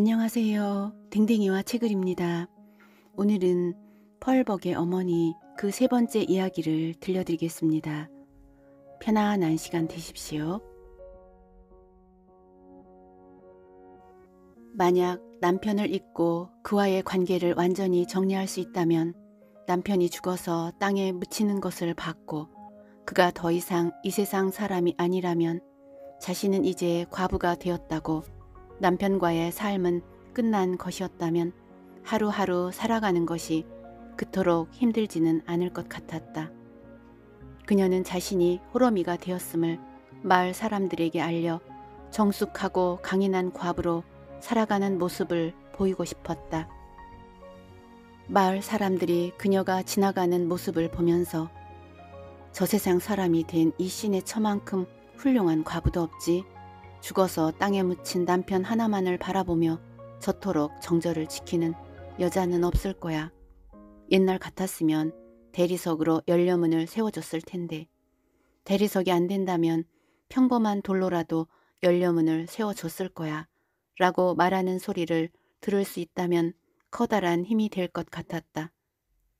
안녕하세요. 댕댕이와 채글입니다. 오늘은 펄벅의 어머니 그 세 번째 이야기를 들려드리겠습니다. 편안한 시간 되십시오. 만약 남편을 잊고 그와의 관계를 완전히 정리할 수 있다면 남편이 죽어서 땅에 묻히는 것을 받고 그가 더 이상 이 세상 사람이 아니라면 자신은 이제 과부가 되었다고 남편과의 삶은 끝난 것이었다면 하루하루 살아가는 것이 그토록 힘들지는 않을 것 같았다. 그녀는 자신이 호러미가 되었음을 마을 사람들에게 알려 정숙하고 강인한 과부로 살아가는 모습을 보이고 싶었다. 마을 사람들이 그녀가 지나가는 모습을 보면서 저 세상 사람이 된이신의 처만큼 훌륭한 과부도 없지 죽어서 땅에 묻힌 남편 하나만을 바라보며 저토록 정절을 지키는 여자는 없을 거야. 옛날 같았으면 대리석으로 열려문을 세워줬을 텐데 대리석이 안 된다면 평범한 돌로라도 열려문을 세워줬을 거야 라고 말하는 소리를 들을 수 있다면 커다란 힘이 될 것 같았다.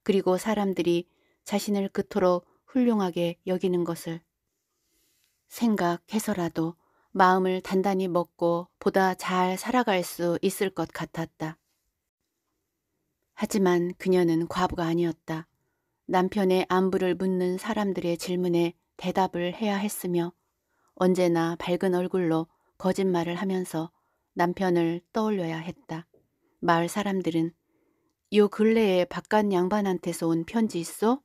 그리고 사람들이 자신을 그토록 훌륭하게 여기는 것을 생각해서라도 마음을 단단히 먹고 보다 잘 살아갈 수 있을 것 같았다. 하지만 그녀는 과부가 아니었다. 남편의 안부를 묻는 사람들의 질문에 대답을 해야 했으며 언제나 밝은 얼굴로 거짓말을 하면서 남편을 떠올려야 했다. 마을 사람들은 요 근래에 바깥 양반한테서 온 편지 있어?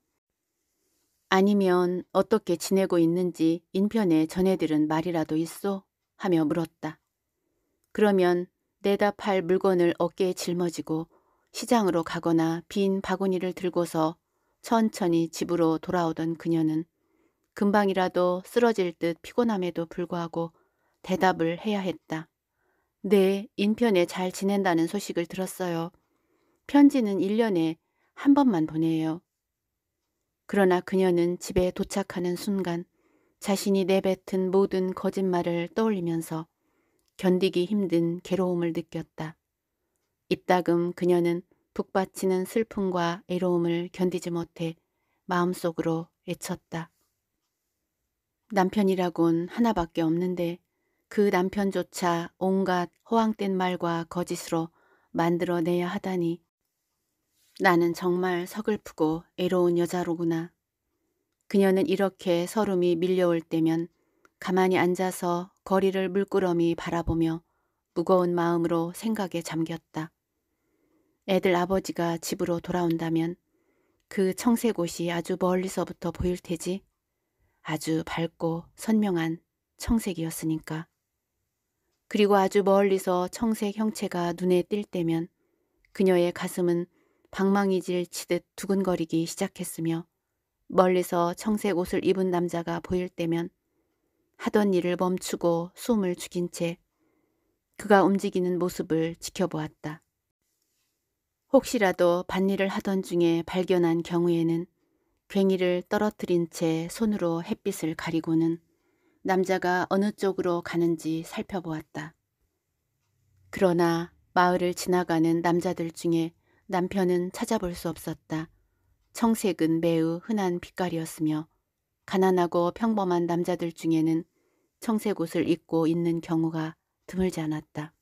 아니면 어떻게 지내고 있는지 인편에 전해들은 말이라도 있소 하며 물었다. 그러면 내다팔 물건을 어깨에 짊어지고 시장으로 가거나 빈 바구니를 들고서 천천히 집으로 돌아오던 그녀는 금방이라도 쓰러질 듯 피곤함에도 불구하고 대답을 해야 했다. 네, 인편에 잘 지낸다는 소식을 들었어요. 편지는 1년에 한 번만 보내요. 그러나 그녀는 집에 도착하는 순간 자신이 내뱉은 모든 거짓말을 떠올리면서 견디기 힘든 괴로움을 느꼈다. 이따금 그녀는 북받치는 슬픔과 애로움을 견디지 못해 마음속으로 애쳤다. 남편이라곤 하나밖에 없는데 그 남편조차 온갖 허황된 말과 거짓으로 만들어내야 하다니 나는 정말 서글프고 애로운 여자로구나. 그녀는 이렇게 서름이 밀려올 때면 가만히 앉아서 거리를 물끄러미 바라보며 무거운 마음으로 생각에 잠겼다. 애들 아버지가 집으로 돌아온다면 그 청색 옷이 아주 멀리서부터 보일 테지. 아주 밝고 선명한 청색이었으니까. 그리고 아주 멀리서 청색 형체가 눈에 띌 때면 그녀의 가슴은 방망이질 치듯 두근거리기 시작했으며 멀리서 청색 옷을 입은 남자가 보일 때면 하던 일을 멈추고 숨을 죽인 채 그가 움직이는 모습을 지켜보았다. 혹시라도 밭일을 하던 중에 발견한 경우에는 괭이를 떨어뜨린 채 손으로 햇빛을 가리고는 남자가 어느 쪽으로 가는지 살펴보았다. 그러나 마을을 지나가는 남자들 중에 남편은 찾아볼 수 없었다. 청색은 매우 흔한 빛깔이었으며 가난하고 평범한 남자들 중에는 청색 옷을 입고 있는 경우가 드물지 않았다.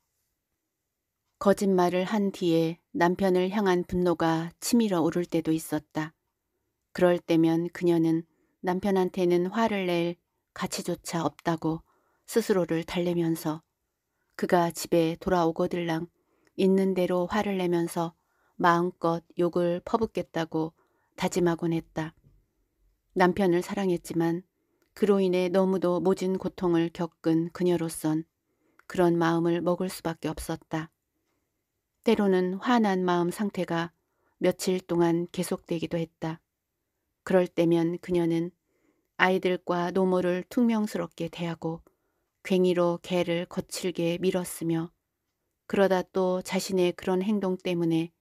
거짓말을 한 뒤에 남편을 향한 분노가 치밀어 오를 때도 있었다. 그럴 때면 그녀는 남편한테는 화를 낼 가치조차 없다고 스스로를 달래면서 그가 집에 돌아오고들랑 있는 대로 화를 내면서 마음껏 욕을 퍼붓겠다고 다짐하곤 했다. 남편을 사랑했지만 그로 인해 너무도 모진 고통을 겪은 그녀로선 그런 마음을 먹을 수밖에 없었다. 때로는 화난 마음 상태가 며칠 동안 계속되기도 했다. 그럴 때면 그녀는 아이들과 노모를 퉁명스럽게 대하고 괭이로 개를 거칠게 밀었으며 그러다 또 자신의 그런 행동 때문에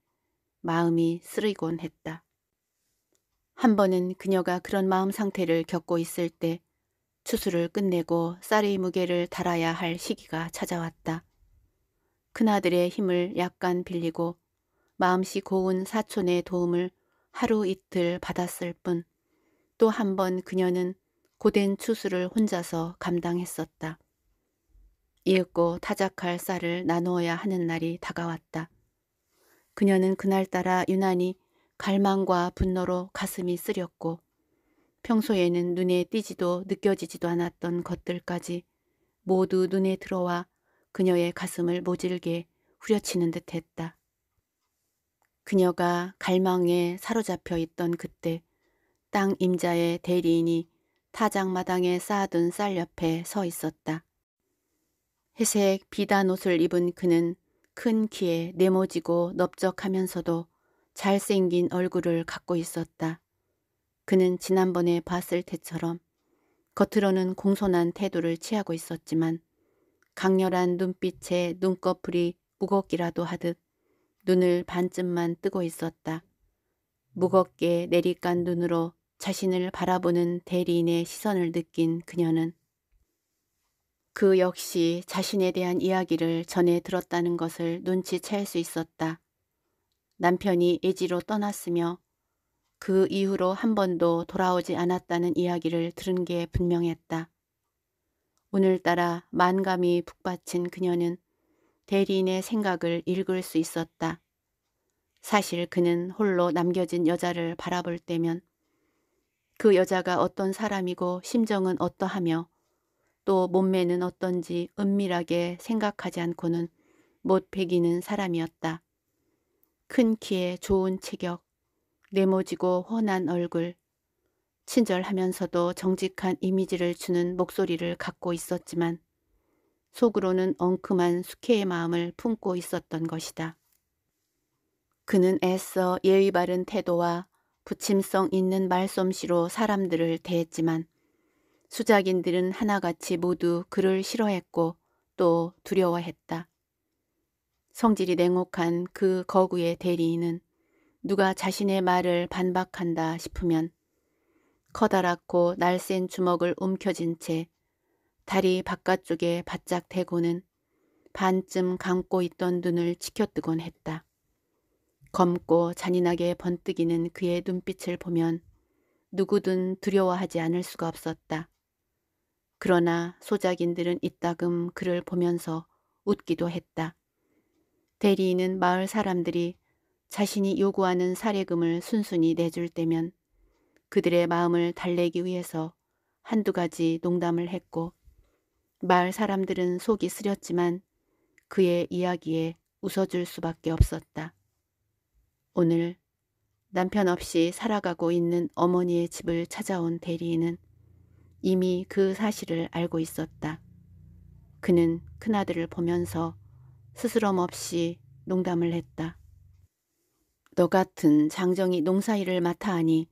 마음이 쓰리곤 했다. 한 번은 그녀가 그런 마음 상태를 겪고 있을 때 추수를 끝내고 쌀의 무게를 달아야 할 시기가 찾아왔다. 큰아들의 힘을 약간 빌리고 마음씨 고운 사촌의 도움을 하루 이틀 받았을 뿐 또 한 번 그녀는 고된 추수를 혼자서 감당했었다. 이윽고 타작할 쌀을 나누어야 하는 날이 다가왔다. 그녀는 그날따라 유난히 갈망과 분노로 가슴이 쓰렸고 평소에는 눈에 띄지도 느껴지지도 않았던 것들까지 모두 눈에 들어와 그녀의 가슴을 모질게 후려치는 듯했다. 그녀가 갈망에 사로잡혀 있던 그때 땅 임자의 대리인이 타작마당에 쌓아둔 쌀 옆에 서 있었다. 회색 비단 옷을 입은 그는 큰 키에 네모지고 넓적하면서도 잘생긴 얼굴을 갖고 있었다. 그는 지난번에 봤을 때처럼 겉으로는 공손한 태도를 취하고 있었지만 강렬한 눈빛에 눈꺼풀이 무겁기라도 하듯 눈을 반쯤만 뜨고 있었다. 무겁게 내리깐 눈으로 자신을 바라보는 대리인의 시선을 느낀 그녀는 그 역시 자신에 대한 이야기를 전해 들었다는 것을 눈치챌 수 있었다. 남편이 예지로 떠났으며 그 이후로 한 번도 돌아오지 않았다는 이야기를 들은 게 분명했다. 오늘따라 만감이 북받친 그녀는 대리인의 생각을 읽을 수 있었다. 사실 그는 홀로 남겨진 여자를 바라볼 때면 그 여자가 어떤 사람이고 심정은 어떠하며 또 몸매는 어떤지 은밀하게 생각하지 않고는 못베기는 사람이었다. 큰 키에 좋은 체격, 네모지고 훤한 얼굴, 친절하면서도 정직한 이미지를 주는 목소리를 갖고 있었지만 속으로는 엉큼한 숙회의 마음을 품고 있었던 것이다. 그는 애써 예의 바른 태도와 부침성 있는 말솜씨로 사람들을 대했지만 수작인들은 하나같이 모두 그를 싫어했고 또 두려워했다. 성질이 냉혹한 그 거구의 대리인은 누가 자신의 말을 반박한다 싶으면 커다랗고 날쌘 주먹을 움켜쥔 채 다리 바깥쪽에 바짝 대고는 반쯤 감고 있던 눈을 치켜뜨곤 했다. 검고 잔인하게 번뜩이는 그의 눈빛을 보면 누구든 두려워하지 않을 수가 없었다. 그러나 소작인들은 이따금 그를 보면서 웃기도 했다. 대리인은 마을 사람들이 자신이 요구하는 사례금을 순순히 내줄 때면 그들의 마음을 달래기 위해서 한두 가지 농담을 했고 마을 사람들은 속이 쓰렸지만 그의 이야기에 웃어줄 수밖에 없었다. 오늘 남편 없이 살아가고 있는 어머니의 집을 찾아온 대리인은 이미 그 사실을 알고 있었다. 그는 큰아들을 보면서 스스럼 없이 농담을 했다. 너 같은 장정이 농사일을 맡아 하니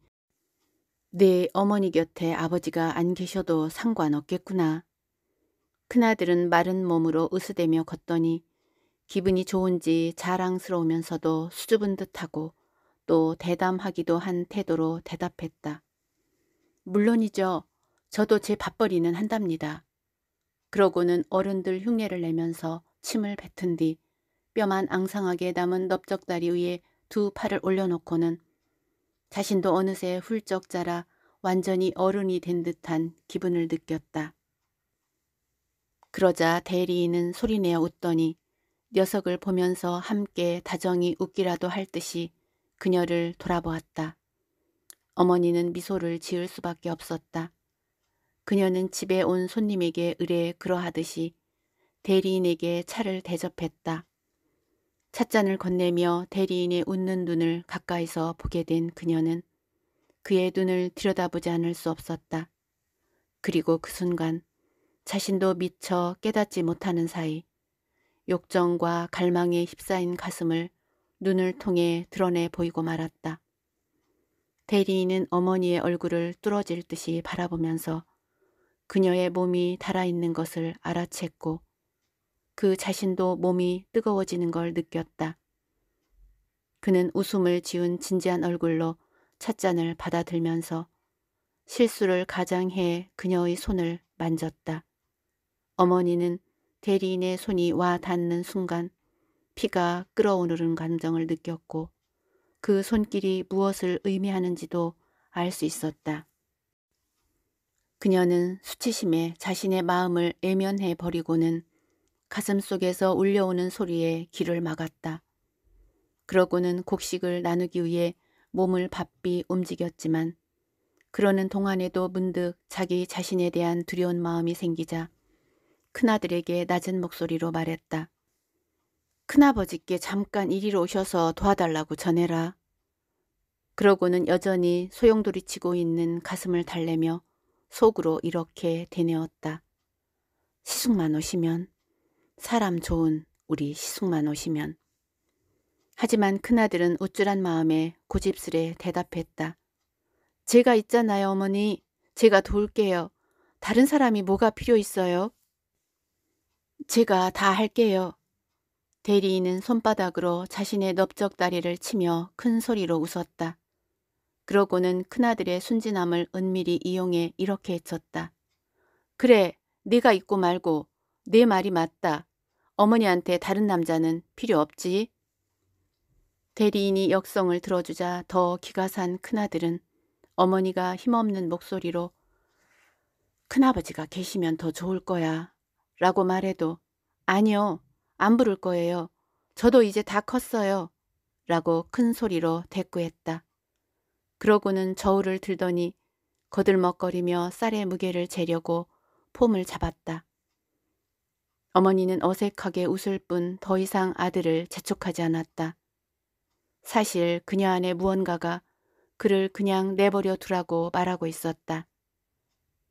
네 어머니 곁에 아버지가 안 계셔도 상관없겠구나. 큰아들은 마른 몸으로 으스대며 걷더니 기분이 좋은지 자랑스러우면서도 수줍은 듯하고 또 대담하기도 한 태도로 대답했다. 물론이죠. 저도 제 밥벌이는 한답니다. 그러고는 어른들 흉내를 내면서 침을 뱉은 뒤 뼈만 앙상하게 남은 넓적다리 위에 두 팔을 올려놓고는 자신도 어느새 훌쩍 자라 완전히 어른이 된 듯한 기분을 느꼈다. 그러자 대리인은 소리내어 웃더니 녀석을 보면서 함께 다정히 웃기라도 할 듯이 그녀를 돌아보았다. 어머니는 미소를 지을 수밖에 없었다. 그녀는 집에 온 손님에게 의뢰 그러하듯이 대리인에게 차를 대접했다. 찻잔을 건네며 대리인의 웃는 눈을 가까이서 보게 된 그녀는 그의 눈을 들여다보지 않을 수 없었다. 그리고 그 순간 자신도 미처 깨닫지 못하는 사이 욕정과 갈망에 휩싸인 가슴을 눈을 통해 드러내 보이고 말았다. 대리인은 어머니의 얼굴을 뚫어질 듯이 바라보면서 그녀의 몸이 달아있는 것을 알아챘고 그 자신도 몸이 뜨거워지는 걸 느꼈다. 그는 웃음을 지운 진지한 얼굴로 찻잔을 받아들면서 실수를 가장해 그녀의 손을 만졌다. 어머니는 대리인의 손이 와 닿는 순간 피가 끓어오르는 감정을 느꼈고 그 손길이 무엇을 의미하는지도 알 수 있었다. 그녀는 수치심에 자신의 마음을 애면해 버리고는 가슴 속에서 울려오는 소리에 귀를 막았다. 그러고는 곡식을 나누기 위해 몸을 바삐 움직였지만 그러는 동안에도 문득 자기 자신에 대한 두려운 마음이 생기자 큰아들에게 낮은 목소리로 말했다. 큰아버지께 잠깐 이리로 오셔서 도와달라고 전해라. 그러고는 여전히 소용돌이치고 있는 가슴을 달래며 속으로 이렇게 되뇌었다. 시숙만 오시면 사람 좋은 우리 시숙만 오시면 하지만 큰아들은 우쭐한 마음에 고집스레 대답했다. 제가 있잖아요 어머니. 제가 도울게요. 다른 사람이 뭐가 필요 있어요? 제가 다 할게요. 대리인은 손바닥으로 자신의 넓적 다리를 치며 큰 소리로 웃었다. 그러고는 큰아들의 순진함을 은밀히 이용해 이렇게 쳤다 그래, 네가 있고 말고 네 말이 맞다. 어머니한테 다른 남자는 필요 없지. 대리인이 역성을 들어주자 더 기가 산 큰아들은 어머니가 힘없는 목소리로 큰아버지가 계시면 더 좋을 거야 라고 말해도 아니요 안 부를 거예요 저도 이제 다 컸어요 라고 큰 소리로 대꾸했다. 그러고는 저울을 들더니 거들먹거리며 쌀의 무게를 재려고 폼을 잡았다. 어머니는 어색하게 웃을 뿐 더 이상 아들을 재촉하지 않았다. 사실 그녀 안에 무언가가 그를 그냥 내버려 두라고 말하고 있었다.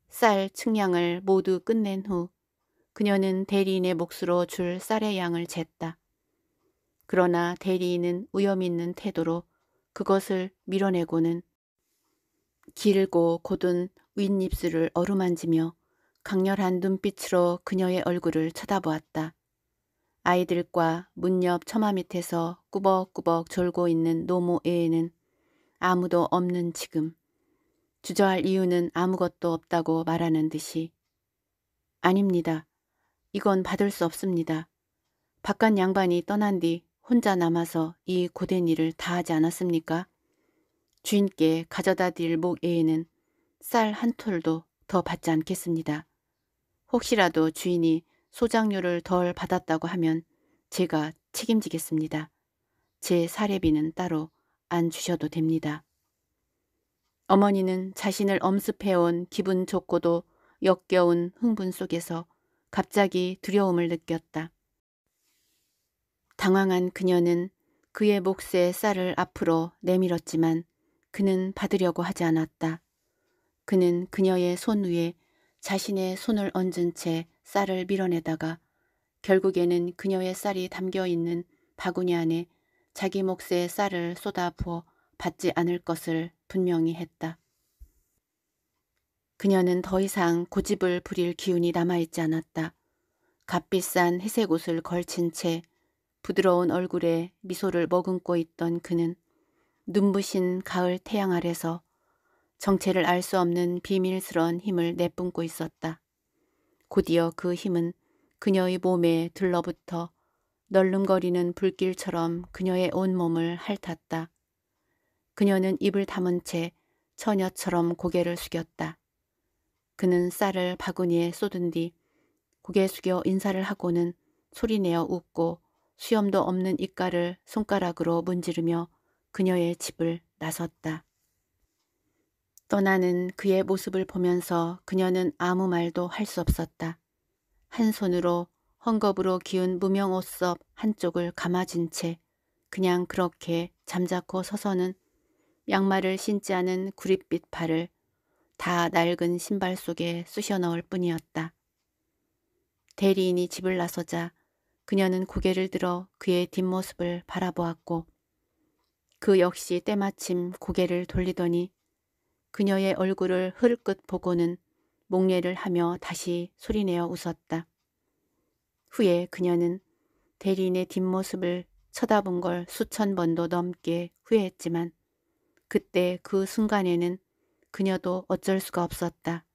쌀 측량을 모두 끝낸 후 그녀는 대리인의 몫으로 줄 쌀의 양을 쟀다. 그러나 대리인은 위험 있는 태도로 그것을 밀어내고는 길고 곧은 윗입술을 어루만지며 강렬한 눈빛으로 그녀의 얼굴을 쳐다보았다. 아이들과 문 옆 처마 밑에서 꾸벅꾸벅 졸고 있는 노모 애에는 아무도 없는 지금 주저할 이유는 아무것도 없다고 말하는 듯이 아닙니다. 이건 받을 수 없습니다. 바깥 양반이 떠난 뒤 혼자 남아서 이 고된 일을 다 하지 않았습니까? 주인께 가져다 드릴 목 외에는 쌀 한 톨도 더 받지 않겠습니다. 혹시라도 주인이 소장료를 덜 받았다고 하면 제가 책임지겠습니다. 제 사례비는 따로 안 주셔도 됩니다. 어머니는 자신을 엄습해온 기분 좋고도 역겨운 흥분 속에서 갑자기 두려움을 느꼈다. 당황한 그녀는 그의 몫의 쌀을 앞으로 내밀었지만 그는 받으려고 하지 않았다. 그는 그녀의 손 위에 자신의 손을 얹은 채 쌀을 밀어내다가 결국에는 그녀의 쌀이 담겨있는 바구니 안에 자기 몫의 쌀을 쏟아부어 받지 않을 것을 분명히 했다. 그녀는 더 이상 고집을 부릴 기운이 남아있지 않았다. 값비싼 회색 옷을 걸친 채 부드러운 얼굴에 미소를 머금고 있던 그는 눈부신 가을 태양 아래서 정체를 알 수 없는 비밀스러운 힘을 내뿜고 있었다. 곧이어 그 힘은 그녀의 몸에 들러붙어 널름거리는 불길처럼 그녀의 온몸을 핥았다. 그녀는 입을 담은 채 처녀처럼 고개를 숙였다. 그는 쌀을 바구니에 쏟은 뒤 고개 숙여 인사를 하고는 소리내어 웃고 수염도 없는 입가를 손가락으로 문지르며 그녀의 집을 나섰다. 떠나는 그의 모습을 보면서 그녀는 아무 말도 할 수 없었다. 한 손으로 헝겊으로 기운 무명 옷썹 한쪽을 감아진 채 그냥 그렇게 잠자코 서서는 양말을 신지 않은 구릿빛 팔을다 낡은 신발 속에 쑤셔 넣을 뿐이었다. 대리인이 집을 나서자 그녀는 고개를 들어 그의 뒷모습을 바라보았고 그 역시 때마침 고개를 돌리더니 그녀의 얼굴을 흐르끗 보고는 목례를 하며 다시 소리내어 웃었다. 후에 그녀는 대리인의 뒷모습을 쳐다본 걸 수천 번도 넘게 후회했지만 그때 그 순간에는 그녀도 어쩔 수가 없었다.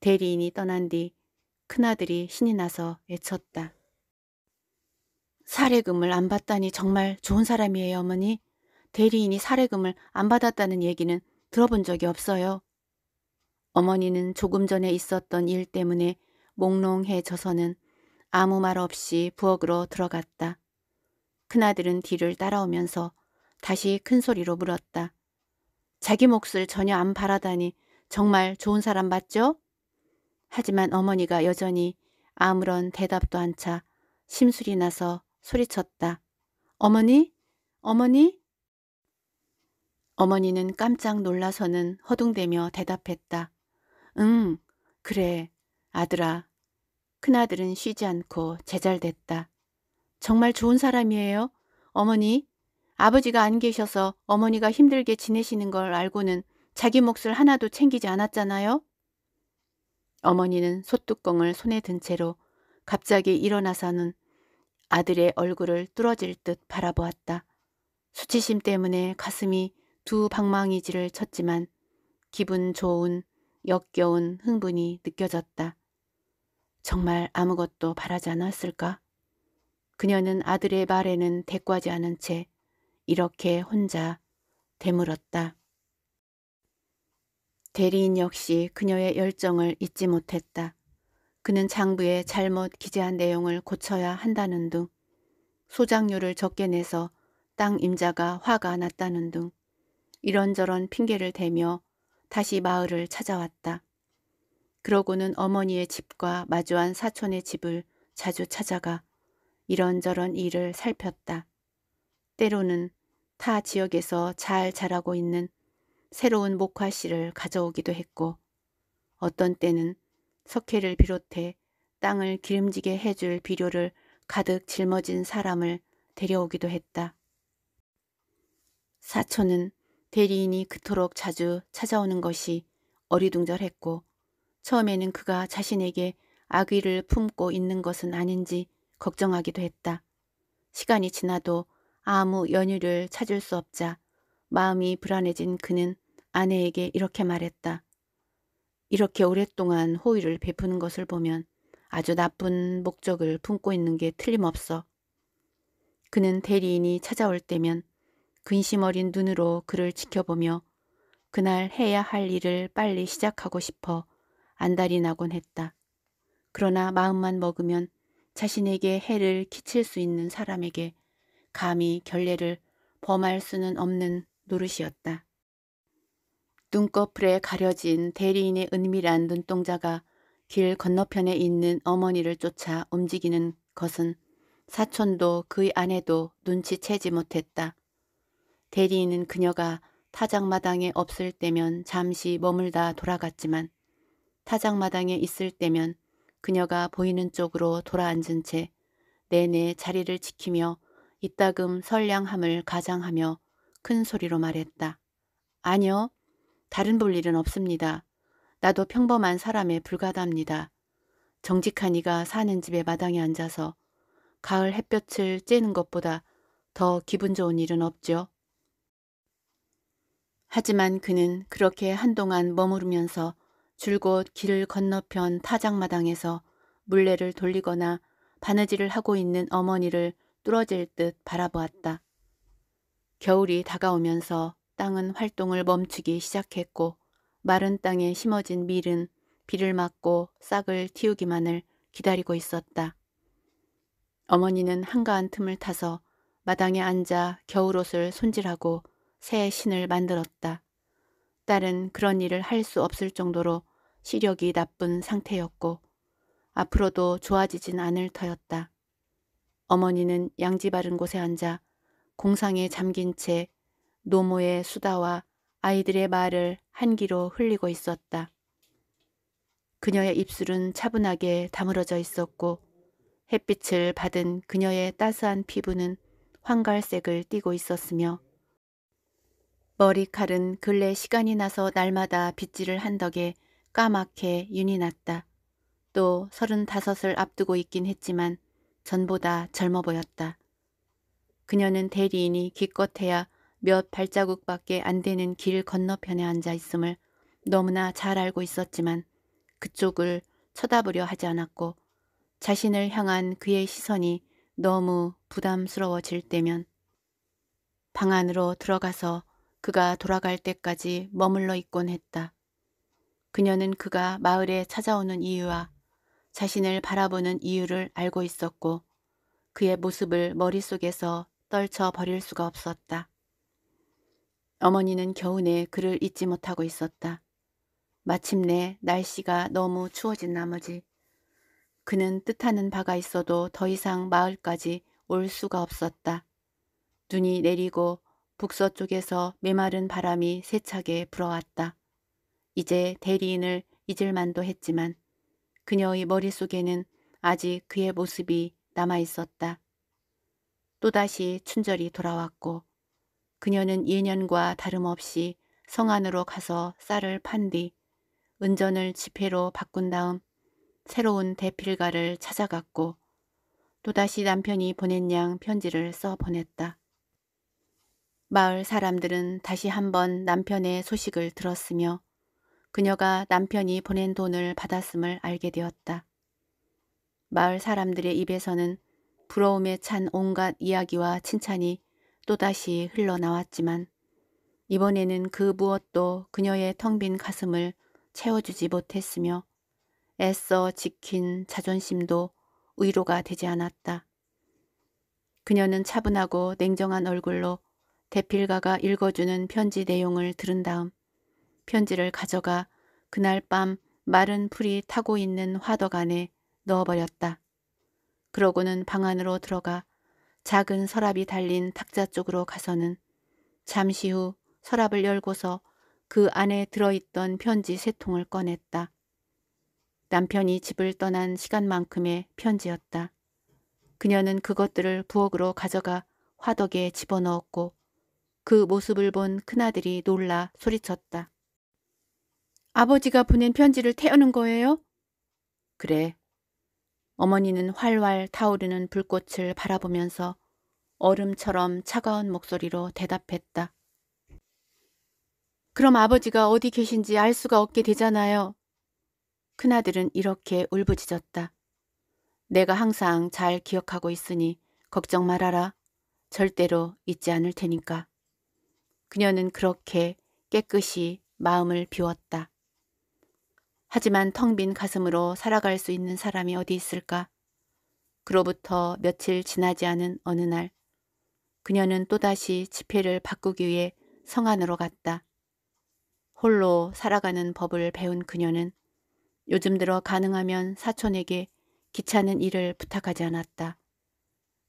대리인이 떠난 뒤 큰아들이 신이 나서 애쳤다. 사례금을 안 받다니 정말 좋은 사람이에요, 어머니. 대리인이 사례금을 안 받았다는 얘기는 들어본 적이 없어요. 어머니는 조금 전에 있었던 일 때문에 몽롱해져서는 아무 말 없이 부엌으로 들어갔다. 큰아들은 뒤를 따라오면서 다시 큰 소리로 물었다. 자기 몫을 전혀 안 바라다니 정말 좋은 사람 맞죠? 하지만 어머니가 여전히 아무런 대답도 안 차 심술이 나서 소리쳤다. 어머니? 어머니? 어머니는 깜짝 놀라서는 허둥대며 대답했다. 응, 그래, 아들아. 큰아들은 쉬지 않고 제잘됐다. 정말 좋은 사람이에요. 어머니, 아버지가 안 계셔서 어머니가 힘들게 지내시는 걸 알고는 자기 몫을 하나도 챙기지 않았잖아요. 어머니는 솥뚜껑을 손에 든 채로 갑자기 일어나서는 아들의 얼굴을 뚫어질 듯 바라보았다. 수치심 때문에 가슴이 두 방망이질을 쳤지만 기분 좋은 역겨운 흥분이 느껴졌다. 정말 아무것도 바라지 않았을까? 그녀는 아들의 말에는 대꾸하지 않은 채 이렇게 혼자 되물었다. 대리인 역시 그녀의 열정을 잊지 못했다. 그는 장부에 잘못 기재한 내용을 고쳐야 한다는 등 소장료를 적게 내서 땅 임자가 화가 났다는 등 이런저런 핑계를 대며 다시 마을을 찾아왔다. 그러고는 어머니의 집과 마주한 사촌의 집을 자주 찾아가 이런저런 일을 살폈다. 때로는 타 지역에서 잘 자라고 있는 새로운 목화 씨를 가져오기도 했고 어떤 때는 석회를 비롯해 땅을 기름지게 해줄 비료를 가득 짊어진 사람을 데려오기도 했다. 사촌은 대리인이 그토록 자주 찾아오는 것이 어리둥절했고 처음에는 그가 자신에게 아귀를 품고 있는 것은 아닌지 걱정하기도 했다. 시간이 지나도 아무 연유를 찾을 수 없자 마음이 불안해진 그는 아내에게 이렇게 말했다. 이렇게 오랫동안 호의를 베푸는 것을 보면 아주 나쁜 목적을 품고 있는 게 틀림없어. 그는 대리인이 찾아올 때면 근심 어린 눈으로 그를 지켜보며 그날 해야 할 일을 빨리 시작하고 싶어 안달이 나곤 했다. 그러나 마음만 먹으면 자신에게 해를 끼칠 수 있는 사람에게 감히 결례를 범할 수는 없는 노릇이었다. 눈꺼풀에 가려진 대리인의 은밀한 눈동자가 길 건너편에 있는 어머니를 쫓아 움직이는 것은 사촌도 그의 아내도 눈치채지 못했다. 대리인은 그녀가 타작마당에 없을 때면 잠시 머물다 돌아갔지만 타작마당에 있을 때면 그녀가 보이는 쪽으로 돌아앉은 채 내내 자리를 지키며 이따금 선량함을 가장하며 큰 소리로 말했다. 아니요, 다른 볼 일은 없습니다. 나도 평범한 사람에 불과답니다 정직한 이가 사는 집의 마당에 앉아서 가을 햇볕을 쬐는 것보다 더 기분 좋은 일은 없죠. 하지만 그는 그렇게 한동안 머무르면서 줄곧 길을 건너편 타작마당에서 물레를 돌리거나 바느질을 하고 있는 어머니를 뚫어질 듯 바라보았다. 겨울이 다가오면서 땅은 활동을 멈추기 시작했고 마른 땅에 심어진 밀은 비를 맞고 싹을 틔우기만을 기다리고 있었다. 어머니는 한가한 틈을 타서 마당에 앉아 겨울옷을 손질하고 새 신을 만들었다. 딸은 그런 일을 할 수 없을 정도로 시력이 나쁜 상태였고 앞으로도 좋아지진 않을 터였다. 어머니는 양지 바른 곳에 앉아 공상에 잠긴 채 노모의 수다와 아이들의 말을 한기로 흘리고 있었다. 그녀의 입술은 차분하게 다물어져 있었고 햇빛을 받은 그녀의 따스한 피부는 황갈색을 띠고 있었으며 머리칼은 근래 시간이 나서 날마다 빗질을 한 덕에 까맣게 윤이 났다. 또 서른다섯을 앞두고 있긴 했지만 전보다 젊어 보였다. 그녀는 대리인이 기껏해야 몇 발자국밖에 안 되는 길 건너편에 앉아 있음을 너무나 잘 알고 있었지만 그쪽을 쳐다보려 하지 않았고 자신을 향한 그의 시선이 너무 부담스러워질 때면 방 안으로 들어가서 그가 돌아갈 때까지 머물러 있곤 했다. 그녀는 그가 마을에 찾아오는 이유와 자신을 바라보는 이유를 알고 있었고 그의 모습을 머릿속에서 떨쳐버릴 수가 없었다. 어머니는 겨우내 그를 잊지 못하고 있었다. 마침내 날씨가 너무 추워진 나머지 그는 뜻하는 바가 있어도 더 이상 마을까지 올 수가 없었다. 눈이 내리고 북서쪽에서 메마른 바람이 세차게 불어왔다. 이제 대리인을 잊을만도 했지만 그녀의 머릿속에는 아직 그의 모습이 남아있었다. 또다시 춘절이 돌아왔고 그녀는 예년과 다름없이 성 안으로 가서 쌀을 판 뒤 은전을 지폐로 바꾼 다음 새로운 대필가를 찾아갔고 또다시 남편이 보낸 양 편지를 써 보냈다. 마을 사람들은 다시 한번 남편의 소식을 들었으며 그녀가 남편이 보낸 돈을 받았음을 알게 되었다. 마을 사람들의 입에서는 부러움에 찬 온갖 이야기와 칭찬이 또다시 흘러나왔지만 이번에는 그 무엇도 그녀의 텅 빈 가슴을 채워주지 못했으며 애써 지킨 자존심도 위로가 되지 않았다. 그녀는 차분하고 냉정한 얼굴로 대필가가 읽어주는 편지 내용을 들은 다음 편지를 가져가 그날 밤 마른 풀이 타고 있는 화덕 안에 넣어버렸다. 그러고는 방 안으로 들어가 작은 서랍이 달린 탁자 쪽으로 가서는 잠시 후 서랍을 열고서 그 안에 들어있던 편지 세 통을 꺼냈다. 남편이 집을 떠난 시간만큼의 편지였다. 그녀는 그것들을 부엌으로 가져가 화덕에 집어넣었고 그 모습을 본 큰아들이 놀라 소리쳤다. 아버지가 보낸 편지를 태우는 거예요? 그래, 어머니는 활활 타오르는 불꽃을 바라보면서 얼음처럼 차가운 목소리로 대답했다. 그럼 아버지가 어디 계신지 알 수가 없게 되잖아요. 큰아들은 이렇게 울부짖었다. 내가 항상 잘 기억하고 있으니 걱정 말아라. 절대로 잊지 않을 테니까. 그녀는 그렇게 깨끗이 마음을 비웠다. 하지만 텅 빈 가슴으로 살아갈 수 있는 사람이 어디 있을까? 그로부터 며칠 지나지 않은 어느 날 그녀는 또다시 지폐를 바꾸기 위해 성 안으로 갔다. 홀로 살아가는 법을 배운 그녀는 요즘 들어 가능하면 사촌에게 귀찮은 일을 부탁하지 않았다.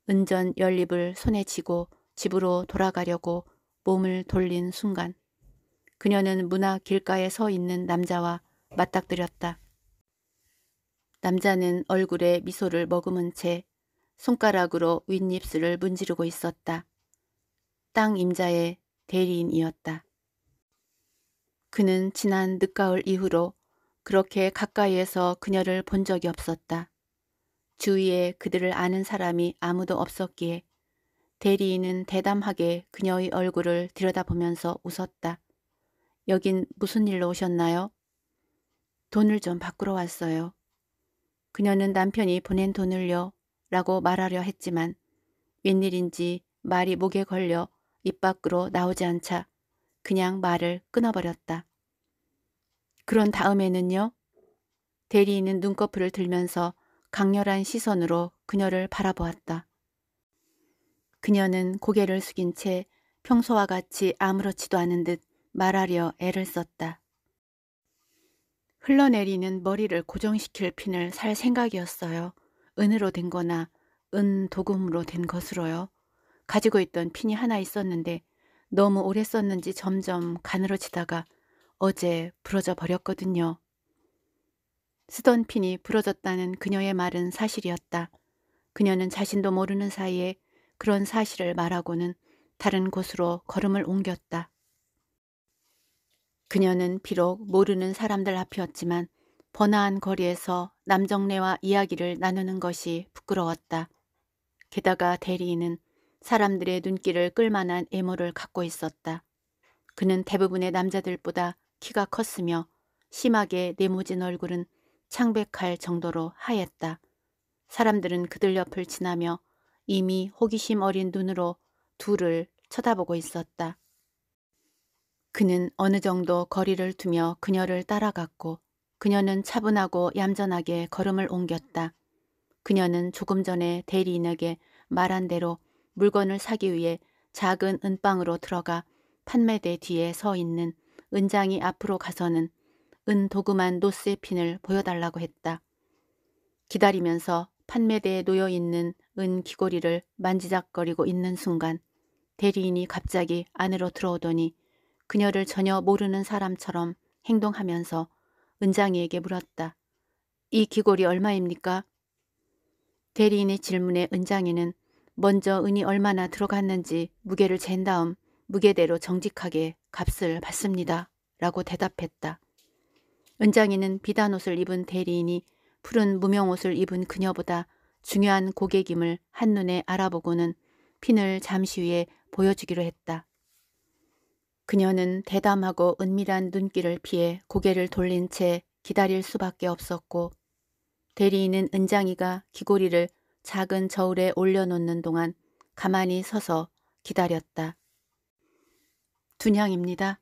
은전 연립을 손에 쥐고 집으로 돌아가려고 몸을 돌린 순간 그녀는 문화 길가에 서 있는 남자와 맞닥뜨렸다. 남자는 얼굴에 미소를 머금은 채 손가락으로 윗입술을 문지르고 있었다. 땅 임자의 대리인이었다. 그는 지난 늦가을 이후로 그렇게 가까이에서 그녀를 본 적이 없었다. 주위에 그들을 아는 사람이 아무도 없었기에 대리인은 대담하게 그녀의 얼굴을 들여다보면서 웃었다. 여긴 무슨 일로 오셨나요? 돈을 좀 바꾸러 왔어요. 그녀는 남편이 보낸 돈을요 라고 말하려 했지만 웬일인지 말이 목에 걸려 입 밖으로 나오지 않자 그냥 말을 끊어버렸다. 그런 다음에는요? 대리인은 눈꺼풀을 들면서 강렬한 시선으로 그녀를 바라보았다. 그녀는 고개를 숙인 채 평소와 같이 아무렇지도 않은 듯 말하려 애를 썼다. 흘러내리는 머리를 고정시킬 핀을 살 생각이었어요. 은으로 된 거나 은 도금으로 된 것으로요. 가지고 있던 핀이 하나 있었는데 너무 오래 썼는지 점점 가늘어지다가 어제 부러져 버렸거든요. 쓰던 핀이 부러졌다는 그녀의 말은 사실이었다. 그녀는 자신도 모르는 사이에 그런 사실을 말하고는 다른 곳으로 걸음을 옮겼다. 그녀는 비록 모르는 사람들 앞이었지만 번화한 거리에서 남정래와 이야기를 나누는 것이 부끄러웠다. 게다가 대리인은 사람들의 눈길을 끌만한 외모를 갖고 있었다. 그는 대부분의 남자들보다 키가 컸으며 심하게 네모진 얼굴은 창백할 정도로 하였다. 사람들은 그들 옆을 지나며 이미 호기심 어린 눈으로 둘을 쳐다보고 있었다. 그는 어느 정도 거리를 두며 그녀를 따라갔고 그녀는 차분하고 얌전하게 걸음을 옮겼다. 그녀는 조금 전에 대리인에게 말한 대로 물건을 사기 위해 작은 은방으로 들어가 판매대 뒤에 서 있는 은장이 앞으로 가서는 은 도그만 노스의 핀을 보여달라고 했다. 기다리면서 판매대에 놓여있는 은 귀고리를 만지작거리고 있는 순간 대리인이 갑자기 안으로 들어오더니 그녀를 전혀 모르는 사람처럼 행동하면서 은장이에게 물었다. 이 귀골이 얼마입니까? 대리인의 질문에 은장이는 먼저 은이 얼마나 들어갔는지 무게를 잰 다음 무게대로 정직하게 값을 받습니다. 라고 대답했다. 은장이는 비단 옷을 입은 대리인이 푸른 무명 옷을 입은 그녀보다 중요한 고객임을 한눈에 알아보고는 핀을 잠시 위에 보여주기로 했다. 그녀는 대담하고 은밀한 눈길을 피해 고개를 돌린 채 기다릴 수밖에 없었고 대리인은 은장이가 귀고리를 작은 저울에 올려놓는 동안 가만히 서서 기다렸다. 둔향입니다.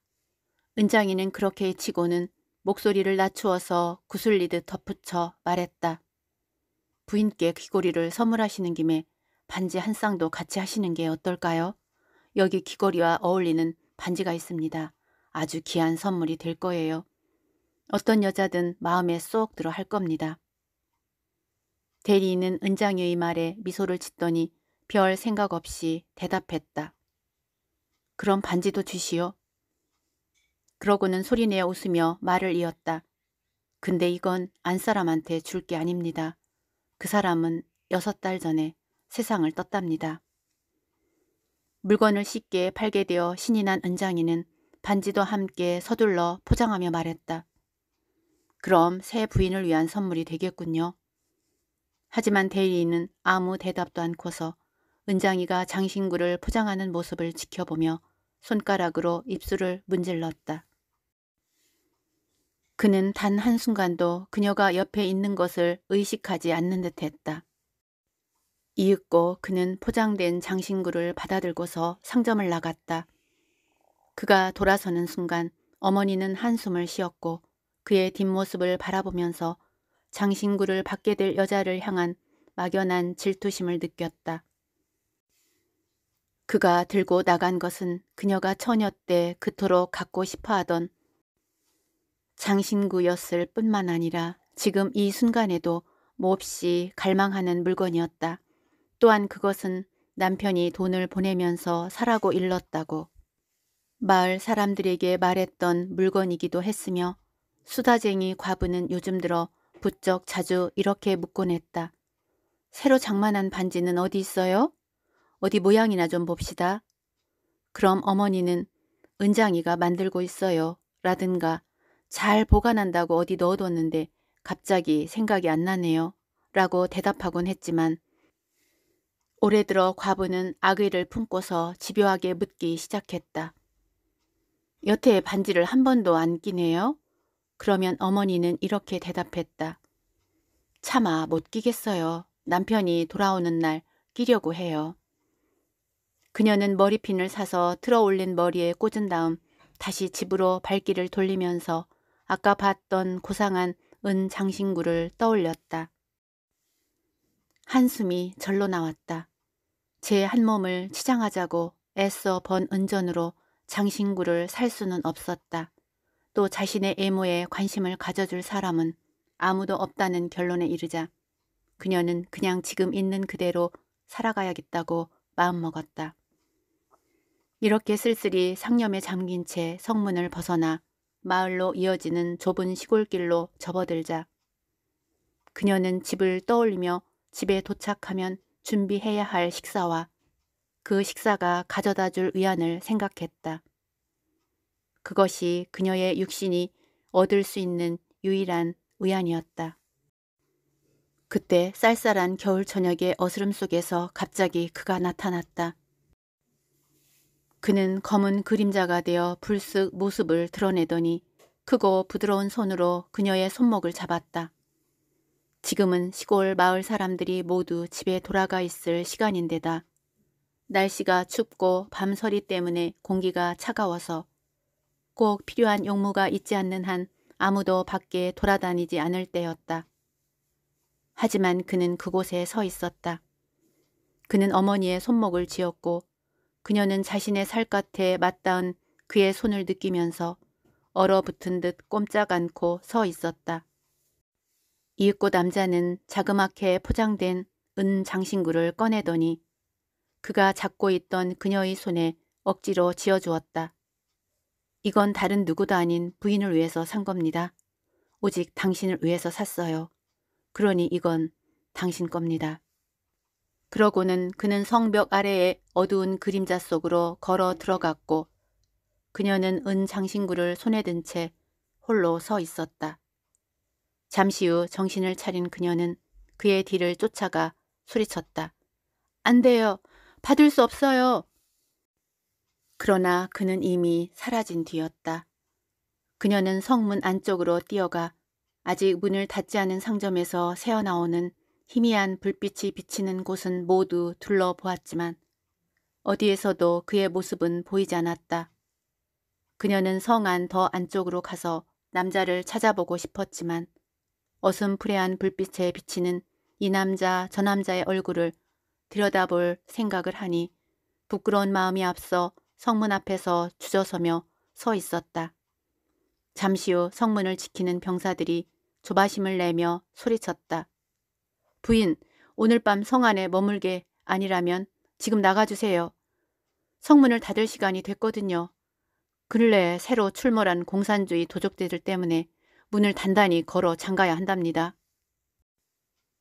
은장이는 그렇게 치고는 목소리를 낮추어서 구슬리듯 덧붙여 말했다. 부인께 귀고리를 선물하시는 김에 반지 한 쌍도 같이 하시는 게 어떨까요? 여기 귀걸이와 어울리는 반지가 있습니다. 아주 귀한 선물이 될 거예요. 어떤 여자든 마음에 쏙 들어 할 겁니다. 대리인은 은장의 말에 미소를 짓더니 별 생각 없이 대답했다. 그럼 반지도 주시오. 그러고는 소리내어 웃으며 말을 이었다. 근데 이건 안사람한테 줄 게 아닙니다. 그 사람은 여섯 달 전에 세상을 떴답니다. 물건을 쉽게 팔게 되어 신이 난 은장이는 반지도 함께 서둘러 포장하며 말했다. 그럼 새 부인을 위한 선물이 되겠군요. 하지만 대리인은 아무 대답도 않고서 은장이가 장신구를 포장하는 모습을 지켜보며 손가락으로 입술을 문질렀다. 그는 단 한순간도 그녀가 옆에 있는 것을 의식하지 않는 듯 했다. 이윽고 그는 포장된 장신구를 받아들고서 상점을 나갔다. 그가 돌아서는 순간 어머니는 한숨을 쉬었고 그의 뒷모습을 바라보면서 장신구를 받게 될 여자를 향한 막연한 질투심을 느꼈다. 그가 들고 나간 것은 그녀가 처녀 때 그토록 갖고 싶어하던 장신구였을 뿐만 아니라 지금 이 순간에도 몹시 갈망하는 물건이었다. 또한 그것은 남편이 돈을 보내면서 사라고 일렀다고 마을 사람들에게 말했던 물건이기도 했으며 수다쟁이 과부는 요즘 들어 부쩍 자주 이렇게 묻곤 했다. 새로 장만한 반지는 어디 있어요? 어디 모양이나 좀 봅시다. 그럼 어머니는 은장이가 만들고 있어요. 라든가 잘 보관한다고 어디 넣어뒀는데 갑자기 생각이 안 나네요. 라고 대답하곤 했지만 올해 들어 과부는 악의를 품고서 집요하게 묻기 시작했다. 여태 반지를 한 번도 안 끼네요? 그러면 어머니는 이렇게 대답했다. 차마 못 끼겠어요. 남편이 돌아오는 날 끼려고 해요. 그녀는 머리핀을 사서 틀어 올린 머리에 꽂은 다음 다시 집으로 발길을 돌리면서 아까 봤던 고상한 은 장신구를 떠올렸다. 한숨이 절로 나왔다. 제 한 몸을 치장하자고 애써 번 은전으로 장신구를 살 수는 없었다. 또 자신의 애모에 관심을 가져줄 사람은 아무도 없다는 결론에 이르자 그녀는 그냥 지금 있는 그대로 살아가야겠다고 마음먹었다. 이렇게 쓸쓸히 상념에 잠긴 채 성문을 벗어나 마을로 이어지는 좁은 시골길로 접어들자 그녀는 집을 떠올리며 집에 도착하면 준비해야 할 식사와 그 식사가 가져다 줄 위안을 생각했다. 그것이 그녀의 육신이 얻을 수 있는 유일한 위안이었다. 그때 쌀쌀한 겨울 저녁의 어스름 속에서 갑자기 그가 나타났다. 그는 검은 그림자가 되어 불쑥 모습을 드러내더니 크고 부드러운 손으로 그녀의 손목을 잡았다. 지금은 시골 마을 사람들이 모두 집에 돌아가 있을 시간인데다 날씨가 춥고 밤서리 때문에 공기가 차가워서 꼭 필요한 용무가 있지 않는 한 아무도 밖에 돌아다니지 않을 때였다. 하지만 그는 그곳에 서 있었다. 그는 어머니의 손목을 쥐었고 그녀는 자신의 살갗에 맞닿은 그의 손을 느끼면서 얼어붙은 듯 꼼짝 않고 서 있었다. 이윽고 남자는 자그맣게 포장된 은 장신구를 꺼내더니 그가 잡고 있던 그녀의 손에 억지로 쥐어주었다. 이건 다른 누구도 아닌 부인을 위해서 산 겁니다. 오직 당신을 위해서 샀어요. 그러니 이건 당신 겁니다. 그러고는 그는 성벽 아래의 어두운 그림자 속으로 걸어 들어갔고 그녀는 은 장신구를 손에 든 채 홀로 서 있었다. 잠시 후 정신을 차린 그녀는 그의 뒤를 쫓아가 소리쳤다. 안 돼요. 받을 수 없어요. 그러나 그는 이미 사라진 뒤였다. 그녀는 성문 안쪽으로 뛰어가 아직 문을 닫지 않은 상점에서 새어나오는 희미한 불빛이 비치는 곳은 모두 둘러보았지만 어디에서도 그의 모습은 보이지 않았다. 그녀는 성 안 더 안쪽으로 가서 남자를 찾아보고 싶었지만 어슴푸레한 불빛에 비치는 이 남자 저 남자의 얼굴을 들여다볼 생각을 하니 부끄러운 마음이 앞서 성문 앞에서 주저서며 서 있었다. 잠시 후 성문을 지키는 병사들이 조바심을 내며 소리쳤다. 부인, 오늘 밤 성 안에 머물게 아니라면 지금 나가주세요. 성문을 닫을 시간이 됐거든요. 근래에 새로 출몰한 공산주의 도적대들 때문에 문을 단단히 걸어 잠가야 한답니다.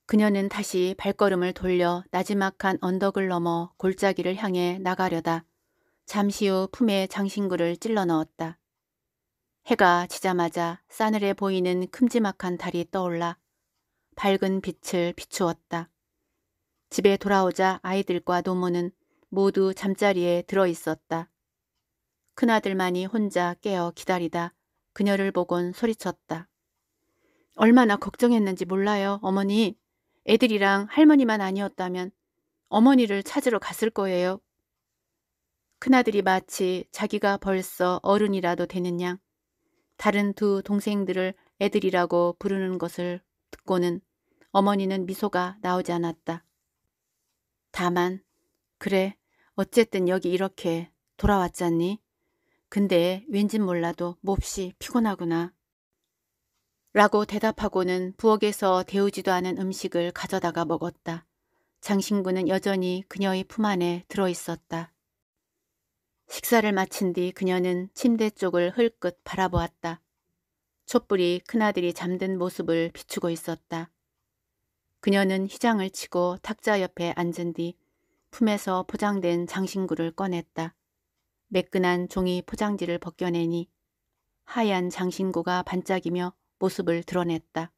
그녀는 다시 발걸음을 돌려 나지막한 언덕을 넘어 골짜기를 향해 나가려다 잠시 후 품에 장신구를 찔러 넣었다. 해가 지자마자 싸늘해 보이는 큼지막한 달이 떠올라 밝은 빛을 비추었다. 집에 돌아오자 아이들과 노모는 모두 잠자리에 들어 있었다. 큰아들만이 혼자 깨어 기다리다 그녀를 보곤 소리쳤다. 얼마나 걱정했는지 몰라요, 어머니. 애들이랑 할머니만 아니었다면 어머니를 찾으러 갔을 거예요. 큰아들이 마치 자기가 벌써 어른이라도 되는 양 다른 두 동생들을 애들이라고 부르는 것을 듣고는 어머니는 미소가 나오지 않았다. 다만 그래 어쨌든 여기 이렇게 돌아왔잖니? 근데 왠진 몰라도 몹시 피곤하구나. 라고 대답하고는 부엌에서 데우지도 않은 음식을 가져다가 먹었다. 장신구는 여전히 그녀의 품 안에 들어있었다. 식사를 마친 뒤 그녀는 침대 쪽을 흘끗 바라보았다. 촛불이 큰아들이 잠든 모습을 비추고 있었다. 그녀는 희장을 치고 탁자 옆에 앉은 뒤 품에서 포장된 장신구를 꺼냈다. 매끈한 종이 포장지를 벗겨내니 하얀 장신구가 반짝이며 모습을 드러냈다.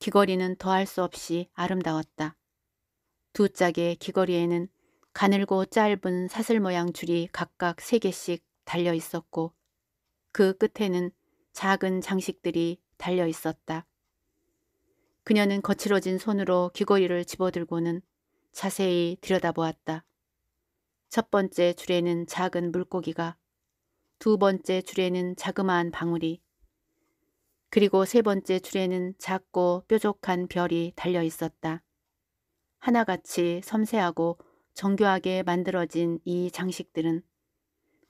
귀걸이는 더할 수 없이 아름다웠다. 두 짝의 귀걸이에는 가늘고 짧은 사슬 모양 줄이 각각 세개씩 달려 있었고 그 끝에는 작은 장식들이 달려 있었다. 그녀는 거칠어진 손으로 귀걸이를 집어들고는 자세히 들여다보았다. 첫 번째 줄에는 작은 물고기가, 두 번째 줄에는 자그마한 방울이, 그리고 세 번째 줄에는 작고 뾰족한 별이 달려 있었다. 하나같이 섬세하고 정교하게 만들어진 이 장식들은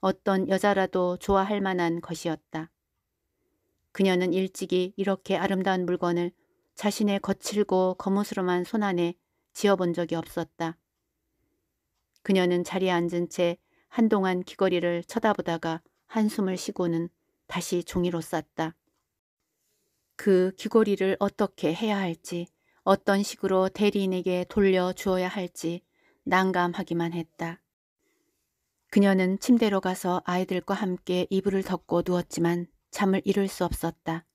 어떤 여자라도 좋아할 만한 것이었다. 그녀는 일찍이 이렇게 아름다운 물건을 자신의 거칠고 거무스름한 손안에 지어본 적이 없었다. 그녀는 자리에 앉은 채 한동안 귀걸이를 쳐다보다가 한숨을 쉬고는 다시 종이로 쌌다. 그 귀걸이를 어떻게 해야 할지 어떤 식으로 대리인에게 돌려주어야 할지 난감하기만 했다. 그녀는 침대로 가서 아이들과 함께 이불을 덮고 누웠지만 잠을 이룰 수 없었다.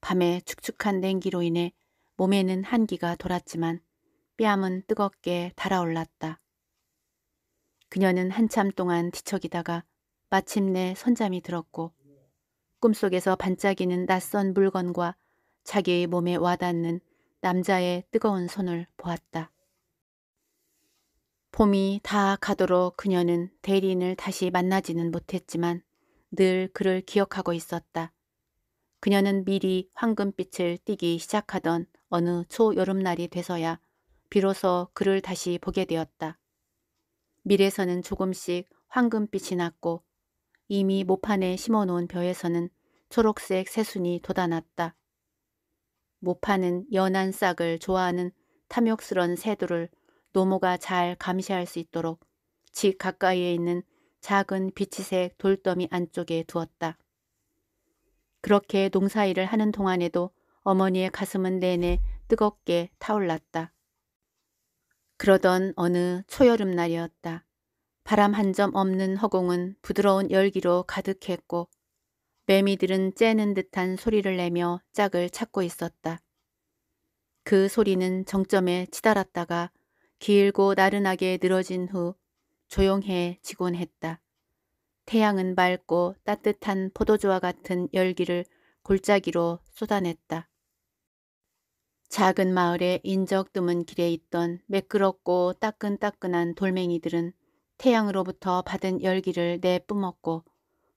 밤에 축축한 냉기로 인해 몸에는 한기가 돌았지만 뺨은 뜨겁게 달아올랐다. 그녀는 한참 동안 뒤척이다가 마침내 선잠이 들었고 꿈속에서 반짝이는 낯선 물건과 자기의 몸에 와닿는 남자의 뜨거운 손을 보았다. 봄이 다 가도록 그녀는 대리인을 다시 만나지는 못했지만 늘 그를 기억하고 있었다. 그녀는 미리 황금빛을 띠기 시작하던 어느 초여름날이 돼서야 비로소 그를 다시 보게 되었다. 밀에서는 조금씩 황금빛이 났고 이미 모판에 심어놓은 벼에서는 초록색 새순이 돋아났다. 모판은 연한 싹을 좋아하는 탐욕스런 새들을 노모가 잘 감시할 수 있도록 집 가까이에 있는 작은 비치색 돌더미 안쪽에 두었다. 그렇게 농사일을 하는 동안에도 어머니의 가슴은 내내 뜨겁게 타올랐다. 그러던 어느 초여름 날이었다. 바람 한 점 없는 허공은 부드러운 열기로 가득했고 매미들은 째는 듯한 소리를 내며 짝을 찾고 있었다. 그 소리는 정점에 치달았다가 길고 나른하게 늘어진 후 조용해지곤 했다. 태양은 맑고 따뜻한 포도주와 같은 열기를 골짜기로 쏟아냈다. 작은 마을의 인적 드문 길에 있던 매끄럽고 따끈따끈한 돌멩이들은 태양으로부터 받은 열기를 내뿜었고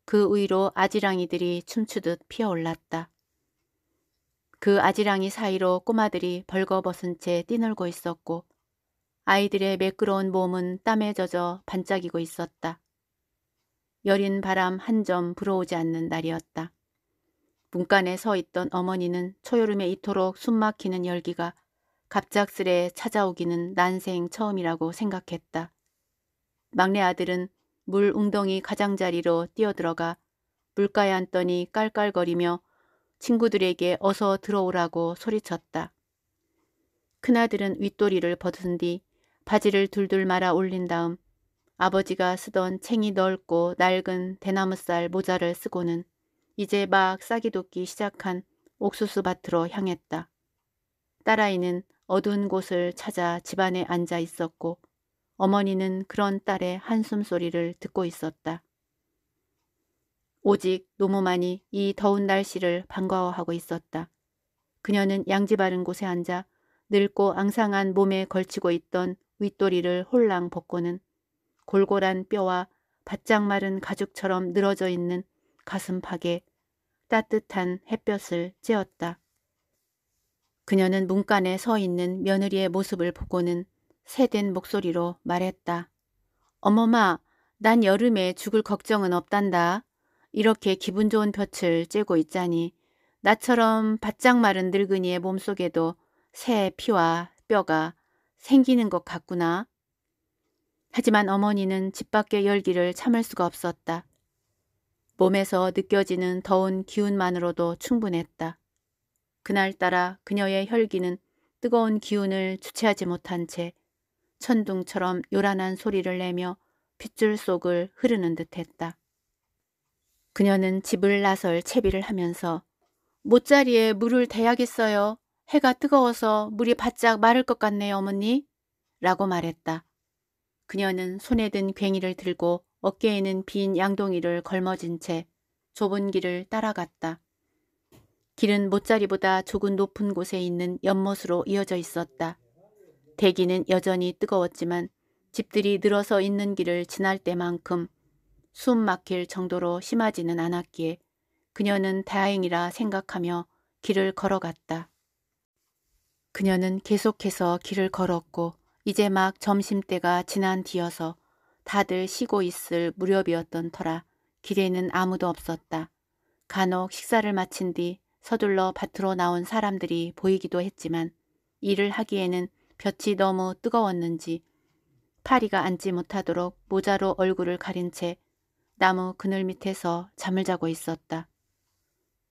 그 위로 아지랑이들이 춤추듯 피어올랐다. 그 아지랑이 사이로 꼬마들이 벌거벗은 채 뛰놀고 있었고 아이들의 매끄러운 몸은 땀에 젖어 반짝이고 있었다. 여린 바람 한 점 불어오지 않는 날이었다. 문간에 서 있던 어머니는 초여름에 이토록 숨막히는 열기가 갑작스레 찾아오기는 난생 처음이라고 생각했다. 막내 아들은 물 웅덩이 가장자리로 뛰어들어가 물가에 앉더니 깔깔거리며 친구들에게 어서 들어오라고 소리쳤다. 큰아들은 윗도리를 벗은 뒤 바지를 둘둘 말아 올린 다음 아버지가 쓰던 챙이 넓고 낡은 대나무쌀 모자를 쓰고는 이제 막 싹이 돋기 시작한 옥수수밭으로 향했다. 딸아이는 어두운 곳을 찾아 집안에 앉아 있었고 어머니는 그런 딸의 한숨 소리를 듣고 있었다. 오직 노무만이 이 더운 날씨를 반가워하고 있었다. 그녀는 양지 바른 곳에 앉아 늙고 앙상한 몸에 걸치고 있던 윗도리를 홀랑 벗고는 골골한 뼈와 바짝 마른 가죽처럼 늘어져 있는 가슴팍에 따뜻한 햇볕을 쬐었다. 그녀는 문간에 서 있는 며느리의 모습을 보고는 새된 목소리로 말했다. 어머마, 난 여름에 죽을 걱정은 없단다. 이렇게 기분 좋은 볕을 쬐고 있자니 나처럼 바짝 마른 늙은이의 몸속에도 새 피와 뼈가 생기는 것 같구나. 하지만 어머니는 집 밖의 열기를 참을 수가 없었다. 몸에서 느껴지는 더운 기운만으로도 충분했다. 그날따라 그녀의 혈기는 뜨거운 기운을 주체하지 못한 채 천둥처럼 요란한 소리를 내며 핏줄 속을 흐르는 듯했다. 그녀는 집을 나설 채비를 하면서 못자리에 물을 대야겠어요. 해가 뜨거워서 물이 바짝 마를 것 같네요, 어머니. 라고 말했다. 그녀는 손에 든 괭이를 들고 어깨에는 빈 양동이를 걸머진 채 좁은 길을 따라갔다. 길은 못자리보다 조금 높은 곳에 있는 연못으로 이어져 있었다. 대기는 여전히 뜨거웠지만 집들이 늘어서 있는 길을 지날 때만큼 숨 막힐 정도로 심하지는 않았기에 그녀는 다행이라 생각하며 길을 걸어갔다. 그녀는 계속해서 길을 걸었고 이제 막 점심때가 지난 뒤여서 다들 쉬고 있을 무렵이었던 터라 길에는 아무도 없었다. 간혹 식사를 마친 뒤 서둘러 밭으로 나온 사람들이 보이기도 했지만 일을 하기에는 볕이 너무 뜨거웠는지 파리가 앉지 못하도록 모자로 얼굴을 가린 채 나무 그늘 밑에서 잠을 자고 있었다.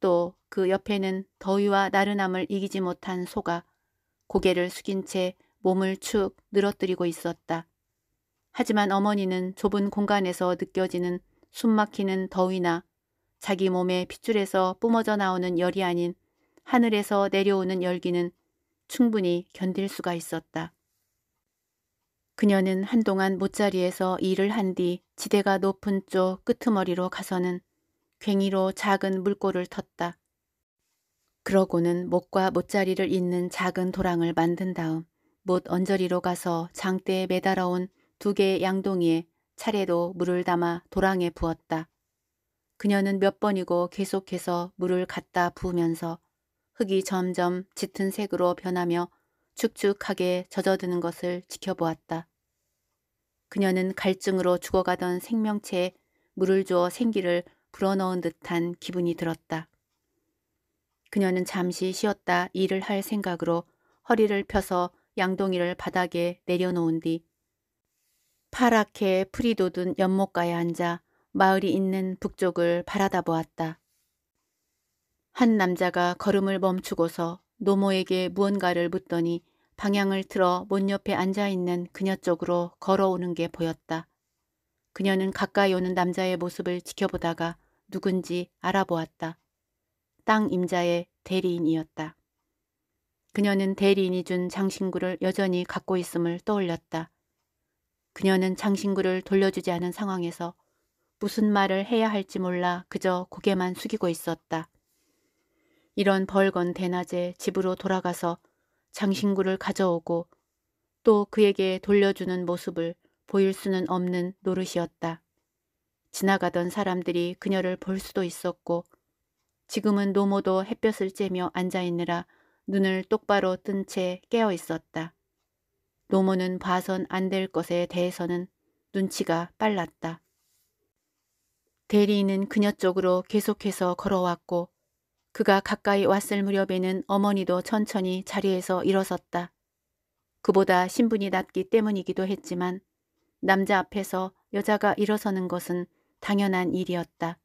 또 그 옆에는 더위와 나른함을 이기지 못한 소가 고개를 숙인 채 몸을 축 늘어뜨리고 있었다. 하지만 어머니는 좁은 공간에서 느껴지는 숨막히는 더위나 자기 몸의 핏줄에서 뿜어져 나오는 열이 아닌 하늘에서 내려오는 열기는 충분히 견딜 수가 있었다. 그녀는 한동안 못자리에서 일을 한 뒤 지대가 높은 쪽 끄트머리로 가서는 괭이로 작은 물꼬를 텄다. 그러고는 목과 못자리를 잇는 작은 도랑을 만든 다음 못 언저리로 가서 장대에 매달아온 두 개의 양동이에 차례로 물을 담아 도랑에 부었다. 그녀는 몇 번이고 계속해서 물을 갖다 부으면서 흙이 점점 짙은 색으로 변하며 축축하게 젖어드는 것을 지켜보았다. 그녀는 갈증으로 죽어가던 생명체에 물을 주어 생기를 불어넣은 듯한 기분이 들었다. 그녀는 잠시 쉬었다 일을 할 생각으로 허리를 펴서 양동이를 바닥에 내려놓은 뒤 파랗게 풀이 돋은 연못가에 앉아 마을이 있는 북쪽을 바라다 보았다. 한 남자가 걸음을 멈추고서 노모에게 무언가를 묻더니 방향을 틀어 문 옆에 앉아있는 그녀 쪽으로 걸어오는 게 보였다. 그녀는 가까이 오는 남자의 모습을 지켜보다가 누군지 알아보았다. 땅 임자의 대리인이었다. 그녀는 대리인이 준 장신구를 여전히 갖고 있음을 떠올렸다. 그녀는 장신구를 돌려주지 않은 상황에서 무슨 말을 해야 할지 몰라 그저 고개만 숙이고 있었다. 이런 벌건 대낮에 집으로 돌아가서 장신구를 가져오고 또 그에게 돌려주는 모습을 보일 수는 없는 노릇이었다. 지나가던 사람들이 그녀를 볼 수도 있었고 지금은 노모도 햇볕을 쬐며 앉아있느라 눈을 똑바로 뜬 채 깨어 있었다. 노모는 봐선 안 될 것에 대해서는 눈치가 빨랐다. 대리인은 그녀 쪽으로 계속해서 걸어왔고 그가 가까이 왔을 무렵에는 어머니도 천천히 자리에서 일어섰다. 그보다 신분이 낮기 때문이기도 했지만 남자 앞에서 여자가 일어서는 것은 당연한 일이었다.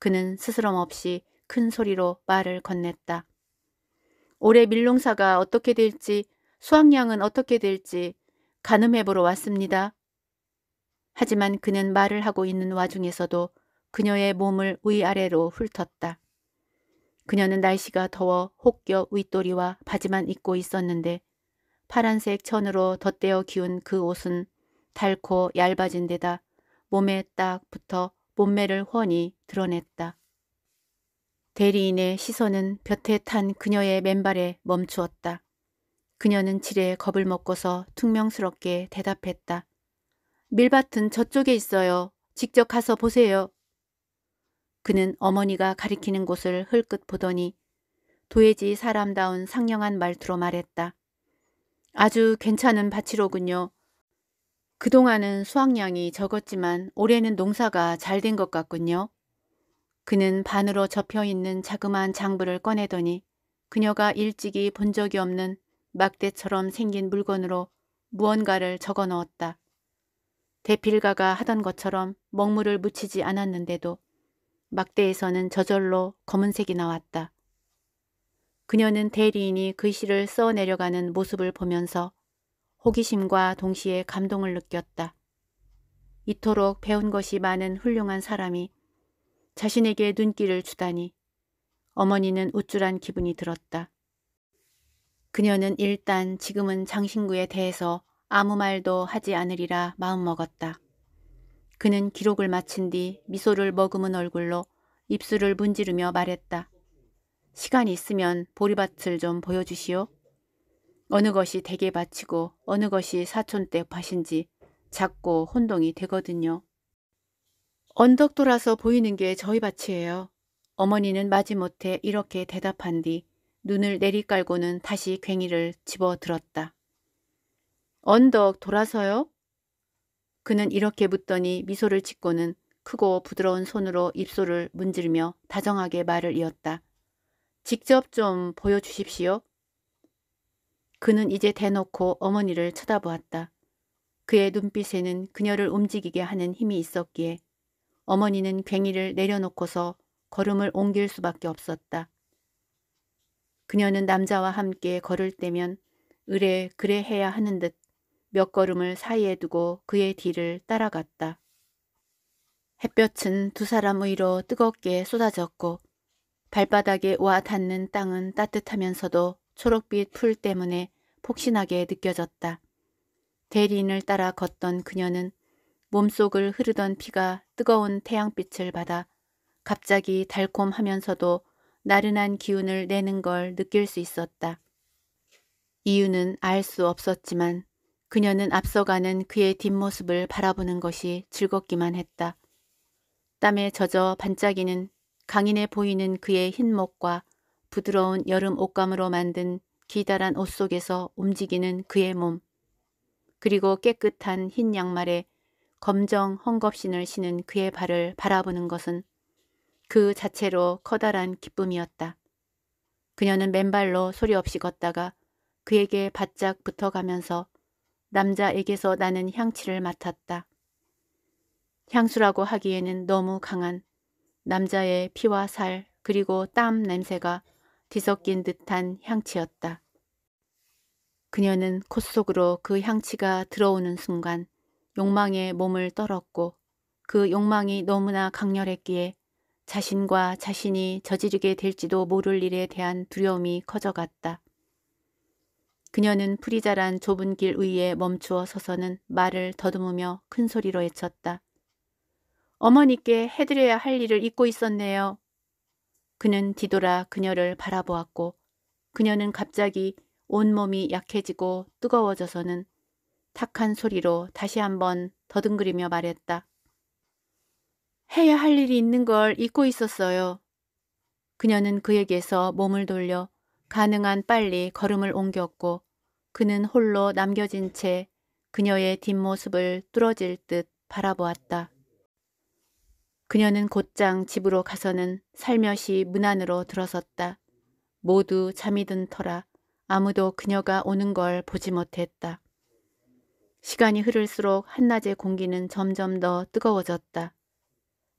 그는 스스럼 없이 큰 소리로 말을 건넸다. 올해 밀농사가 어떻게 될지 수확량은 어떻게 될지 가늠해보러 왔습니다. 하지만 그는 말을 하고 있는 와중에서도 그녀의 몸을 위아래로 훑었다. 그녀는 날씨가 더워 혹겨 윗도리와 바지만 입고 있었는데 파란색 천으로 덧대어 기운 그 옷은 닳고 얇아진 데다 몸에 딱 붙어 몸매를 훤히 드러냈다. 대리인의 시선은 볕에 탄 그녀의 맨발에 멈추었다. 그녀는 지레 겁을 먹고서 퉁명스럽게 대답했다. 밀밭은 저쪽에 있어요. 직접 가서 보세요. 그는 어머니가 가리키는 곳을 흘끗 보더니 도예지 사람다운 상냥한 말투로 말했다. 아주 괜찮은 밭이로군요. 그동안은 수확량이 적었지만 올해는 농사가 잘 된 것 같군요. 그는 반으로 접혀있는 자그마한 장부를 꺼내더니 그녀가 일찍이 본 적이 없는 막대처럼 생긴 물건으로 무언가를 적어 넣었다. 대필가가 하던 것처럼 먹물을 묻히지 않았는데도 막대에서는 저절로 검은색이 나왔다. 그녀는 대리인이 글씨를 그 써내려가는 모습을 보면서 호기심과 동시에 감동을 느꼈다. 이토록 배운 것이 많은 훌륭한 사람이 자신에게 눈길을 주다니 어머니는 우쭐한 기분이 들었다. 그녀는 일단 지금은 장신구에 대해서 아무 말도 하지 않으리라 마음먹었다. 그는 기록을 마친 뒤 미소를 머금은 얼굴로 입술을 문지르며 말했다. 시간이 있으면 보리밭을 좀 보여주시오. 어느 것이 대게 밭치고 어느 것이 사촌때 밭인지 작고 혼동이 되거든요. 언덕 돌아서 보이는 게 저희 밭이에요. 어머니는 마지못해 이렇게 대답한 뒤 눈을 내리깔고는 다시 괭이를 집어들었다. 언덕 돌아서요? 그는 이렇게 묻더니 미소를 짓고는 크고 부드러운 손으로 입술을 문지르며 다정하게 말을 이었다. 직접 좀 보여주십시오. 그는 이제 대놓고 어머니를 쳐다보았다. 그의 눈빛에는 그녀를 움직이게 하는 힘이 있었기에 어머니는 괭이를 내려놓고서 걸음을 옮길 수밖에 없었다. 그녀는 남자와 함께 걸을 때면 으레 그래 해야 하는 듯 몇 걸음을 사이에 두고 그의 뒤를 따라갔다. 햇볕은 두 사람 위로 뜨겁게 쏟아졌고 발바닥에 와 닿는 땅은 따뜻하면서도 초록빛 풀 때문에 폭신하게 느껴졌다. 대리인을 따라 걷던 그녀는 몸속을 흐르던 피가 뜨거운 태양빛을 받아 갑자기 달콤하면서도 나른한 기운을 내는 걸 느낄 수 있었다. 이유는 알 수 없었지만 그녀는 앞서가는 그의 뒷모습을 바라보는 것이 즐겁기만 했다. 땀에 젖어 반짝이는 강인해 보이는 그의 흰목과 부드러운 여름 옷감으로 만든 기다란 옷 속에서 움직이는 그의 몸, 그리고 깨끗한 흰 양말에 검정 헝겊신을 신은 그의 발을 바라보는 것은 그 자체로 커다란 기쁨이었다. 그녀는 맨발로 소리 없이 걷다가 그에게 바짝 붙어가면서 남자에게서 나는 향취를 맡았다. 향수라고 하기에는 너무 강한 남자의 피와 살 그리고 땀 냄새가 뒤섞인 듯한 향취였다. 그녀는 콧속으로 그 향취가 들어오는 순간 욕망에 몸을 떨었고 그 욕망이 너무나 강렬했기에 자신과 자신이 저지르게 될지도 모를 일에 대한 두려움이 커져갔다. 그녀는 풀이 자란 좁은 길 위에 멈추어 서서는 말을 더듬으며 큰 소리로 외쳤다. 어머니께 해드려야 할 일을 잊고 있었네요. 그는 뒤돌아 그녀를 바라보았고 그녀는 갑자기 온몸이 약해지고 뜨거워져서는 탁한 소리로 다시 한번 더듬거리며 말했다. 해야 할 일이 있는 걸 잊고 있었어요. 그녀는 그에게서 몸을 돌려 가능한 빨리 걸음을 옮겼고 그는 홀로 남겨진 채 그녀의 뒷모습을 뚫어질 듯 바라보았다. 그녀는 곧장 집으로 가서는 살며시 문 안으로 들어섰다. 모두 잠이 든 터라 아무도 그녀가 오는 걸 보지 못했다. 시간이 흐를수록 한낮의 공기는 점점 더 뜨거워졌다.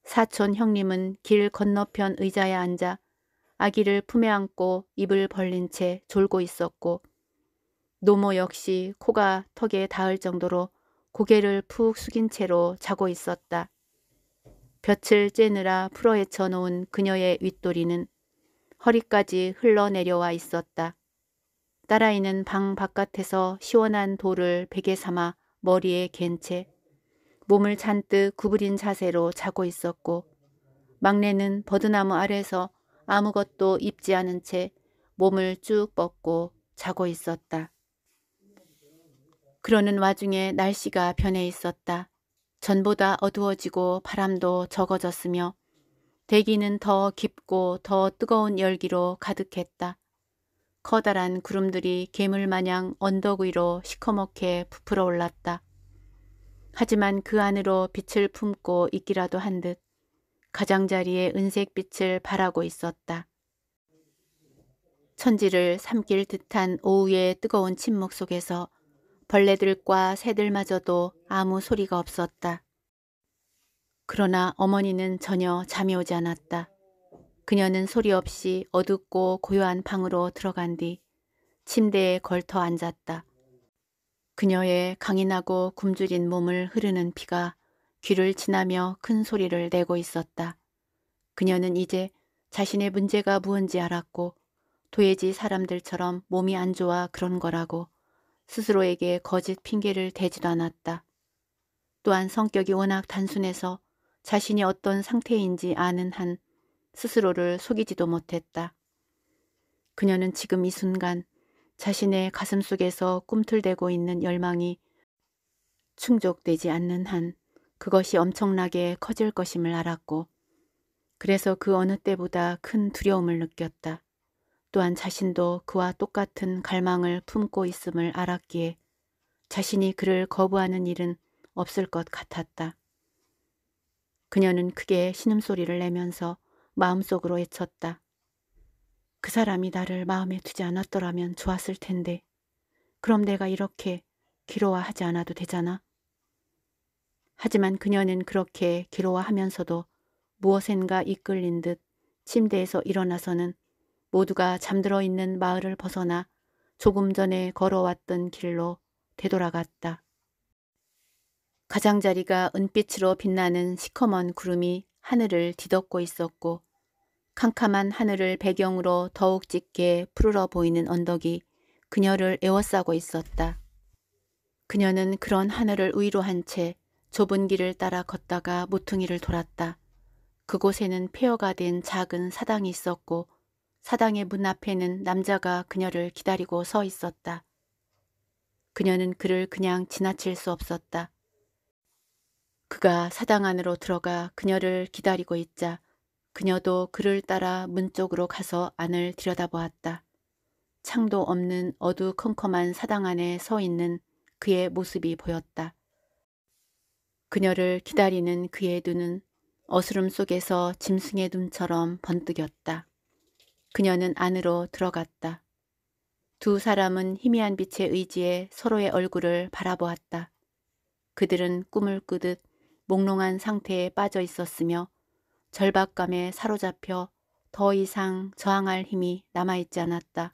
사촌 형님은 길 건너편 의자에 앉아 아기를 품에 안고 입을 벌린 채 졸고 있었고 노모 역시 코가 턱에 닿을 정도로 고개를 푹 숙인 채로 자고 있었다. 볕을 쬐느라 풀어헤쳐 놓은 그녀의 윗도리는 허리까지 흘러내려와 있었다. 딸아이는 방 바깥에서 시원한 돌을 베개 삼아 머리에 갠채 몸을 잔뜩 구부린 자세로 자고 있었고 막내는 버드나무 아래서 아무것도 입지 않은 채 몸을 쭉 뻗고 자고 있었다. 그러는 와중에 날씨가 변해 있었다. 전보다 어두워지고 바람도 적어졌으며 대기는 더 깊고 더 뜨거운 열기로 가득했다. 커다란 구름들이 괴물마냥 언덕 위로 시커멓게 부풀어 올랐다. 하지만 그 안으로 빛을 품고 있기라도 한 듯 가장자리에 은색빛을 바라고 있었다. 천지를 삼킬 듯한 오후의 뜨거운 침묵 속에서 벌레들과 새들마저도 아무 소리가 없었다. 그러나 어머니는 전혀 잠이 오지 않았다. 그녀는 소리 없이 어둡고 고요한 방으로 들어간 뒤 침대에 걸터 앉았다. 그녀의 강인하고 굶주린 몸을 흐르는 피가 귀를 지나며 큰 소리를 내고 있었다. 그녀는 이제 자신의 문제가 무언지 알았고 도예지 사람들처럼 몸이 안 좋아 그런 거라고 스스로에게 거짓 핑계를 대지도 않았다. 또한 성격이 워낙 단순해서 자신이 어떤 상태인지 아는 한 스스로를 속이지도 못했다. 그녀는 지금 이 순간 자신의 가슴 속에서 꿈틀대고 있는 열망이 충족되지 않는 한 그것이 엄청나게 커질 것임을 알았고 그래서 그 어느 때보다 큰 두려움을 느꼈다. 또한 자신도 그와 똑같은 갈망을 품고 있음을 알았기에 자신이 그를 거부하는 일은 없을 것 같았다. 그녀는 크게 신음소리를 내면서 마음속으로 외쳤다. 그 사람이 나를 마음에 두지 않았더라면 좋았을 텐데 그럼 내가 이렇게 괴로워하지 않아도 되잖아. 하지만 그녀는 그렇게 괴로워하면서도 무엇엔가 이끌린 듯 침대에서 일어나서는 모두가 잠들어 있는 마을을 벗어나 조금 전에 걸어왔던 길로 되돌아갔다. 가장자리가 은빛으로 빛나는 시커먼 구름이 하늘을 뒤덮고 있었고 캄캄한 하늘을 배경으로 더욱 짙게 푸르러 보이는 언덕이 그녀를 에워싸고 있었다. 그녀는 그런 하늘을 위로한 채 좁은 길을 따라 걷다가 모퉁이를 돌았다. 그곳에는 폐허가 된 작은 사당이 있었고 사당의 문 앞에는 남자가 그녀를 기다리고 서 있었다. 그녀는 그를 그냥 지나칠 수 없었다. 그가 사당 안으로 들어가 그녀를 기다리고 있자 그녀도 그를 따라 문 쪽으로 가서 안을 들여다보았다. 창도 없는 어두컴컴한 사당 안에 서 있는 그의 모습이 보였다. 그녀를 기다리는 그의 눈은 어스름 속에서 짐승의 눈처럼 번뜩였다. 그녀는 안으로 들어갔다. 두 사람은 희미한 빛의 의지에 서로의 얼굴을 바라보았다. 그들은 꿈을 꾸듯 몽롱한 상태에 빠져 있었으며 절박감에 사로잡혀 더 이상 저항할 힘이 남아있지 않았다.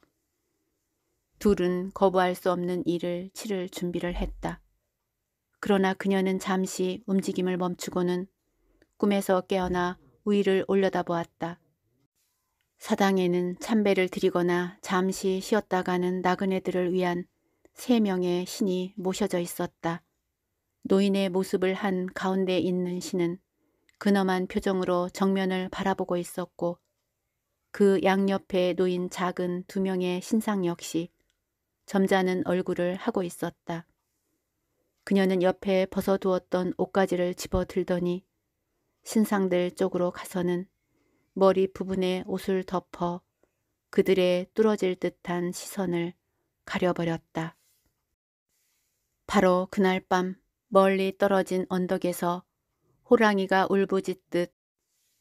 둘은 거부할 수 없는 일을 치를 준비를 했다. 그러나 그녀는 잠시 움직임을 멈추고는 꿈에서 깨어나 우 위를 올려다보았다. 사당에는 참배를 드리거나 잠시 쉬었다 가는 나그네들을 위한 세 명의 신이 모셔져 있었다. 노인의 모습을 한 가운데 있는 신은 근엄한 표정으로 정면을 바라보고 있었고 그 양옆에 놓인 작은 두 명의 신상 역시 점잖은 얼굴을 하고 있었다. 그녀는 옆에 벗어두었던 옷가지를 집어들더니 신상들 쪽으로 가서는 머리 부분에 옷을 덮어 그들의 뚫어질 듯한 시선을 가려버렸다. 바로 그날 밤 멀리 떨어진 언덕에서 호랑이가 울부짖듯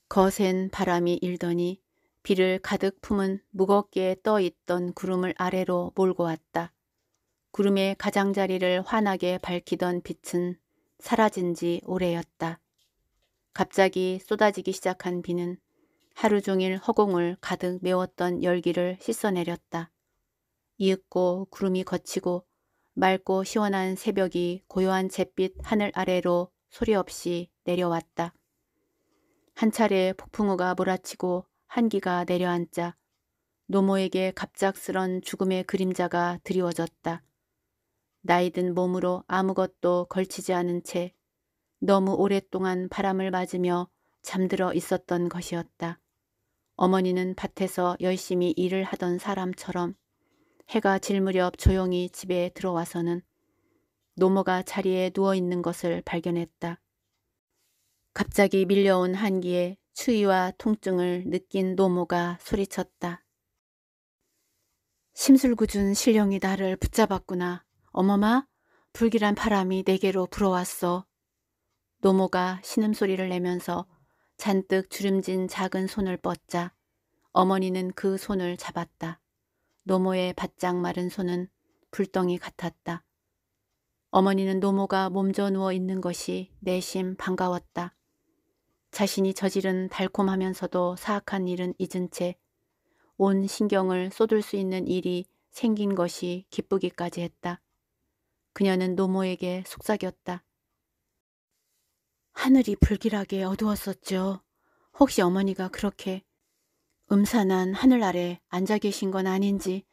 거센 바람이 일더니 비를 가득 품은 무겁게 떠있던 구름을 아래로 몰고 왔다. 구름의 가장자리를 환하게 밝히던 빛은 사라진 지 오래였다. 갑자기 쏟아지기 시작한 비는 하루 종일 허공을 가득 메웠던 열기를 씻어내렸다. 이윽고 구름이 거치고 맑고 시원한 새벽이 고요한 잿빛 하늘 아래로 소리 없이 내려왔다. 한 차례 폭풍우가 몰아치고 한기가 내려앉자 노모에게 갑작스런 죽음의 그림자가 드리워졌다. 나이든 몸으로 아무것도 걸치지 않은 채 너무 오랫동안 바람을 맞으며 잠들어 있었던 것이었다. 어머니는 밭에서 열심히 일을 하던 사람처럼 해가 질 무렵 조용히 집에 들어와서는 노모가 자리에 누워 있는 것을 발견했다. 갑자기 밀려온 한기에 추위와 통증을 느낀 노모가 소리쳤다. 심술궂은 신령이 나를 붙잡았구나. 어머마, 불길한 바람이 내게로 불어왔어. 노모가 신음소리를 내면서 잔뜩 주름진 작은 손을 뻗자 어머니는 그 손을 잡았다. 노모의 바짝 마른 손은 불덩이 같았다. 어머니는 노모가 몸져 누워 있는 것이 내심 반가웠다. 자신이 저지른 달콤하면서도 사악한 일은 잊은 채 온 신경을 쏟을 수 있는 일이 생긴 것이 기쁘기까지 했다. 그녀는 노모에게 속삭였다. 하늘이 불길하게 어두웠었죠. 혹시 어머니가 그렇게 음산한 하늘 아래 앉아 계신 건 아닌지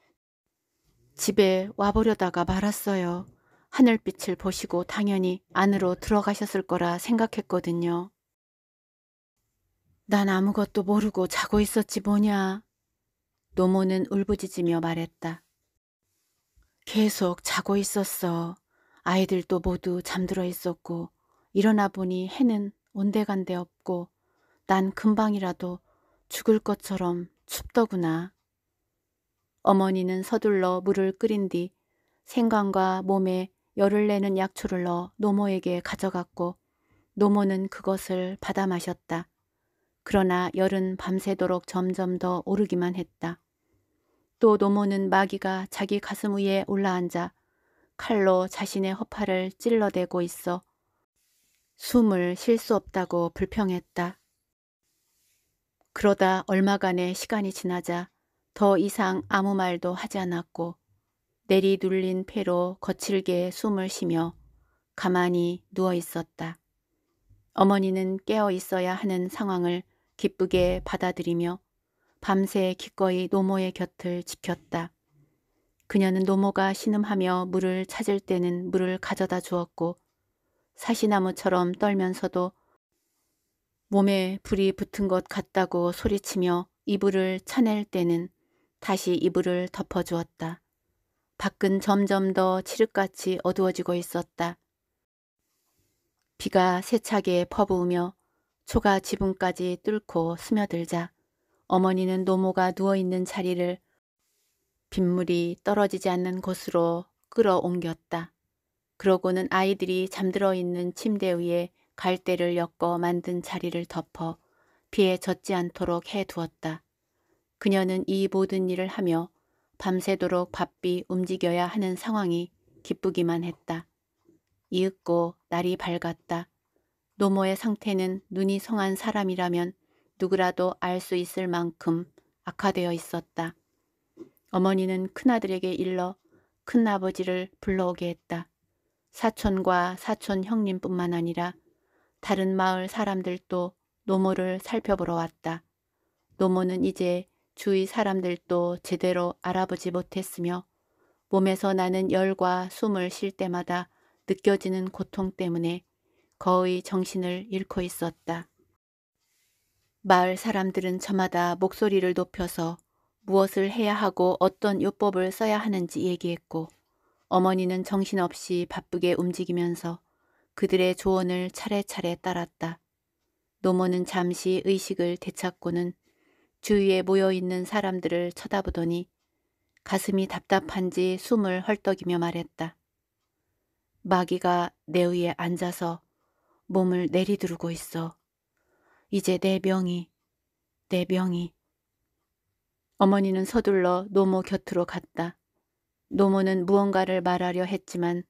집에 와보려다가 말았어요. 하늘빛을 보시고 당연히 안으로 들어가셨을 거라 생각했거든요. 난 아무것도 모르고 자고 있었지 뭐냐. 노모는 울부짖으며 말했다. 계속 자고 있었어. 아이들도 모두 잠들어 있었고 일어나 보니 해는 온데간데 없고 난 금방이라도 죽을 것처럼 춥더구나. 어머니는 서둘러 물을 끓인 뒤 생강과 몸에 열을 내는 약초를 넣어 노모에게 가져갔고 노모는 그것을 받아 마셨다. 그러나 열은 밤새도록 점점 더 오르기만 했다. 또 노모는 마귀가 자기 가슴 위에 올라앉아 칼로 자신의 허파를 찔러대고 있어 숨을 쉴 수 없다고 불평했다. 그러다 얼마간의 시간이 지나자 더 이상 아무 말도 하지 않았고 내리 둘린 폐로 거칠게 숨을 쉬며 가만히 누워 있었다. 어머니는 깨어 있어야 하는 상황을 기쁘게 받아들이며 밤새 기꺼이 노모의 곁을 지켰다. 그녀는 노모가 신음하며 물을 찾을 때는 물을 가져다 주었고 사시나무처럼 떨면서도 몸에 불이 붙은 것 같다고 소리치며 이불을 쳐낼 때는 다시 이불을 덮어주었다. 밖은 점점 더 칠흑같이 어두워지고 있었다. 비가 세차게 퍼부으며 초가 지붕까지 뚫고 스며들자 어머니는 노모가 누워있는 자리를 빗물이 떨어지지 않는 곳으로 끌어옮겼다. 그러고는 아이들이 잠들어 있는 침대 위에 갈대를 엮어 만든 자리를 덮어 비에 젖지 않도록 해두었다. 그녀는 이 모든 일을 하며 밤새도록 바삐 움직여야 하는 상황이 기쁘기만 했다. 이윽고 날이 밝았다. 노모의 상태는 눈이 성한 사람이라면 누구라도 알 수 있을 만큼 악화되어 있었다. 어머니는 큰아들에게 일러 큰아버지를 불러오게 했다. 사촌과 사촌 형님뿐만 아니라 다른 마을 사람들도 노모를 살펴보러 왔다. 노모는 이제 주위 사람들도 제대로 알아보지 못했으며 몸에서 나는 열과 숨을 쉴 때마다 느껴지는 고통 때문에 거의 정신을 잃고 있었다. 마을 사람들은 저마다 목소리를 높여서 무엇을 해야 하고 어떤 요법을 써야 하는지 얘기했고 어머니는 정신없이 바쁘게 움직이면서 그들의 조언을 차례차례 따랐다. 노모는 잠시 의식을 되찾고는 주위에 모여있는 사람들을 쳐다보더니 가슴이 답답한지 숨을 헐떡이며 말했다. 마귀가 내 위에 앉아서 몸을 내리두르고 있어. 이제 내 명이, 내 명이. 어머니는 서둘러 노모 곁으로 갔다. 노모는 무언가를 말하려 했지만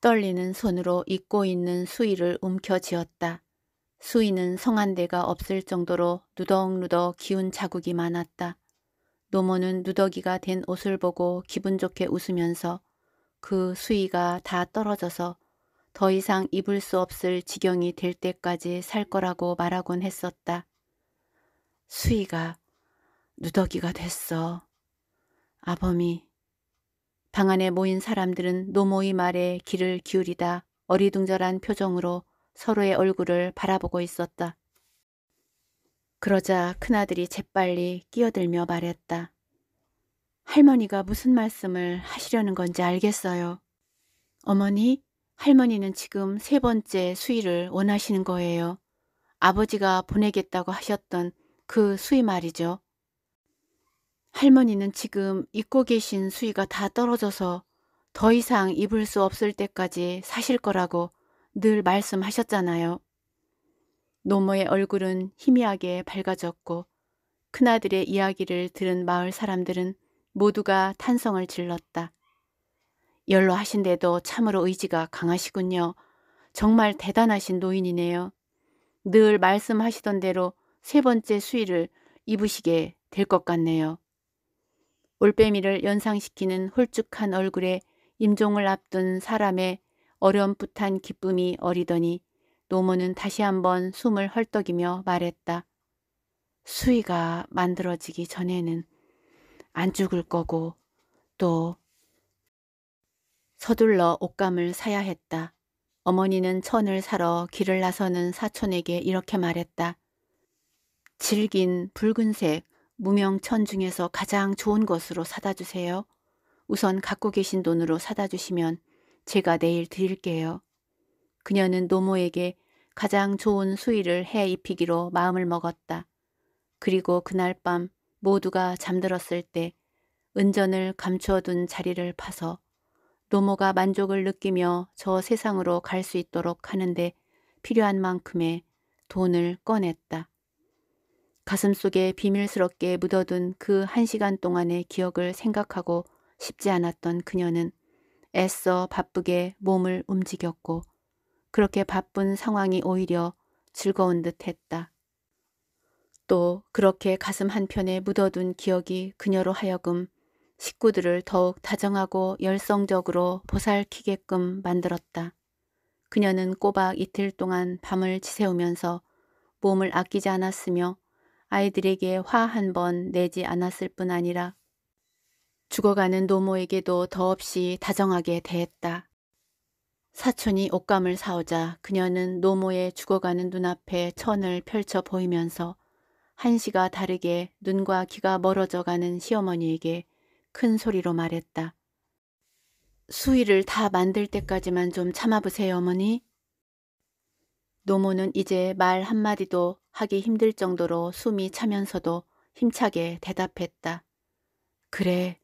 떨리는 손으로 잊고 있는 수의를 움켜쥐었다. 수인는 성한 데가 없을 정도로 누덕누덕 기운 자국이 많았다. 노모는 누더기가 된 옷을 보고 기분 좋게 웃으면서 그 수위가 다 떨어져서 더 이상 입을 수 없을 지경이 될 때까지 살 거라고 말하곤 했었다. 수위가 누더기가 됐어. 아범이. 방 안에 모인 사람들은 노모의 말에 귀를 기울이다 어리둥절한 표정으로 서로의 얼굴을 바라보고 있었다. 그러자 큰아들이 재빨리 끼어들며 말했다. 할머니가 무슨 말씀을 하시려는 건지 알겠어요. 어머니, 할머니는 지금 세 번째 수의를 원하시는 거예요. 아버지가 보내겠다고 하셨던 그 수의 말이죠. 할머니는 지금 입고 계신 수의가 다 떨어져서 더 이상 입을 수 없을 때까지 사실 거라고 늘 말씀하셨잖아요. 노모의 얼굴은 희미하게 밝아졌고 큰아들의 이야기를 들은 마을 사람들은 모두가 탄성을 질렀다. 연로하신데도 참으로 의지가 강하시군요. 정말 대단하신 노인이네요. 늘 말씀하시던 대로 세 번째 수위를 입으시게 될 것 같네요. 올빼미를 연상시키는 홀쭉한 얼굴에 임종을 앞둔 사람의 어렴풋한 기쁨이 어리더니 노모는 다시 한번 숨을 헐떡이며 말했다. 수위가 만들어지기 전에는 안 죽을 거고 또 서둘러 옷감을 사야 했다. 어머니는 천을 사러 길을 나서는 사촌에게 이렇게 말했다. 질긴 붉은색 무명천 중에서 가장 좋은 것으로 사다 주세요. 우선 갖고 계신 돈으로 사다 주시면 제가 내일 드릴게요. 그녀는 노모에게 가장 좋은 수의를 해 입히기로 마음을 먹었다. 그리고 그날 밤 모두가 잠들었을 때 은전을 감추어둔 자리를 파서 노모가 만족을 느끼며 저 세상으로 갈 수 있도록 하는데 필요한 만큼의 돈을 꺼냈다. 가슴속에 비밀스럽게 묻어둔 그 한 시간 동안의 기억을 생각하고 싶지 않았던 그녀는 애써 바쁘게 몸을 움직였고 그렇게 바쁜 상황이 오히려 즐거운 듯 했다. 또 그렇게 가슴 한편에 묻어둔 기억이 그녀로 하여금 식구들을 더욱 다정하고 열성적으로 보살키게끔 만들었다. 그녀는 꼬박 이틀 동안 밤을 지새우면서 몸을 아끼지 않았으며 아이들에게 화 한 번 내지 않았을 뿐 아니라 죽어가는 노모에게도 더없이 다정하게 대했다. 사촌이 옷감을 사오자 그녀는 노모의 죽어가는 눈앞에 천을 펼쳐 보이면서 한시가 다르게 눈과 귀가 멀어져 가는 시어머니에게 큰 소리로 말했다. 수의를 다 만들 때까지만 좀 참아보세요, 어머니. 노모는 이제 말 한마디도 하기 힘들 정도로 숨이 차면서도 힘차게 대답했다. 그래,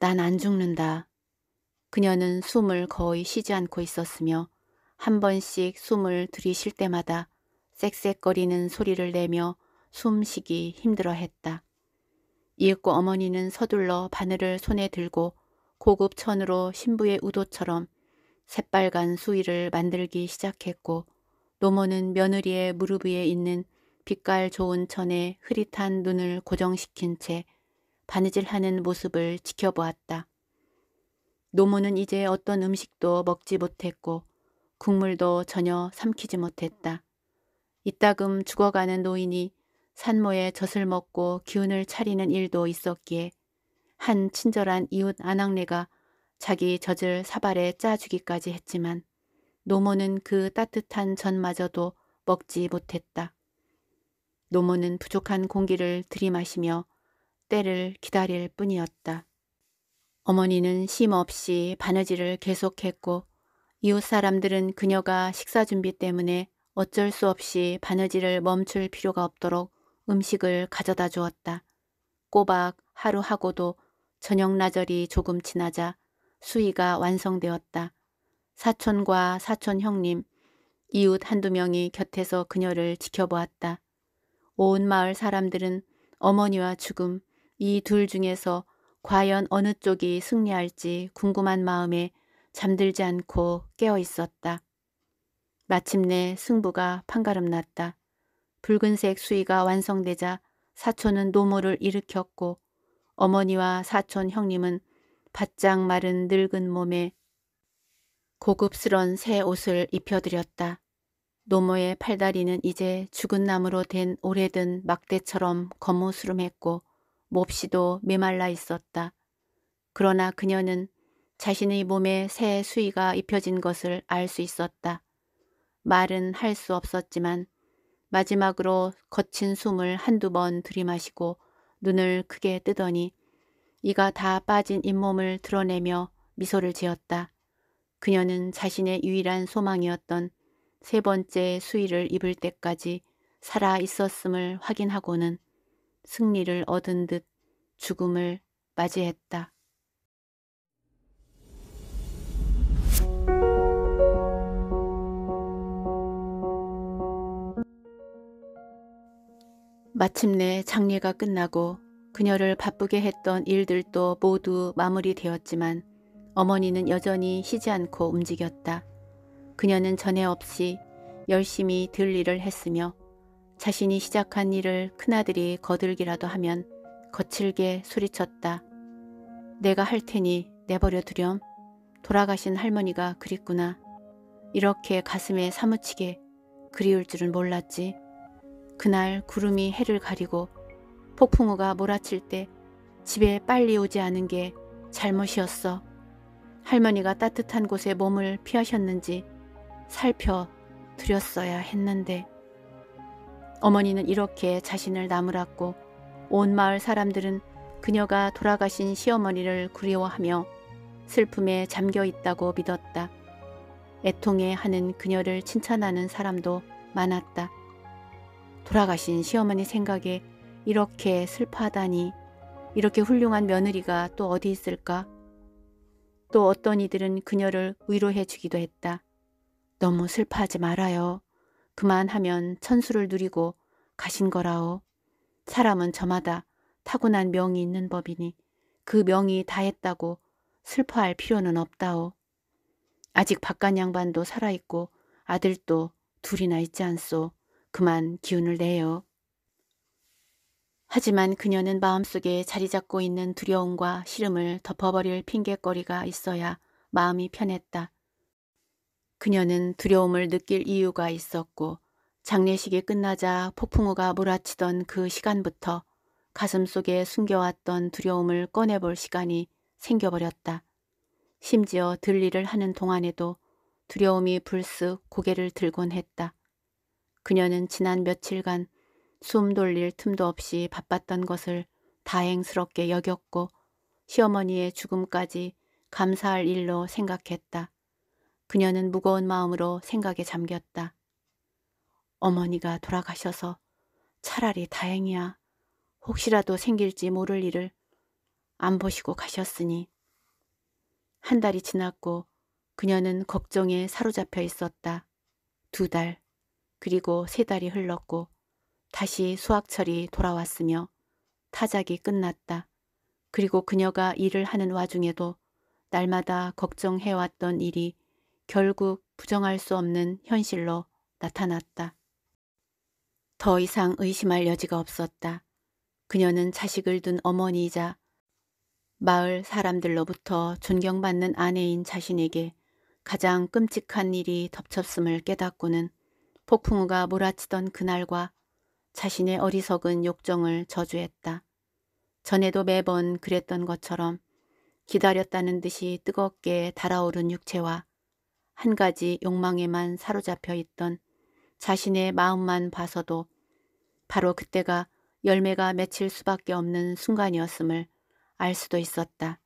난안 죽는다. 그녀는 숨을 거의 쉬지 않고 있었으며 한 번씩 숨을 들이쉴 때마다 쌕쌕거리는 소리를 내며 숨쉬기 힘들어했다. 이윽고 어머니는 서둘러 바늘을 손에 들고 고급 천으로 신부의 우도처럼 새빨간 수의를 만들기 시작했고 노모는 며느리의 무릎 위에 있는 빛깔 좋은 천에 흐릿한 눈을 고정시킨 채 바느질하는 모습을 지켜보았다. 노모는 이제 어떤 음식도 먹지 못했고 국물도 전혀 삼키지 못했다. 이따금 죽어가는 노인이 산모의 젖을 먹고 기운을 차리는 일도 있었기에 한 친절한 이웃 아낙네가 자기 젖을 사발에 짜주기까지 했지만 노모는 그 따뜻한 젖마저도 먹지 못했다. 노모는 부족한 공기를 들이마시며 때를 기다릴 뿐이었다. 어머니는 쉼없이 바느질을 계속했고 이웃 사람들은 그녀가 식사 준비 때문에 어쩔 수 없이 바느질을 멈출 필요가 없도록 음식을 가져다 주었다. 꼬박 하루하고도 저녁 나절이 조금 지나자 수위가 완성되었다. 사촌과 사촌 형님, 이웃 한두 명이 곁에서 그녀를 지켜보았다. 온 마을 사람들은 어머니와 죽음, 이둘 중에서 과연 어느 쪽이 승리할지 궁금한 마음에 잠들지 않고 깨어 있었다. 마침내 승부가 판가름 났다. 붉은색 수위가 완성되자 사촌은 노모를 일으켰고 어머니와 사촌 형님은 바짝 마른 늙은 몸에 고급스런 새 옷을 입혀드렸다. 노모의 팔다리는 이제 죽은 나무로 된 오래된 막대처럼 거무스름했고 몹시도 메말라 있었다. 그러나 그녀는 자신의 몸에 새수위가 입혀진 것을 알 수 있었다. 말은 할 수 없었지만 마지막으로 거친 숨을 한두 번 들이마시고 눈을 크게 뜨더니 이가 다 빠진 잇몸을 드러내며 미소를 지었다. 그녀는 자신의 유일한 소망이었던 세 번째 수위를 입을 때까지 살아 있었음을 확인하고는 승리를 얻은 듯 죽음을 맞이했다. 마침내 장례가 끝나고 그녀를 바쁘게 했던 일들도 모두 마무리되었지만 어머니는 여전히 쉬지 않고 움직였다. 그녀는 전에 없이 열심히 들 일을 했으며 자신이 시작한 일을 큰아들이 거들기라도 하면 거칠게 소리쳤다. 내가 할 테니 내버려 두렴. 돌아가신 할머니가 그립구나. 이렇게 가슴에 사무치게 그리울 줄은 몰랐지. 그날 구름이 해를 가리고 폭풍우가 몰아칠 때 집에 빨리 오지 않은 게 잘못이었어. 할머니가 따뜻한 곳에 몸을 피하셨는지 살펴 드렸어야 했는데. 어머니는 이렇게 자신을 나무랐고 온 마을 사람들은 그녀가 돌아가신 시어머니를 그리워하며 슬픔에 잠겨 있다고 믿었다. 애통해 하는 그녀를 칭찬하는 사람도 많았다. 돌아가신 시어머니 생각에 이렇게 슬퍼하다니 이렇게 훌륭한 며느리가 또 어디 있을까? 또 어떤 이들은 그녀를 위로해 주기도 했다. 너무 슬퍼하지 말아요. 그만하면 천수를 누리고 가신 거라오. 사람은 저마다 타고난 명이 있는 법이니 그 명이 다 했다고 슬퍼할 필요는 없다오. 아직 바깥 양반도 살아있고 아들도 둘이나 있지 않소. 그만 기운을 내요. 하지만 그녀는 마음속에 자리 잡고 있는 두려움과 시름을 덮어버릴 핑계거리가 있어야 마음이 편했다. 그녀는 두려움을 느낄 이유가 있었고 장례식이 끝나자 폭풍우가 몰아치던 그 시간부터 가슴 속에 숨겨왔던 두려움을 꺼내볼 시간이 생겨버렸다. 심지어 들리를 하는 동안에도 두려움이 불쑥 고개를 들곤 했다. 그녀는 지난 며칠간 숨 돌릴 틈도 없이 바빴던 것을 다행스럽게 여겼고 시어머니의 죽음까지 감사할 일로 생각했다. 그녀는 무거운 마음으로 생각에 잠겼다. 어머니가 돌아가셔서 차라리 다행이야. 혹시라도 생길지 모를 일을 안 보시고 가셨으니. 한 달이 지났고 그녀는 걱정에 사로잡혀 있었다. 두 달, 그리고 세 달이 흘렀고 다시 수학철이 돌아왔으며 타작이 끝났다. 그리고 그녀가 일을 하는 와중에도 날마다 걱정해왔던 일이 결국 부정할 수 없는 현실로 나타났다. 더 이상 의심할 여지가 없었다. 그녀는 자식을 둔 어머니이자 마을 사람들로부터 존경받는 아내인 자신에게 가장 끔찍한 일이 덮쳤음을 깨닫고는 폭풍우가 몰아치던 그날과 자신의 어리석은 욕정을 저주했다. 전에도 매번 그랬던 것처럼 기다렸다는 듯이 뜨겁게 달아오른 육체와 한 가지 욕망에만 사로잡혀 있던 자신의 마음만 봐서도 바로 그때가 열매가 맺힐 수밖에 없는 순간이었음을 알 수도 있었다.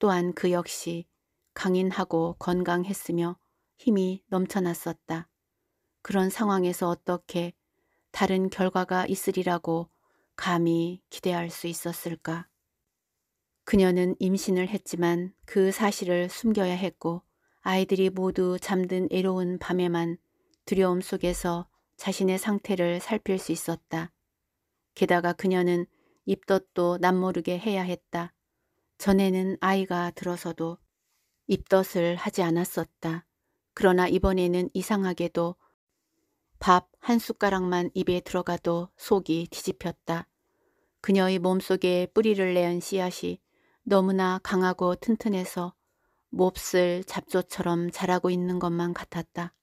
또한 그 역시 강인하고 건강했으며 힘이 넘쳐났었다. 그런 상황에서 어떻게 다른 결과가 있으리라고 감히 기대할 수 있었을까? 그녀는 임신을 했지만 그 사실을 숨겨야 했고 아이들이 모두 잠든 애로운 밤에만 두려움 속에서 자신의 상태를 살필 수 있었다. 게다가 그녀는 입덧도 남모르게 해야 했다. 전에는 아이가 들어서도 입덧을 하지 않았었다. 그러나 이번에는 이상하게도 밥 한 숟가락만 입에 들어가도 속이 뒤집혔다. 그녀의 몸속에 뿌리를 내은 씨앗이 너무나 강하고 튼튼해서 몹쓸 잡초처럼 자라고 있는 것만 같았다.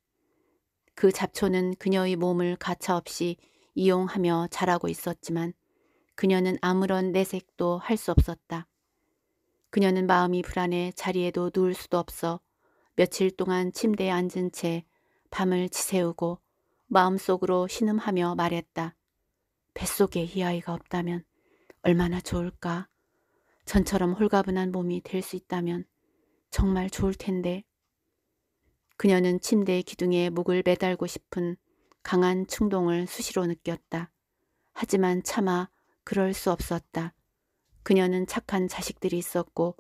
그 잡초는 그녀의 몸을 가차없이 이용하며 자라고 있었지만 그녀는 아무런 내색도 할 수 없었다. 그녀는 마음이 불안해 자리에도 누울 수도 없어 며칠 동안 침대에 앉은 채 밤을 지새우고 마음속으로 신음하며 말했다. 뱃속에 이 아이가 없다면 얼마나 좋을까? 전처럼 홀가분한 몸이 될 수 있다면 정말 좋을 텐데. 그녀는 침대 기둥에 목을 매달고 싶은 강한 충동을 수시로 느꼈다. 하지만 차마 그럴 수 없었다. 그녀는 착한 자식들이 있었고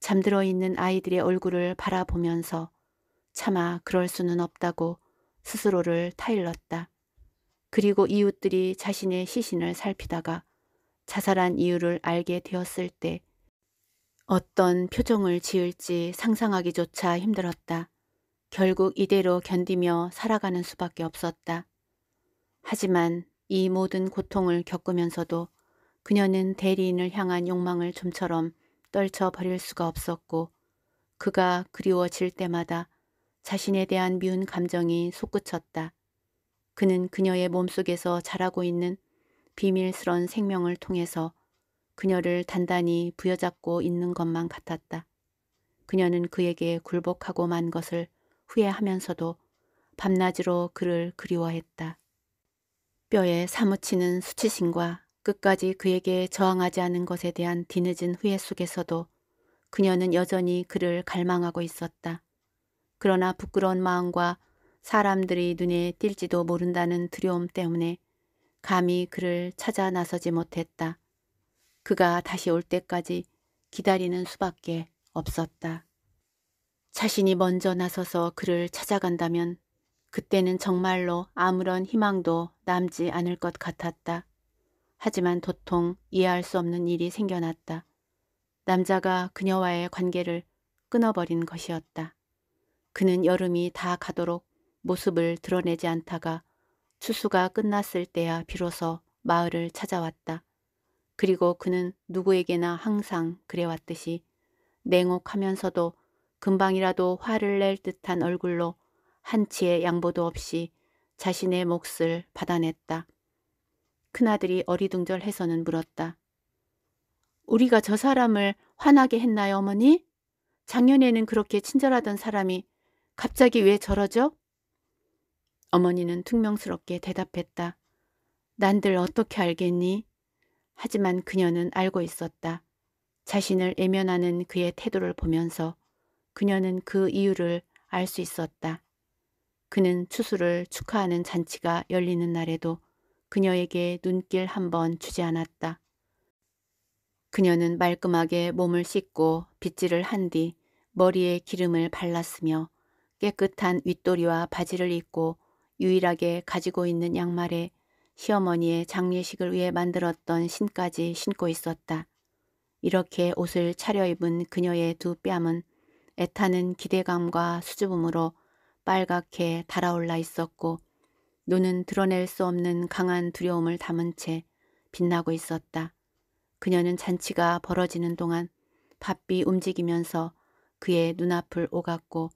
잠들어 있는 아이들의 얼굴을 바라보면서 차마 그럴 수는 없다고 스스로를 타일렀다. 그리고 이웃들이 자신의 시신을 살피다가 자살한 이유를 알게 되었을 때 어떤 표정을 지을지 상상하기조차 힘들었다. 결국 이대로 견디며 살아가는 수밖에 없었다. 하지만 이 모든 고통을 겪으면서도 그녀는 대리인을 향한 욕망을 좀처럼 떨쳐버릴 수가 없었고 그가 그리워질 때마다 자신에 대한 미운 감정이 솟구쳤다. 그는 그녀의 몸속에서 자라고 있는 비밀스런 생명을 통해서 그녀를 단단히 부여잡고 있는 것만 같았다. 그녀는 그에게 굴복하고 만 것을 후회하면서도 밤낮으로 그를 그리워했다. 뼈에 사무치는 수치심과 끝까지 그에게 저항하지 않은 것에 대한 뒤늦은 후회 속에서도 그녀는 여전히 그를 갈망하고 있었다. 그러나 부끄러운 마음과 사람들이 눈에 띌지도 모른다는 두려움 때문에 감히 그를 찾아 나서지 못했다. 그가 다시 올 때까지 기다리는 수밖에 없었다. 자신이 먼저 나서서 그를 찾아간다면 그때는 정말로 아무런 희망도 남지 않을 것 같았다. 하지만 도통 이해할 수 없는 일이 생겨났다. 남자가 그녀와의 관계를 끊어버린 것이었다. 그는 여름이 다 가도록 모습을 드러내지 않다가 추수가 끝났을 때야 비로소 마을을 찾아왔다. 그리고 그는 누구에게나 항상 그래왔듯이 냉혹하면서도 금방이라도 화를 낼 듯한 얼굴로 한치의 양보도 없이 자신의 몫을 받아냈다. 큰아들이 어리둥절해서는 물었다. 우리가 저 사람을 화나게 했나요, 어머니? 작년에는 그렇게 친절하던 사람이 갑자기 왜 저러죠? 어머니는 퉁명스럽게 대답했다. 난들 어떻게 알겠니? 하지만 그녀는 알고 있었다. 자신을 애면하는 그의 태도를 보면서 그녀는 그 이유를 알 수 있었다. 그는 추수를 축하하는 잔치가 열리는 날에도 그녀에게 눈길 한 번 주지 않았다. 그녀는 말끔하게 몸을 씻고 빗질을 한 뒤 머리에 기름을 발랐으며 깨끗한 윗도리와 바지를 입고 유일하게 가지고 있는 양말에 시어머니의 장례식을 위해 만들었던 신까지 신고 있었다. 이렇게 옷을 차려입은 그녀의 두 뺨은 애타는 기대감과 수줍음으로 빨갛게 달아올라 있었고 눈은 드러낼 수 없는 강한 두려움을 담은 채 빛나고 있었다. 그녀는 잔치가 벌어지는 동안 바삐 움직이면서 그의 눈앞을 오갔고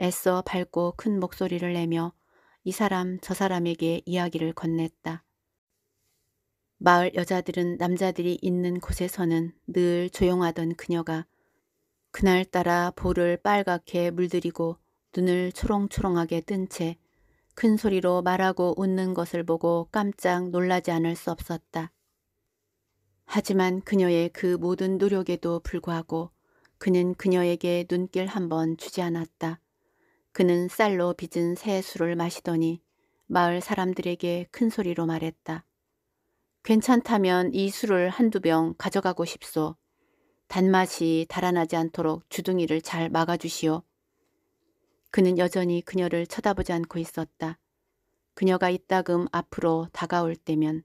애써 밝고 큰 목소리를 내며 이 사람 저 사람에게 이야기를 건넸다. 마을 여자들은 남자들이 있는 곳에서는 늘 조용하던 그녀가 그날따라 볼을 빨갛게 물들이고 눈을 초롱초롱하게 뜬 채 큰 소리로 말하고 웃는 것을 보고 깜짝 놀라지 않을 수 없었다. 하지만 그녀의 그 모든 노력에도 불구하고 그는 그녀에게 눈길 한 번 주지 않았다. 그는 쌀로 빚은 새 술을 마시더니 마을 사람들에게 큰 소리로 말했다. 괜찮다면 이 술을 한두 병 가져가고 싶소. 단맛이 달아나지 않도록 주둥이를 잘 막아주시오. 그는 여전히 그녀를 쳐다보지 않고 있었다. 그녀가 이따금 앞으로 다가올 때면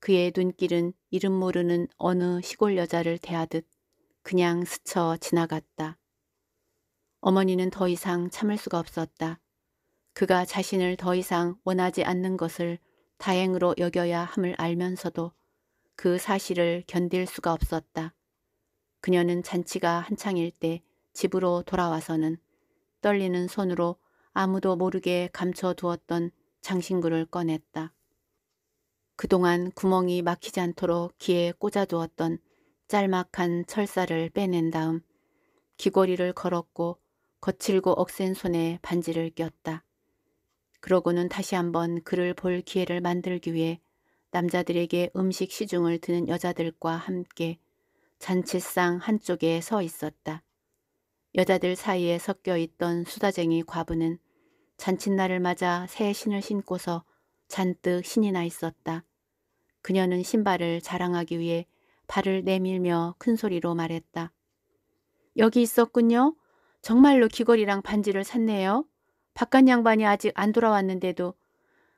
그의 눈길은 이름 모르는 어느 시골 여자를 대하듯 그냥 스쳐 지나갔다. 어머니는 더 이상 참을 수가 없었다. 그가 자신을 더 이상 원하지 않는 것을 다행으로 여겨야 함을 알면서도 그 사실을 견딜 수가 없었다. 그녀는 잔치가 한창일 때 집으로 돌아와서는 떨리는 손으로 아무도 모르게 감춰두었던 장신구를 꺼냈다. 그동안 구멍이 막히지 않도록 귀에 꽂아두었던 짤막한 철사를 빼낸 다음 귀걸이를 걸었고 거칠고 억센 손에 반지를 꼈다. 그러고는 다시 한번 그를 볼 기회를 만들기 위해 남자들에게 음식 시중을 드는 여자들과 함께 잔치상 한쪽에 서 있었다. 여자들 사이에 섞여 있던 수다쟁이 과부는 잔칫날을 맞아 새 신을 신고서 잔뜩 신이 나 있었다. 그녀는 신발을 자랑하기 위해 발을 내밀며 큰 소리로 말했다. 여기 있었군요. 정말로 귀걸이랑 반지를 샀네요. 바깥 양반이 아직 안 돌아왔는데도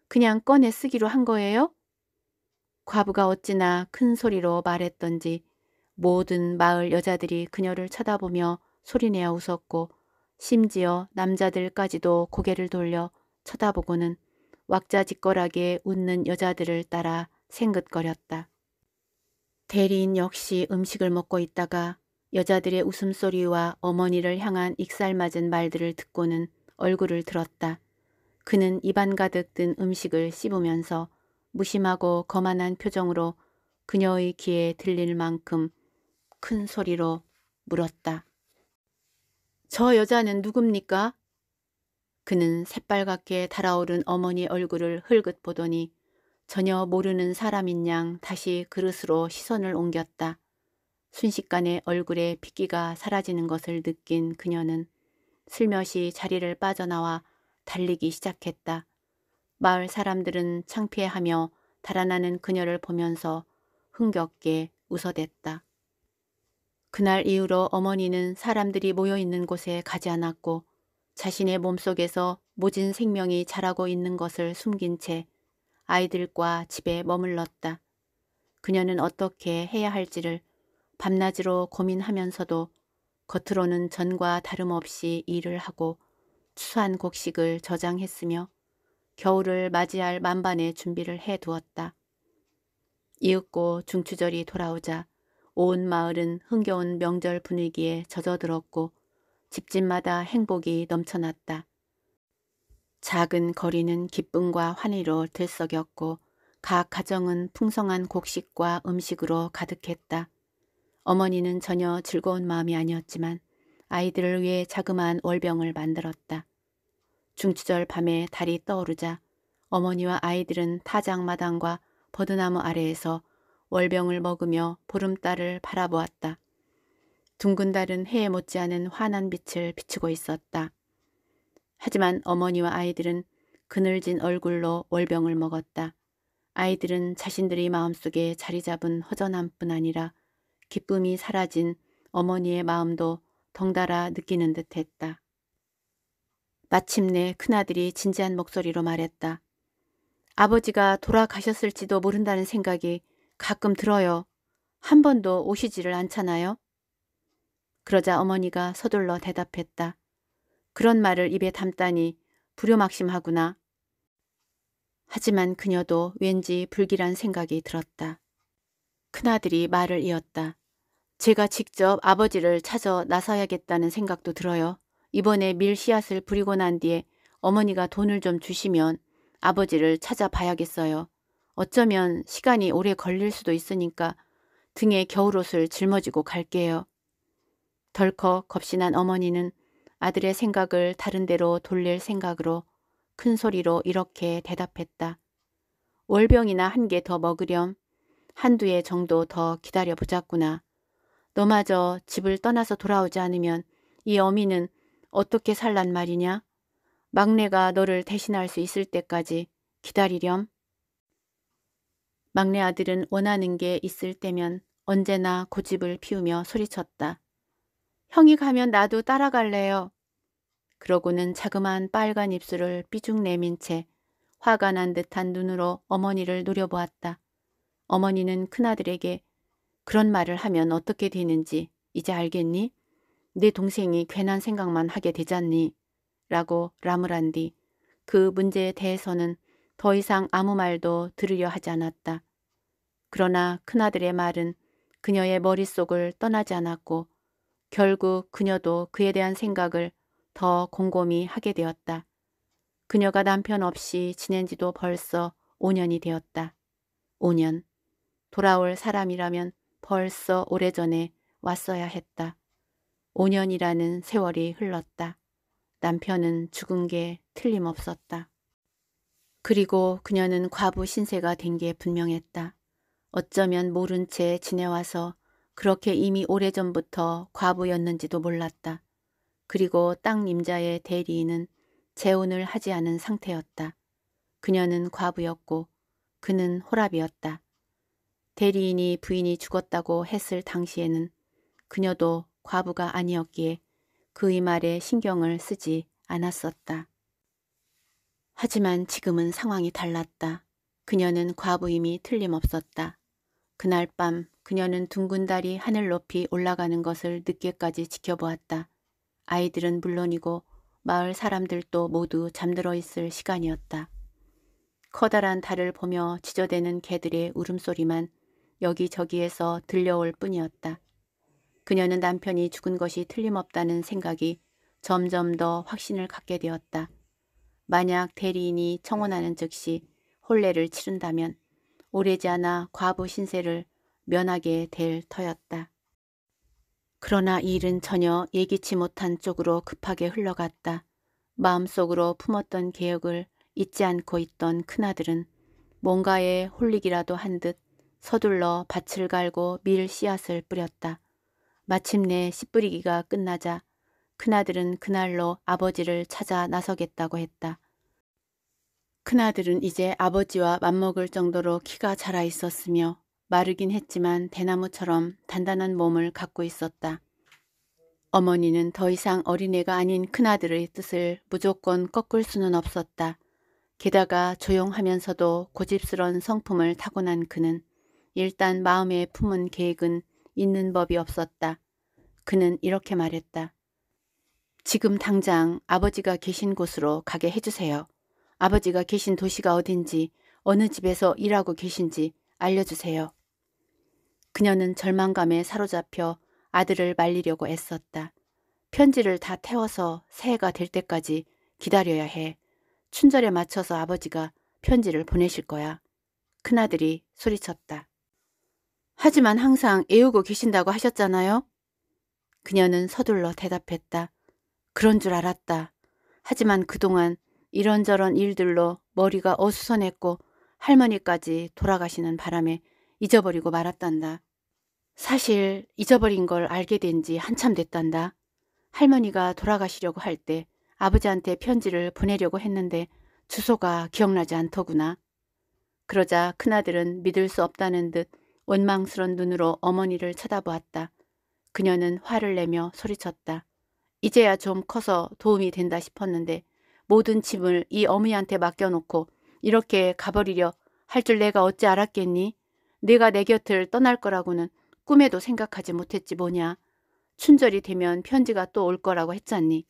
그냥 꺼내 쓰기로 한 거예요? 과부가 어찌나 큰 소리로 말했던지 모든 마을 여자들이 그녀를 쳐다보며 소리내어 웃었고 심지어 남자들까지도 고개를 돌려 쳐다보고는 왁자지껄하게 웃는 여자들을 따라 생긋거렸다. 대리인 역시 음식을 먹고 있다가 여자들의 웃음소리와 어머니를 향한 익살맞은 말들을 듣고는 얼굴을 들었다. 그는 입안 가득 든 음식을 씹으면서 무심하고 거만한 표정으로 그녀의 귀에 들릴 만큼 큰 소리로 물었다. 저 여자는 누굽니까? 그는 새빨갛게 달아오른 어머니 얼굴을 흘긋 보더니 전혀 모르는 사람인 양 다시 그릇으로 시선을 옮겼다. 순식간에 얼굴에 핏기가 사라지는 것을 느낀 그녀는 슬며시 자리를 빠져나와 달리기 시작했다. 마을 사람들은 창피해하며 달아나는 그녀를 보면서 흥겹게 웃어댔다. 그날 이후로 어머니는 사람들이 모여있는 곳에 가지 않았고 자신의 몸속에서 모진 생명이 자라고 있는 것을 숨긴 채 아이들과 집에 머물렀다. 그녀는 어떻게 해야 할지를 밤낮으로 고민하면서도 겉으로는 전과 다름없이 일을 하고 추수한 곡식을 저장했으며 겨울을 맞이할 만반의 준비를 해두었다. 이윽고 중추절이 돌아오자 온 마을은 흥겨운 명절 분위기에 젖어들었고 집집마다 행복이 넘쳐났다. 작은 거리는 기쁨과 환희로 들썩였고 각 가정은 풍성한 곡식과 음식으로 가득했다. 어머니는 전혀 즐거운 마음이 아니었지만 아이들을 위해 자그마한 월병을 만들었다. 중추절 밤에 달이 떠오르자 어머니와 아이들은 타장마당과 버드나무 아래에서 월병을 먹으며 보름달을 바라보았다. 둥근 달은 해에 못지않은 환한 빛을 비추고 있었다. 하지만 어머니와 아이들은 그늘진 얼굴로 월병을 먹었다. 아이들은 자신들이 마음속에 자리 잡은 허전함뿐 아니라 기쁨이 사라진 어머니의 마음도 덩달아 느끼는 듯했다. 마침내 큰아들이 진지한 목소리로 말했다. 아버지가 돌아가셨을지도 모른다는 생각이 가끔 들어요. 한 번도 오시지를 않잖아요. 그러자 어머니가 서둘러 대답했다. 그런 말을 입에 담다니 불효막심하구나. 하지만 그녀도 왠지 불길한 생각이 들었다. 큰아들이 말을 이었다. 제가 직접 아버지를 찾아 나서야겠다는 생각도 들어요. 이번에 밀 씨앗을 부리고 난 뒤에 어머니가 돈을 좀 주시면 아버지를 찾아봐야겠어요. 어쩌면 시간이 오래 걸릴 수도 있으니까 등에 겨울옷을 짊어지고 갈게요. 덜컥 겁신한 어머니는 아들의 생각을 다른 데로 돌릴 생각으로 큰 소리로 이렇게 대답했다. 월병이나 한 개 더 먹으렴. 한두 해 정도 더 기다려보자꾸나. 너마저 집을 떠나서 돌아오지 않으면 이 어미는 어떻게 살란 말이냐? 막내가 너를 대신할 수 있을 때까지 기다리렴. 막내 아들은 원하는 게 있을 때면 언제나 고집을 피우며 소리쳤다. 형이 가면 나도 따라갈래요. 그러고는 자그마한 빨간 입술을 삐죽 내민 채 화가 난 듯한 눈으로 어머니를 노려보았다. 어머니는 큰아들에게 그런 말을 하면 어떻게 되는지 이제 알겠니? 내 동생이 괜한 생각만 하게 되잖니? 라고 라을한뒤그 문제에 대해서는 더 이상 아무 말도 들으려 하지 않았다. 그러나 큰아들의 말은 그녀의 머릿속을 떠나지 않았고 결국 그녀도 그에 대한 생각을 더 곰곰이 하게 되었다. 그녀가 남편 없이 지낸 지도 벌써 5년이 되었다. 5년. 돌아올 사람이라면 벌써 오래전에 왔어야 했다. 5년이라는 세월이 흘렀다. 남편은 죽은 게 틀림없었다. 그리고 그녀는 과부 신세가 된 게 분명했다. 어쩌면 모른 채 지내와서 그렇게 이미 오래전부터 과부였는지도 몰랐다. 그리고 땅님자의 대리인은 재혼을 하지 않은 상태였다. 그녀는 과부였고 그는 호랍이었다. 대리인이 부인이 죽었다고 했을 당시에는 그녀도 과부가 아니었기에 그의 말에 신경을 쓰지 않았었다. 하지만 지금은 상황이 달랐다. 그녀는 과부임이 틀림없었다. 그날 밤 그녀는 둥근 달이 하늘 높이 올라가는 것을 늦게까지 지켜보았다. 아이들은 물론이고 마을 사람들도 모두 잠들어 있을 시간이었다. 커다란 달을 보며 지저대는 개들의 울음소리만 여기저기에서 들려올 뿐이었다. 그녀는 남편이 죽은 것이 틀림없다는 생각이 점점 더 확신을 갖게 되었다. 만약 대리인이 청혼하는 즉시 혼례를 치른다면 오래지 않아 과부 신세를 면하게 될 터였다. 그러나 일은 전혀 예기치 못한 쪽으로 급하게 흘러갔다. 마음속으로 품었던 개혁을 잊지 않고 있던 큰아들은 뭔가에 홀리기라도 한듯 서둘러 밭을 갈고 밀 씨앗을 뿌렸다. 마침내 씨 뿌리기가 끝나자 큰아들은 그날로 아버지를 찾아 나서겠다고 했다. 큰아들은 이제 아버지와 맞먹을 정도로 키가 자라 있었으며 마르긴 했지만 대나무처럼 단단한 몸을 갖고 있었다. 어머니는 더 이상 어린애가 아닌 큰아들의 뜻을 무조건 꺾을 수는 없었다. 게다가 조용하면서도 고집스런 성품을 타고난 그는 일단 마음에 품은 계획은 있는 법이 없었다. 그는 이렇게 말했다. 지금 당장 아버지가 계신 곳으로 가게 해주세요. 아버지가 계신 도시가 어딘지 어느 집에서 일하고 계신지 알려주세요. 그녀는 절망감에 사로잡혀 아들을 말리려고 애썼다. 편지를 다 태워서 새해가 될 때까지 기다려야 해. 춘절에 맞춰서 아버지가 편지를 보내실 거야. 큰아들이 소리쳤다. 하지만 항상 애우고 계신다고 하셨잖아요. 그녀는 서둘러 대답했다. 그런 줄 알았다. 하지만 그동안 이런저런 일들로 머리가 어수선했고 할머니까지 돌아가시는 바람에 잊어버리고 말았단다. 사실 잊어버린 걸 알게 된 지 한참 됐단다. 할머니가 돌아가시려고 할 때 아버지한테 편지를 보내려고 했는데 주소가 기억나지 않더구나. 그러자 큰아들은 믿을 수 없다는 듯 원망스런 눈으로 어머니를 쳐다보았다. 그녀는 화를 내며 소리쳤다. 이제야 좀 커서 도움이 된다 싶었는데 모든 짐을 이 어미한테 맡겨놓고 이렇게 가버리려 할 줄 내가 어찌 알았겠니? 내가 내 곁을 떠날 거라고는 꿈에도 생각하지 못했지 뭐냐. 춘절이 되면 편지가 또 올 거라고 했잖니.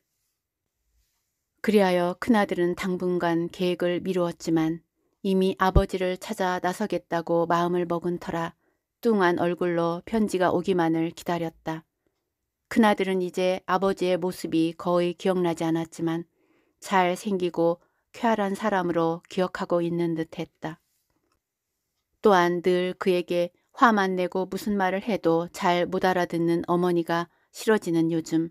그리하여 큰아들은 당분간 계획을 미루었지만 이미 아버지를 찾아 나서겠다고 마음을 먹은 터라 뚱한 얼굴로 편지가 오기만을 기다렸다. 큰아들은 이제 아버지의 모습이 거의 기억나지 않았지만 잘생기고 쾌활한 사람으로 기억하고 있는 듯했다. 또한 늘 그에게 화만 내고 무슨 말을 해도 잘 못 알아듣는 어머니가 싫어지는 요즘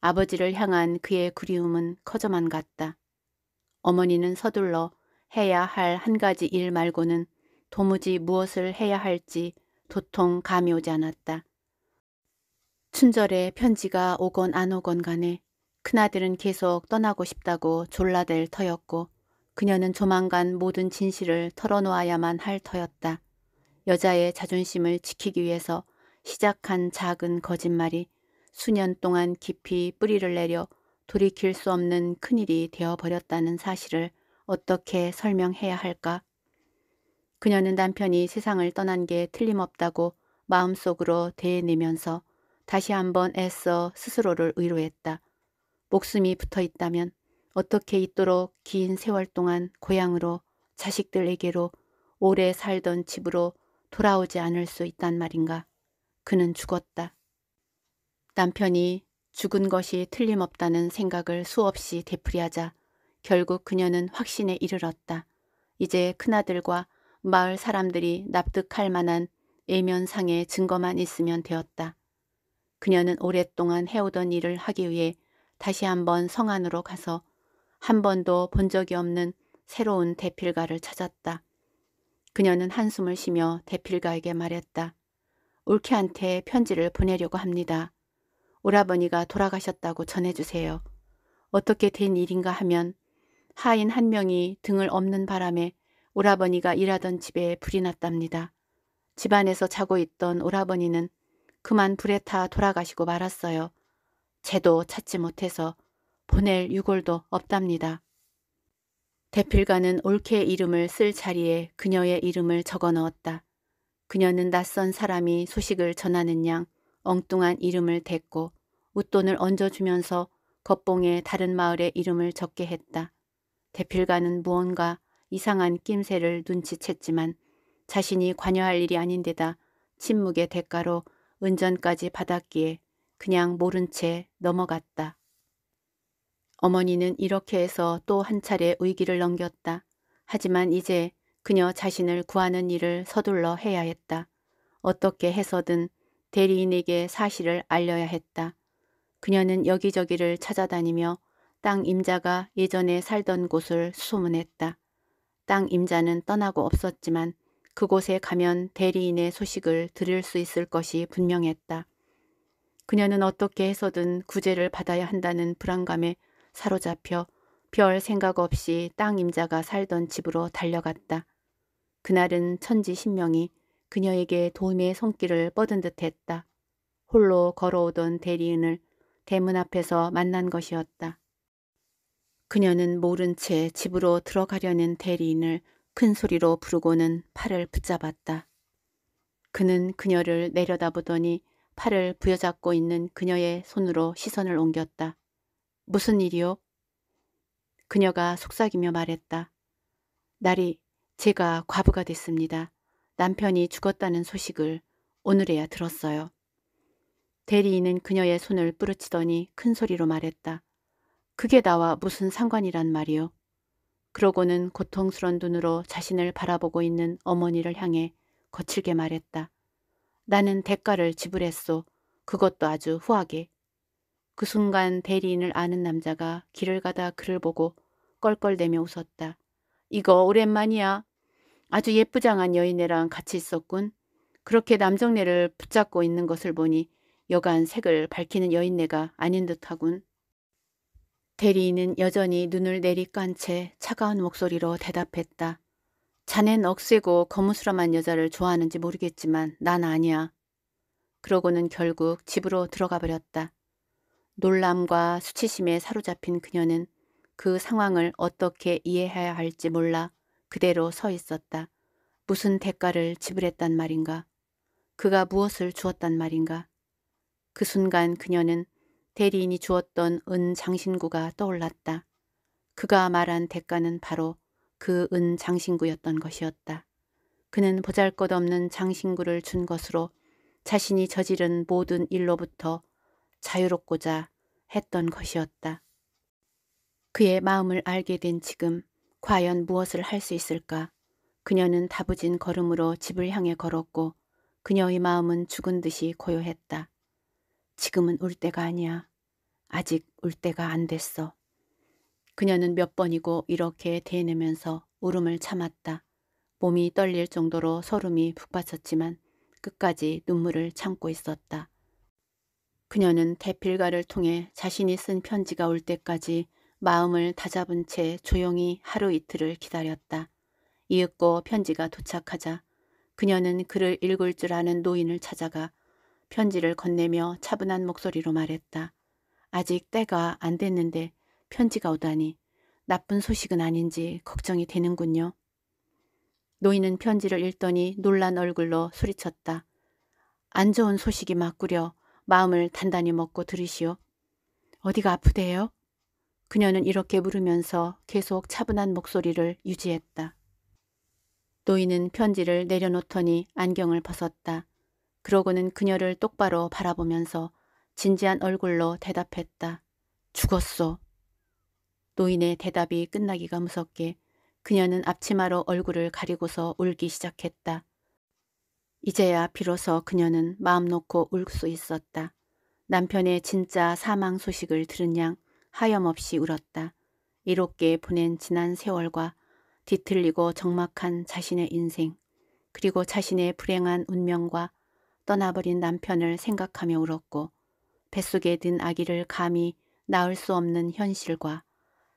아버지를 향한 그의 그리움은 커져만 갔다. 어머니는 서둘러 해야 할 한 가지 일 말고는 도무지 무엇을 해야 할지 도통 감이 오지 않았다. 춘절에 편지가 오건 안 오건 간에 큰아들은 계속 떠나고 싶다고 졸라댈 터였고 그녀는 조만간 모든 진실을 털어놓아야만 할 터였다. 여자의 자존심을 지키기 위해서 시작한 작은 거짓말이 수년 동안 깊이 뿌리를 내려 돌이킬 수 없는 큰일이 되어버렸다는 사실을 어떻게 설명해야 할까? 그녀는 남편이 세상을 떠난 게 틀림없다고 마음속으로 대해내면서 다시 한번 애써 스스로를 위로했다. 목숨이 붙어 있다면 어떻게 있도록 긴 세월 동안 고향으로 자식들에게로 오래 살던 집으로 돌아오지 않을 수 있단 말인가. 그는 죽었다. 남편이 죽은 것이 틀림없다는 생각을 수없이 되풀이하자 결국 그녀는 확신에 이르렀다. 이제 큰아들과 마을 사람들이 납득할 만한 애면상의 증거만 있으면 되었다. 그녀는 오랫동안 해오던 일을 하기 위해 다시 한번 성 안으로 가서 한 번도 본 적이 없는 새로운 대필가를 찾았다. 그녀는 한숨을 쉬며 대필가에게 말했다. 올케한테 편지를 보내려고 합니다. 오라버니가 돌아가셨다고 전해주세요. 어떻게 된 일인가 하면 하인 한 명이 등을 없는 바람에 오라버니가 일하던 집에 불이 났답니다. 집안에서 자고 있던 오라버니는 그만 불에 타 돌아가시고 말았어요. 제도 찾지 못해서 보낼 유골도 없답니다. 대필가는 올케 이름을 쓸 자리에 그녀의 이름을 적어 넣었다. 그녀는 낯선 사람이 소식을 전하는 양 엉뚱한 이름을 댔고 웃돈을 얹어주면서 겉봉에 다른 마을의 이름을 적게 했다. 대필가는 무언가 이상한 낌새를 눈치챘지만 자신이 관여할 일이 아닌데다 침묵의 대가로 은전까지 받았기에 그냥 모른 채 넘어갔다. 어머니는 이렇게 해서 또 한 차례 의기를 넘겼다. 하지만 이제 그녀 자신을 구하는 일을 서둘러 해야 했다. 어떻게 해서든 대리인에게 사실을 알려야 했다. 그녀는 여기저기를 찾아다니며 땅 임자가 예전에 살던 곳을 수소문했다. 땅 임자는 떠나고 없었지만 그곳에 가면 대리인의 소식을 들을 수 있을 것이 분명했다. 그녀는 어떻게 해서든 구제를 받아야 한다는 불안감에 사로잡혀 별 생각 없이 땅 임자가 살던 집으로 달려갔다. 그날은 천지 신명이 그녀에게 도움의 손길을 뻗은 듯 했다. 홀로 걸어오던 대리인을 대문 앞에서 만난 것이었다. 그녀는 모른 채 집으로 들어가려는 대리인을 큰 소리로 부르고는 팔을 붙잡았다. 그는 그녀를 내려다보더니 팔을 부여잡고 있는 그녀의 손으로 시선을 옮겼다. 무슨 일이요? 그녀가 속삭이며 말했다. 날이 제가 과부가 됐습니다. 남편이 죽었다는 소식을 오늘에야 들었어요. 대리인은 그녀의 손을 뿌르치더니 큰 소리로 말했다. 그게 나와 무슨 상관이란 말이오 그러고는 고통스런 눈으로 자신을 바라보고 있는 어머니를 향해 거칠게 말했다. 나는 대가를 지불했소. 그것도 아주 후하게. 그 순간 대리인을 아는 남자가 길을 가다 그를 보고 껄껄대며 웃었다. 이거 오랜만이야. 아주 예쁘장한 여인애랑 같이 있었군. 그렇게 남정네를 붙잡고 있는 것을 보니 여간 색을 밝히는 여인네가 아닌 듯하군. 대리인은 여전히 눈을 내리깐 채 차가운 목소리로 대답했다. 자넨 억세고 거무스름한 여자를 좋아하는지 모르겠지만 난 아니야. 그러고는 결국 집으로 들어가 버렸다. 놀람과 수치심에 사로잡힌 그녀는 그 상황을 어떻게 이해해야 할지 몰라 그대로 서 있었다. 무슨 대가를 지불했단 말인가? 그가 무엇을 주었단 말인가? 그 순간 그녀는 대리인이 주었던 은 장신구가 떠올랐다. 그가 말한 대가는 바로 그 은 장신구였던 것이었다. 그는 보잘것없는 장신구를 준 것으로 자신이 저지른 모든 일로부터 자유롭고자 했던 것이었다. 그의 마음을 알게 된 지금 과연 무엇을 할 수 있을까? 그녀는 다부진 걸음으로 집을 향해 걸었고 그녀의 마음은 죽은 듯이 고요했다. 지금은 울 때가 아니야. 아직 울 때가 안 됐어. 그녀는 몇 번이고 이렇게 대내면서 울음을 참았다. 몸이 떨릴 정도로 소름이 북받쳤지만 끝까지 눈물을 참고 있었다. 그녀는 대필가를 통해 자신이 쓴 편지가 올 때까지 마음을 다잡은 채 조용히 하루 이틀을 기다렸다. 이윽고 편지가 도착하자 그녀는 글을 읽을 줄 아는 노인을 찾아가 편지를 건네며 차분한 목소리로 말했다. 아직 때가 안 됐는데 편지가 오다니 나쁜 소식은 아닌지 걱정이 되는군요. 노인은 편지를 읽더니 놀란 얼굴로 소리쳤다. 안 좋은 소식이 맞구려 마음을 단단히 먹고 들으시오. 어디가 아프대요? 그녀는 이렇게 물으면서 계속 차분한 목소리를 유지했다. 노인은 편지를 내려놓더니 안경을 벗었다. 그러고는 그녀를 똑바로 바라보면서 진지한 얼굴로 대답했다. 죽었소. 노인의 대답이 끝나기가 무섭게 그녀는 앞치마로 얼굴을 가리고서 울기 시작했다. 이제야 비로소 그녀는 마음 놓고 울 수 있었다. 남편의 진짜 사망 소식을 들은 양 하염없이 울었다. 이롭게 보낸 지난 세월과 뒤틀리고 적막한 자신의 인생 그리고 자신의 불행한 운명과 떠나버린 남편을 생각하며 울었고 뱃속에 든 아기를 감히 낳을 수 없는 현실과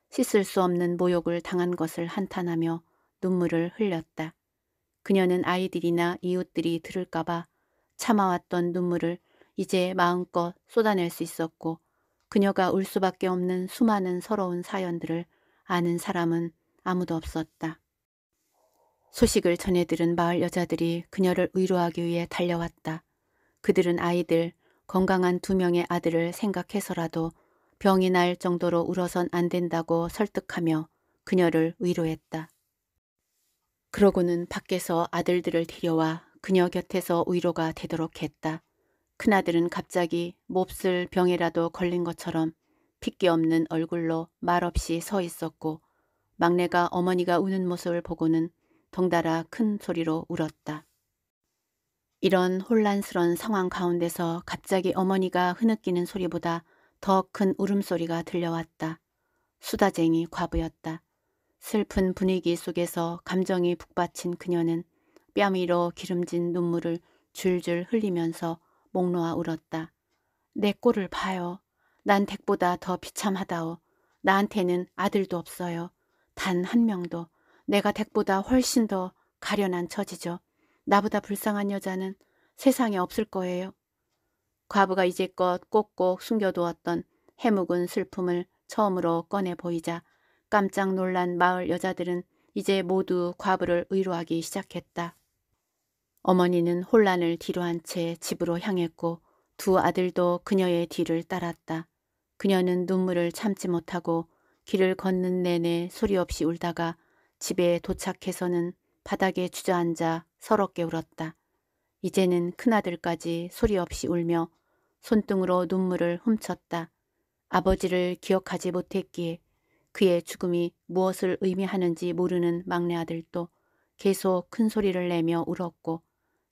씻을 수 없는 모욕을 당한 것을 한탄하며 눈물을 흘렸다. 그녀는 아이들이나 이웃들이 들을까봐 참아왔던 눈물을 이제 마음껏 쏟아낼 수 있었고 그녀가 울 수밖에 없는 수많은 서러운 사연들을 아는 사람은 아무도 없었다. 소식을 전해 들은 마을 여자들이 그녀를 위로하기 위해 달려왔다. 그들은 아이들, 건강한 두 명의 아들을 생각해서라도 병이 날 정도로 울어선 안 된다고 설득하며 그녀를 위로했다. 그러고는 밖에서 아들들을 데려와 그녀 곁에서 위로가 되도록 했다. 큰아들은 갑자기 몹쓸 병에라도 걸린 것처럼 핏기 없는 얼굴로 말없이 서 있었고 막내가 어머니가 우는 모습을 보고는 덩달아 큰 소리로 울었다. 이런 혼란스런 상황 가운데서 갑자기 어머니가 흐느끼는 소리보다 더 큰 울음소리가 들려왔다. 수다쟁이 과부였다. 슬픈 분위기 속에서 감정이 북받친 그녀는 뺨 위로 기름진 눈물을 줄줄 흘리면서 목 놓아 울었다. 내 꼴을 봐요. 난 댁보다 더 비참하다오. 나한테는 아들도 없어요. 단 한 명도. 내가 댁보다 훨씬 더 가련한 처지죠. 나보다 불쌍한 여자는 세상에 없을 거예요. 과부가 이제껏 꼭꼭 숨겨두었던 해묵은 슬픔을 처음으로 꺼내 보이자 깜짝 놀란 마을 여자들은 이제 모두 과부를 의로하기 시작했다. 어머니는 혼란을 뒤로한 채 집으로 향했고 두 아들도 그녀의 뒤를 따랐다. 그녀는 눈물을 참지 못하고 길을 걷는 내내 소리 없이 울다가 집에 도착해서는 바닥에 주저앉아 서럽게 울었다. 이제는 큰아들까지 소리 없이 울며 손등으로 눈물을 훔쳤다. 아버지를 기억하지 못했기에 그의 죽음이 무엇을 의미하는지 모르는 막내아들도 계속 큰 소리를 내며 울었고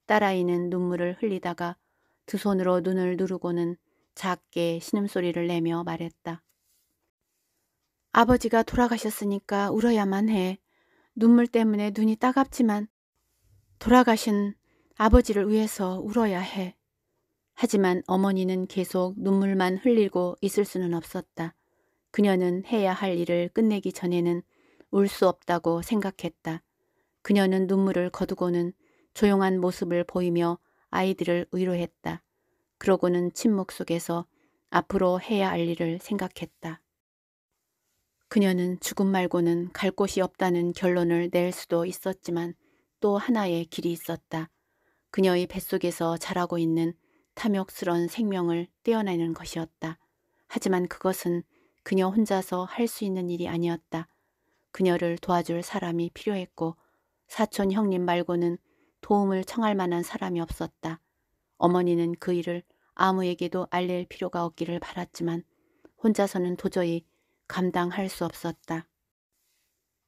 딸아이는 눈물을 흘리다가 두 손으로 눈을 누르고는 작게 신음소리를 내며 말했다. 아버지가 돌아가셨으니까 울어야만 해. 눈물 때문에 눈이 따갑지만 돌아가신 아버지를 위해서 울어야 해. 하지만 어머니는 계속 눈물만 흘리고 있을 수는 없었다. 그녀는 해야 할 일을 끝내기 전에는 울 수 없다고 생각했다. 그녀는 눈물을 거두고는 조용한 모습을 보이며 아이들을 위로했다. 그러고는 침묵 속에서 앞으로 해야 할 일을 생각했다. 그녀는 죽음 말고는 갈 곳이 없다는 결론을 낼 수도 있었지만 또 하나의 길이 있었다. 그녀의 뱃속에서 자라고 있는 탐욕스러운 생명을 떼어내는 것이었다. 하지만 그것은 그녀 혼자서 할 수 있는 일이 아니었다. 그녀를 도와줄 사람이 필요했고 사촌 형님 말고는 도움을 청할 만한 사람이 없었다. 어머니는 그 일을 아무에게도 알릴 필요가 없기를 바랐지만 혼자서는 도저히 감당할 수 없었다.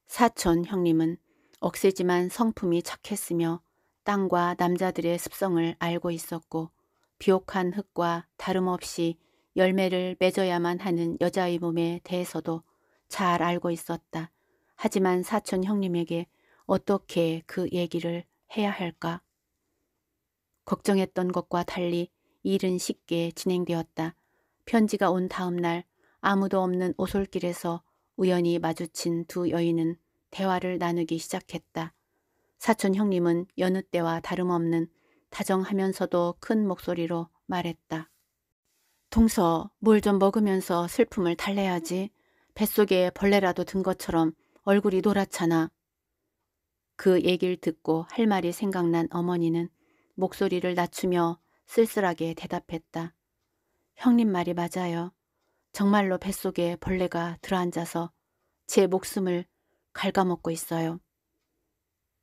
사촌 형님은 억세지만 성품이 착했으며 땅과 남자들의 습성을 알고 있었고 비옥한 흙과 다름없이 열매를 맺어야만 하는 여자의 몸에 대해서도 잘 알고 있었다. 하지만 사촌 형님에게 어떻게 그 얘기를 해야 할까? 걱정했던 것과 달리 일은 쉽게 진행되었다. 편지가 온 다음 날 아무도 없는 오솔길에서 우연히 마주친 두 여인은 대화를 나누기 시작했다. 사촌 형님은 여느 때와 다름없는 다정하면서도 큰 목소리로 말했다. 동서, 물 좀 먹으면서 슬픔을 달래야지. 뱃속에 벌레라도 든 것처럼 얼굴이 노랗잖아. 그 얘기를 듣고 할 말이 생각난 어머니는 목소리를 낮추며 쓸쓸하게 대답했다. 형님 말이 맞아요. 정말로 뱃속에 벌레가 들어앉아서 제 목숨을 갉아먹고 있어요.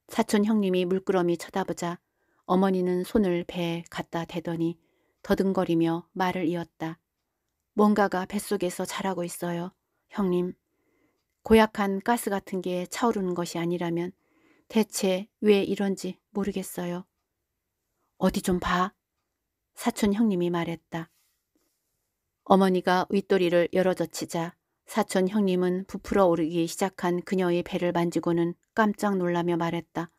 사촌 형님이 물끄러미 쳐다보자 어머니는 손을 배에 갖다 대더니 더듬거리며 말을 이었다. 뭔가가 뱃속에서 자라고 있어요. 형님. 고약한 가스 같은 게 차오르는 것이 아니라면 대체 왜 이런지 모르겠어요. 어디 좀 봐. 사촌 형님이 말했다. 어머니가 윗도리를 열어젖히자 사촌 형님은 부풀어 오르기 시작한 그녀의 배를 만지고는 깜짝 놀라며 말했다.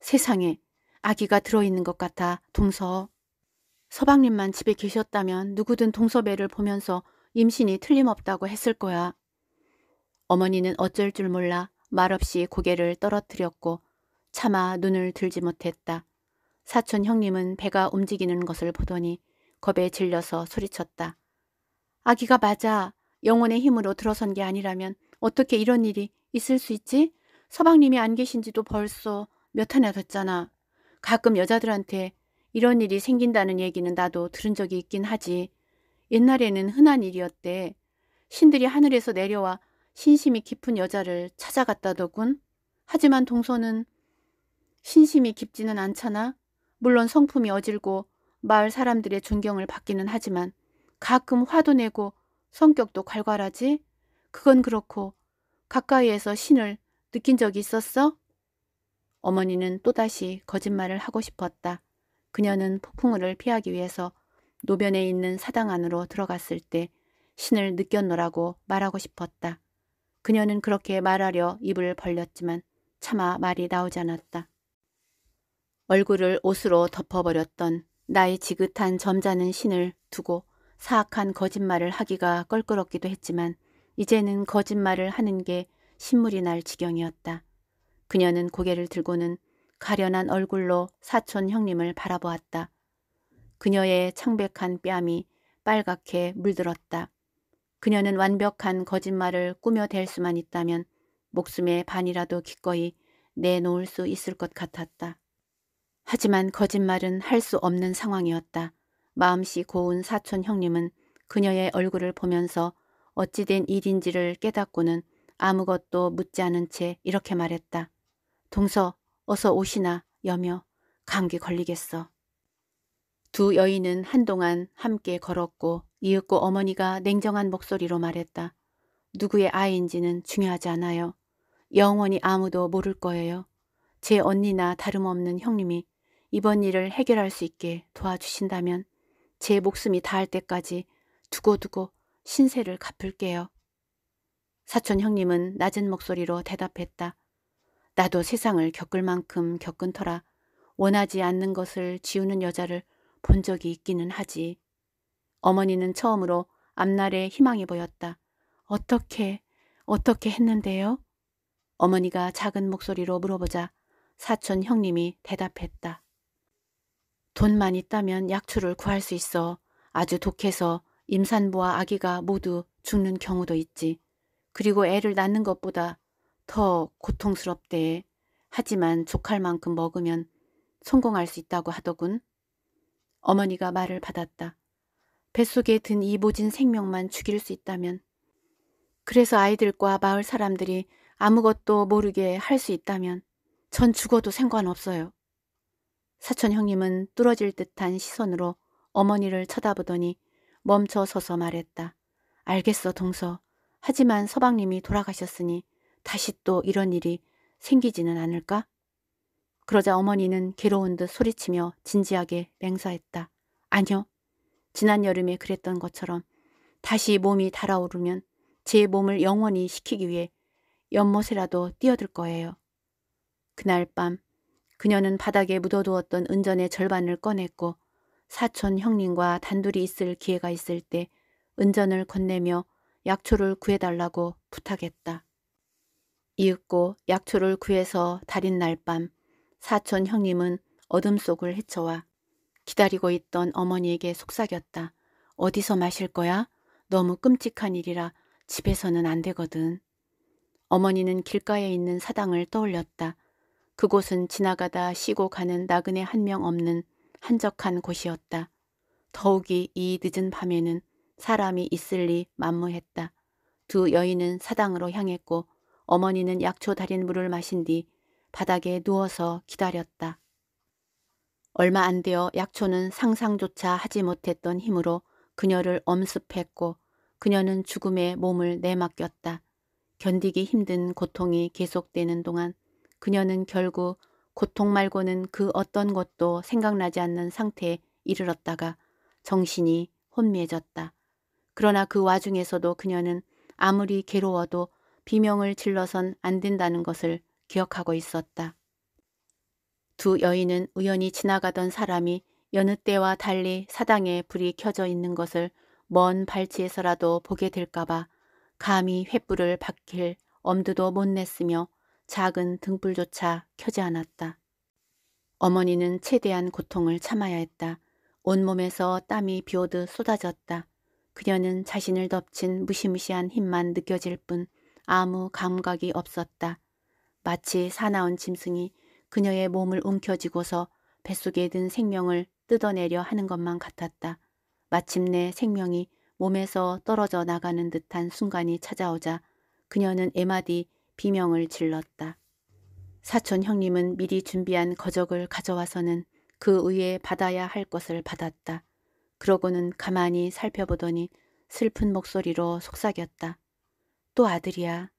세상에 아기가 들어있는 것 같아 동서. 서방님만 집에 계셨다면 누구든 동서 배를 보면서 임신이 틀림없다고 했을 거야. 어머니는 어쩔 줄 몰라 말없이 고개를 떨어뜨렸고 차마 눈을 들지 못했다. 사촌 형님은 배가 움직이는 것을 보더니 겁에 질려서 소리쳤다. 아기가 맞아 영혼의 힘으로 들어선 게 아니라면 어떻게 이런 일이 있을 수 있지? 서방님이 안 계신 지도 벌써 몇 한 해 됐잖아. 가끔 여자들한테 이런 일이 생긴다는 얘기는 나도 들은 적이 있긴 하지. 옛날에는 흔한 일이었대. 신들이 하늘에서 내려와 신심이 깊은 여자를 찾아갔다더군. 하지만 동서는 신심이 깊지는 않잖아. 물론 성품이 어질고 마을 사람들의 존경을 받기는 하지만 가끔 화도 내고 성격도 괄괄하지? 그건 그렇고 가까이에서 신을 느낀 적이 있었어? 어머니는 또다시 거짓말을 하고 싶었다. 그녀는 폭풍우를 피하기 위해서 노변에 있는 사당 안으로 들어갔을 때 신을 느꼈노라고 말하고 싶었다. 그녀는 그렇게 말하려 입을 벌렸지만 차마 말이 나오지 않았다. 얼굴을 옷으로 덮어버렸던 나의 지긋한 점잖은 신을 두고 사악한 거짓말을 하기가 껄끄럽기도 했지만 이제는 거짓말을 하는 게 신물이 날 지경이었다. 그녀는 고개를 들고는 가련한 얼굴로 사촌 형님을 바라보았다. 그녀의 창백한 뺨이 빨갛게 물들었다. 그녀는 완벽한 거짓말을 꾸며댈 수만 있다면 목숨의 반이라도 기꺼이 내놓을 수 있을 것 같았다. 하지만 거짓말은 할 수 없는 상황이었다. 마음씨 고운 사촌 형님은 그녀의 얼굴을 보면서 어찌된 일인지를 깨닫고는 아무것도 묻지 않은 채 이렇게 말했다. 동서, 어서 오시나, 여며. 감기 걸리겠어. 두 여인은 한동안 함께 걸었고 이윽고 어머니가 냉정한 목소리로 말했다. 누구의 아이인지는 중요하지 않아요. 영원히 아무도 모를 거예요. 제 언니나 다름없는 형님이 이번 일을 해결할 수 있게 도와주신다면 제 목숨이 닿을 때까지 두고두고 신세를 갚을게요. 사촌 형님은 낮은 목소리로 대답했다. 나도 세상을 겪을 만큼 겪은 터라 원하지 않는 것을 지우는 여자를 본 적이 있기는 하지. 어머니는 처음으로 앞날에 희망이 보였다. 어떻게, 어떻게 했는데요? 어머니가 작은 목소리로 물어보자 사촌 형님이 대답했다. 돈만 있다면 약초를 구할 수 있어 아주 독해서 임산부와 아기가 모두 죽는 경우도 있지. 그리고 애를 낳는 것보다 더 고통스럽대. 하지만 족할 만큼 먹으면 성공할 수 있다고 하더군. 어머니가 말을 받았다. 뱃속에 든 이 모진 생명만 죽일 수 있다면. 그래서 아이들과 마을 사람들이 아무것도 모르게 할 수 있다면 전 죽어도 상관없어요. 사촌 형님은 뚫어질 듯한 시선으로 어머니를 쳐다보더니 멈춰 서서 말했다. 알겠어, 동서. 하지만 서방님이 돌아가셨으니 다시 또 이런 일이 생기지는 않을까? 그러자 어머니는 괴로운 듯 소리치며 진지하게 맹사했다. 아니요. 지난 여름에 그랬던 것처럼 다시 몸이 달아오르면 제 몸을 영원히 시키기 위해 연못에라도 뛰어들 거예요. 그날 밤 그녀는 바닥에 묻어두었던 은전의 절반을 꺼냈고 사촌 형님과 단둘이 있을 기회가 있을 때 은전을 건네며 약초를 구해달라고 부탁했다. 이윽고 약초를 구해서 달인 날밤 사촌 형님은 어둠 속을 헤쳐와 기다리고 있던 어머니에게 속삭였다. 어디서 마실 거야? 너무 끔찍한 일이라 집에서는 안 되거든. 어머니는 길가에 있는 사당을 떠올렸다. 그곳은 지나가다 쉬고 가는 나그네 한 명 없는 한적한 곳이었다. 더욱이 이 늦은 밤에는 사람이 있을 리 만무했다. 두 여인은 사당으로 향했고 어머니는 약초 달인 물을 마신 뒤 바닥에 누워서 기다렸다. 얼마 안 되어 약초는 상상조차 하지 못했던 힘으로 그녀를 엄습했고 그녀는 죽음에 몸을 내맡겼다. 견디기 힘든 고통이 계속되는 동안 그녀는 결국 고통 말고는 그 어떤 것도 생각나지 않는 상태에 이르렀다가 정신이 혼미해졌다. 그러나 그 와중에서도 그녀는 아무리 괴로워도 비명을 질러선 안 된다는 것을 기억하고 있었다. 두 여인은 우연히 지나가던 사람이 여느 때와 달리 사당에 불이 켜져 있는 것을 먼 발치에서라도 보게 될까봐 감히 횃불을 박힐 엄두도 못 냈으며 작은 등불조차 켜지 않았다. 어머니는 최대한 고통을 참아야 했다. 온몸에서 땀이 비오듯 쏟아졌다. 그녀는 자신을 덮친 무시무시한 힘만 느껴질 뿐 아무 감각이 없었다. 마치 사나운 짐승이 그녀의 몸을 움켜쥐고서 뱃속에 든 생명을 뜯어내려 하는 것만 같았다. 마침내 생명이 몸에서 떨어져 나가는 듯한 순간이 찾아오자 그녀는 에마디 비명을 질렀다. 사촌 형님은 미리 준비한 거적을 가져와서는 그 의에 받아야 할 것을 받았다. 그러고는 가만히 살펴보더니 슬픈 목소리로 속삭였다. 또 아들이야.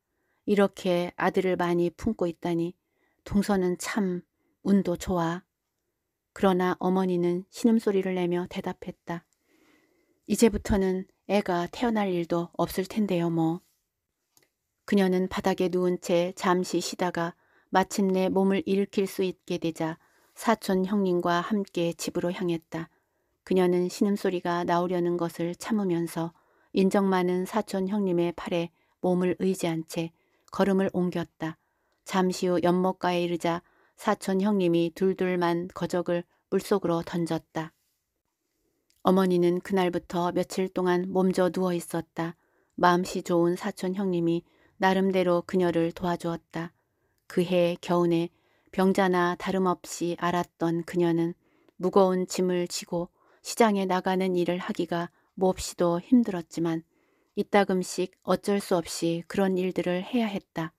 이렇게 아들을 많이 품고 있다니 동서는 참 운도 좋아. 그러나 어머니는 신음소리를 내며 대답했다. 이제부터는 애가 태어날 일도 없을 텐데요 뭐. 그녀는 바닥에 누운 채 잠시 쉬다가 마침내 몸을 일으킬 수 있게 되자 사촌 형님과 함께 집으로 향했다. 그녀는 신음소리가 나오려는 것을 참으면서 인정 많은 사촌 형님의 팔에 몸을 의지한 채 걸음을 옮겼다. 잠시 후 연못가에 이르자 사촌 형님이 둘둘만 거적을 물속으로 던졌다. 어머니는 그날부터 며칠 동안 몸져 누워 있었다. 마음씨 좋은 사촌 형님이 나름대로 그녀를 도와주었다. 그해 겨우내 병자나 다름없이 알았던 그녀는 무거운 짐을 지고 시장에 나가는 일을 하기가 몹시도 힘들었지만 이따금씩 어쩔 수 없이 그런 일들을 해야 했다.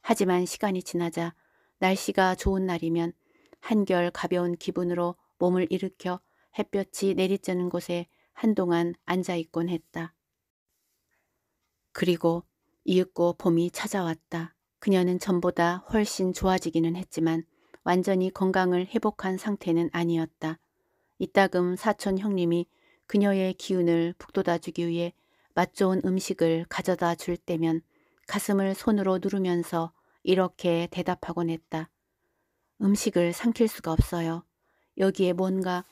하지만 시간이 지나자 날씨가 좋은 날이면 한결 가벼운 기분으로 몸을 일으켜 햇볕이 내리쬐는 곳에 한동안 앉아있곤 했다. 그리고 이윽고 봄이 찾아왔다. 그녀는 전보다 훨씬 좋아지기는 했지만 완전히 건강을 회복한 상태는 아니었다. 이따금 사촌 형님이 그녀의 기운을 북돋아주기 위해 맛 좋은 음식을 가져다 줄 때면 가슴을 손으로 누르면서 이렇게 대답하곤 했다. 음식을 삼킬 수가 없어요. 여기에 뭔가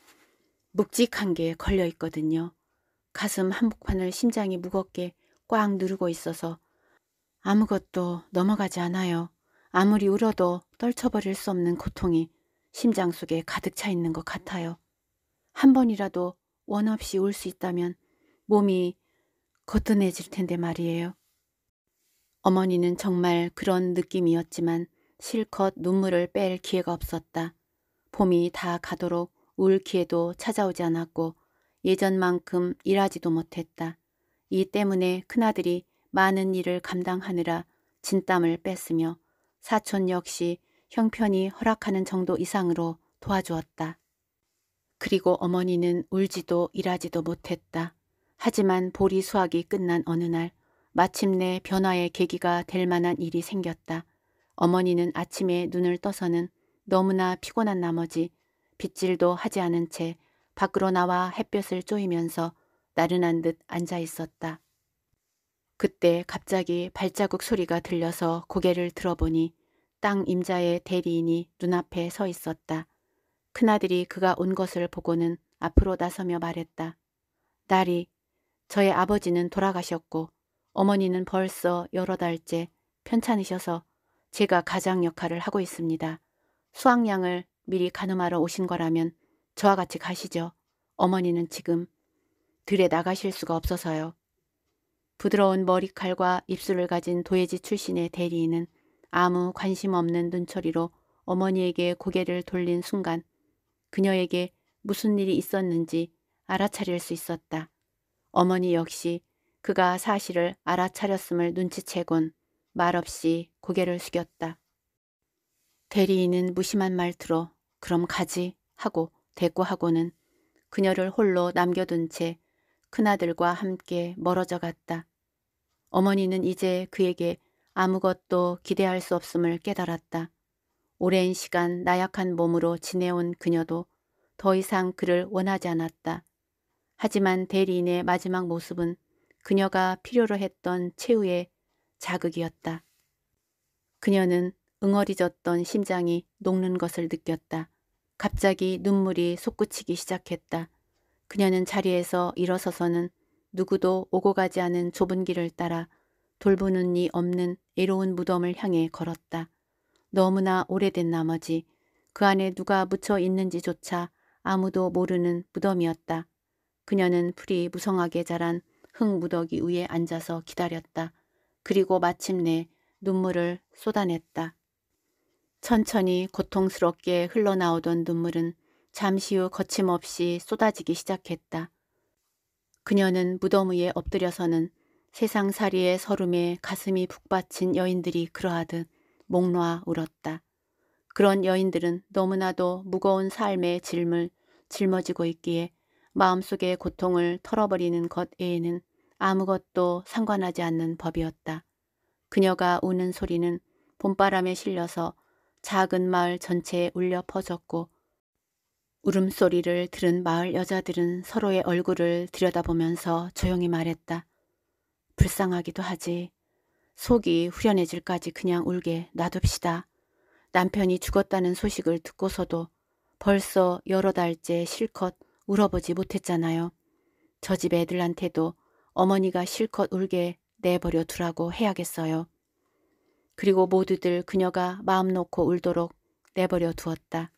묵직한 게 걸려 있거든요. 가슴 한복판을 심장이 무겁게 꽉 누르고 있어서 아무것도 넘어가지 않아요. 아무리 울어도 떨쳐버릴 수 없는 고통이 심장 속에 가득 차 있는 것 같아요. 한 번이라도 원 없이 울 수 있다면 몸이 거뜬해질 텐데 말이에요. 어머니는 정말 그런 느낌이었지만 실컷 눈물을 뺄 기회가 없었다. 봄이 다 가도록 울 기회도 찾아오지 않았고 예전만큼 일하지도 못했다. 이 때문에 큰아들이 많은 일을 감당하느라 진땀을 뺐으며 사촌 역시 형편이 허락하는 정도 이상으로 도와주었다. 그리고 어머니는 울지도 일하지도 못했다. 하지만 보리 수확이 끝난 어느 날 마침내 변화의 계기가 될 만한 일이 생겼다. 어머니는 아침에 눈을 떠서는 너무나 피곤한 나머지 빗질도 하지 않은 채 밖으로 나와 햇볕을 쪼이면서 나른한 듯 앉아 있었다. 그때 갑자기 발자국 소리가 들려서 고개를 들어보니 땅 임자의 대리인이 눈앞에 서 있었다. 큰아들이 그가 온 것을 보고는 앞으로 나서며 말했다. 딸이 저의 아버지는 돌아가셨고 어머니는 벌써 여러 달째 편찮으셔서 제가 가장 역할을 하고 있습니다. 수확량을 미리 가늠하러 오신 거라면 저와 같이 가시죠. 어머니는 지금 들에 나가실 수가 없어서요. 부드러운 머리칼과 입술을 가진 도예지 출신의 대리인은 아무 관심 없는 눈초리로 어머니에게 고개를 돌린 순간 그녀에게 무슨 일이 있었는지 알아차릴 수 있었다. 어머니 역시 그가 사실을 알아차렸음을 눈치채곤 말없이 고개를 숙였다. 대리인은 무심한 말투로 그럼 가지 하고 대꾸하고는 그녀를 홀로 남겨둔 채 큰아들과 함께 멀어져 갔다. 어머니는 이제 그에게 아무것도 기대할 수 없음을 깨달았다. 오랜 시간 나약한 몸으로 지내온 그녀도 더 이상 그를 원하지 않았다. 하지만 대리인의 마지막 모습은 그녀가 필요로 했던 최후의 자극이었다. 그녀는 응어리졌던 심장이 녹는 것을 느꼈다. 갑자기 눈물이 솟구치기 시작했다. 그녀는 자리에서 일어서서는 누구도 오고 가지 않은 좁은 길을 따라 돌보는 이 없는 애로운 무덤을 향해 걸었다. 너무나 오래된 나머지 그 안에 누가 묻혀 있는지조차 아무도 모르는 무덤이었다. 그녀는 풀이 무성하게 자란 흙 무더기 위에 앉아서 기다렸다. 그리고 마침내 눈물을 쏟아냈다. 천천히 고통스럽게 흘러나오던 눈물은 잠시 후 거침없이 쏟아지기 시작했다. 그녀는 무덤 위에 엎드려서는 세상살이의 서름에 가슴이 북받친 여인들이 그러하듯 목 놓아 울었다. 그런 여인들은 너무나도 무거운 삶의 짐을 짊어지고 있기에 마음속의 고통을 털어버리는 것 외에는 아무것도 상관하지 않는 법이었다. 그녀가 우는 소리는 봄바람에 실려서 작은 마을 전체에 울려 퍼졌고 울음소리를 들은 마을 여자들은 서로의 얼굴을 들여다보면서 조용히 말했다. 불쌍하기도 하지. 속이 후련해질까지 그냥 울게 놔둡시다. 남편이 죽었다는 소식을 듣고서도 벌써 여러 달째 실컷 울어보지 못했잖아요. 저 집 애들한테도 어머니가 실컷 울게 내버려 두라고 해야겠어요. 그리고 모두들 그녀가 마음 놓고 울도록 내버려 두었다.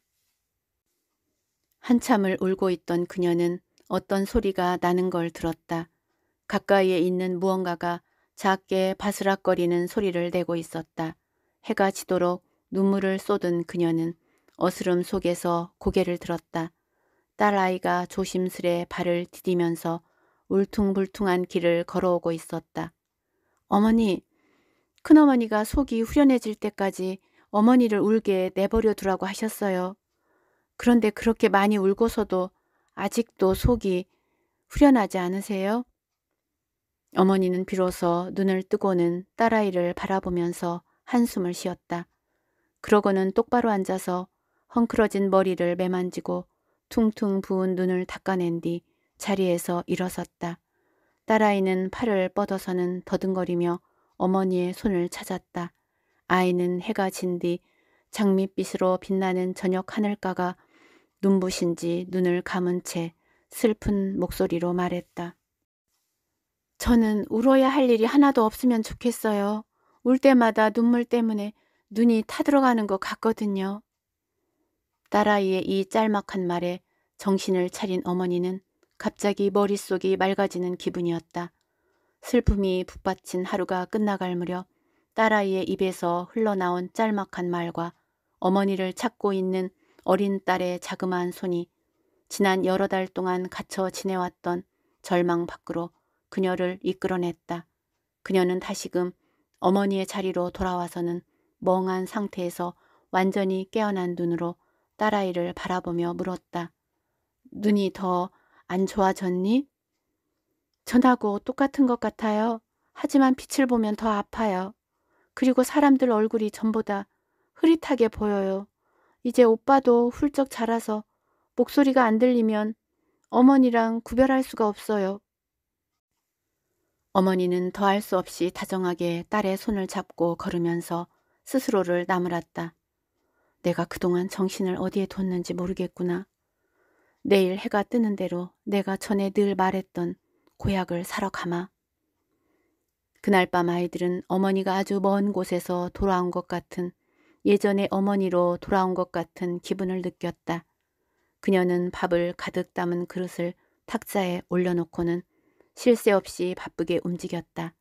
한참을 울고 있던 그녀는 어떤 소리가 나는 걸 들었다. 가까이에 있는 무언가가 작게 바스락거리는 소리를 내고 있었다. 해가 지도록 눈물을 쏟은 그녀는 어스름 속에서 고개를 들었다. 딸아이가 조심스레 발을 디디면서 울퉁불퉁한 길을 걸어오고 있었다. 어머니, 큰어머니가 속이 후련해질 때까지 어머니를 울게 내버려 두라고 하셨어요. 그런데 그렇게 많이 울고서도 아직도 속이 후련하지 않으세요? 어머니는 비로소 눈을 뜨고는 딸아이를 바라보면서 한숨을 쉬었다. 그러고는 똑바로 앉아서 헝클어진 머리를 매만지고 퉁퉁 부은 눈을 닦아낸 뒤 자리에서 일어섰다. 딸아이는 팔을 뻗어서는 더듬거리며 어머니의 손을 찾았다. 아이는 해가 진 뒤 장밋빛으로 빛나는 저녁 하늘가가 눈부신지 눈을 감은 채 슬픈 목소리로 말했다. 저는 울어야 할 일이 하나도 없으면 좋겠어요. 울 때마다 눈물 때문에 눈이 타들어가는 것 같거든요. 딸아이의 이 짤막한 말에 정신을 차린 어머니는 갑자기 머릿속이 맑아지는 기분이었다. 슬픔이 북받친 하루가 끝나갈 무렵 딸아이의 입에서 흘러나온 짤막한 말과 어머니를 찾고 있는 어린 딸의 자그마한 손이 지난 여러 달 동안 갇혀 지내왔던 절망 밖으로 그녀를 이끌어냈다. 그녀는 다시금 어머니의 자리로 돌아와서는 멍한 상태에서 완전히 깨어난 눈으로 딸아이를 바라보며 물었다. 눈이 더 안 좋아졌니? 전하고 똑같은 것 같아요. 하지만 빛을 보면 더 아파요. 그리고 사람들 얼굴이 전보다 흐릿하게 보여요. 이제 오빠도 훌쩍 자라서 목소리가 안 들리면 어머니랑 구별할 수가 없어요. 어머니는 더할 수 없이 다정하게 딸의 손을 잡고 걸으면서 스스로를 나무랐다. 내가 그동안 정신을 어디에 뒀는지 모르겠구나. 내일 해가 뜨는 대로 내가 전에 늘 말했던 고약을 사러 가마. 그날 밤 아이들은 어머니가 아주 먼 곳에서 돌아온 것 같은 예전의 어머니로 돌아온 것 같은 기분을 느꼈다. 그녀는 밥을 가득 담은 그릇을 탁자에 올려놓고는 쉴 새 없이 바쁘게 움직였다.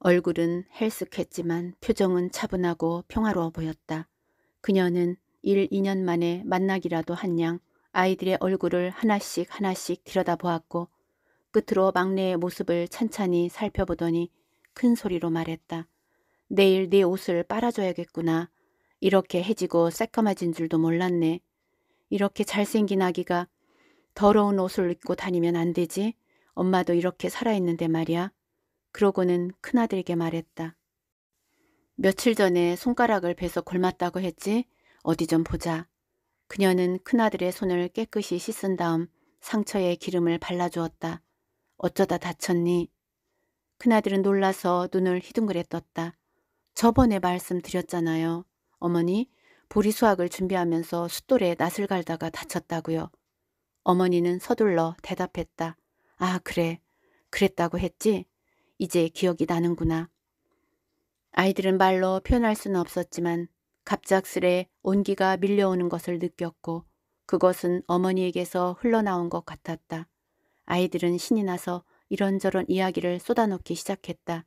얼굴은 헬쓱했지만 표정은 차분하고 평화로워 보였다. 그녀는 1, 2년 만에 만나기라도 한 양 아이들의 얼굴을 하나씩 하나씩 들여다보았고 끝으로 막내의 모습을 찬찬히 살펴보더니 큰 소리로 말했다. 내일 네 옷을 빨아줘야겠구나. 이렇게 해지고 새까마진 줄도 몰랐네. 이렇게 잘생긴 아기가 더러운 옷을 입고 다니면 안 되지. 엄마도 이렇게 살아있는데 말이야. 그러고는 큰아들에게 말했다. 며칠 전에 손가락을 베서 골맞다고 했지? 어디 좀 보자. 그녀는 큰아들의 손을 깨끗이 씻은 다음 상처에 기름을 발라주었다. 어쩌다 다쳤니? 큰아들은 놀라서 눈을 휘둥그레 떴다. 저번에 말씀드렸잖아요. 어머니, 보리 수확을 준비하면서 숫돌에 낫을 갈다가 다쳤다고요. 어머니는 서둘러 대답했다. 아, 그래. 그랬다고 했지? 이제 기억이 나는구나. 아이들은 말로 표현할 수는 없었지만 갑작스레 온기가 밀려오는 것을 느꼈고 그것은 어머니에게서 흘러나온 것 같았다. 아이들은 신이 나서 이런저런 이야기를 쏟아놓기 시작했다.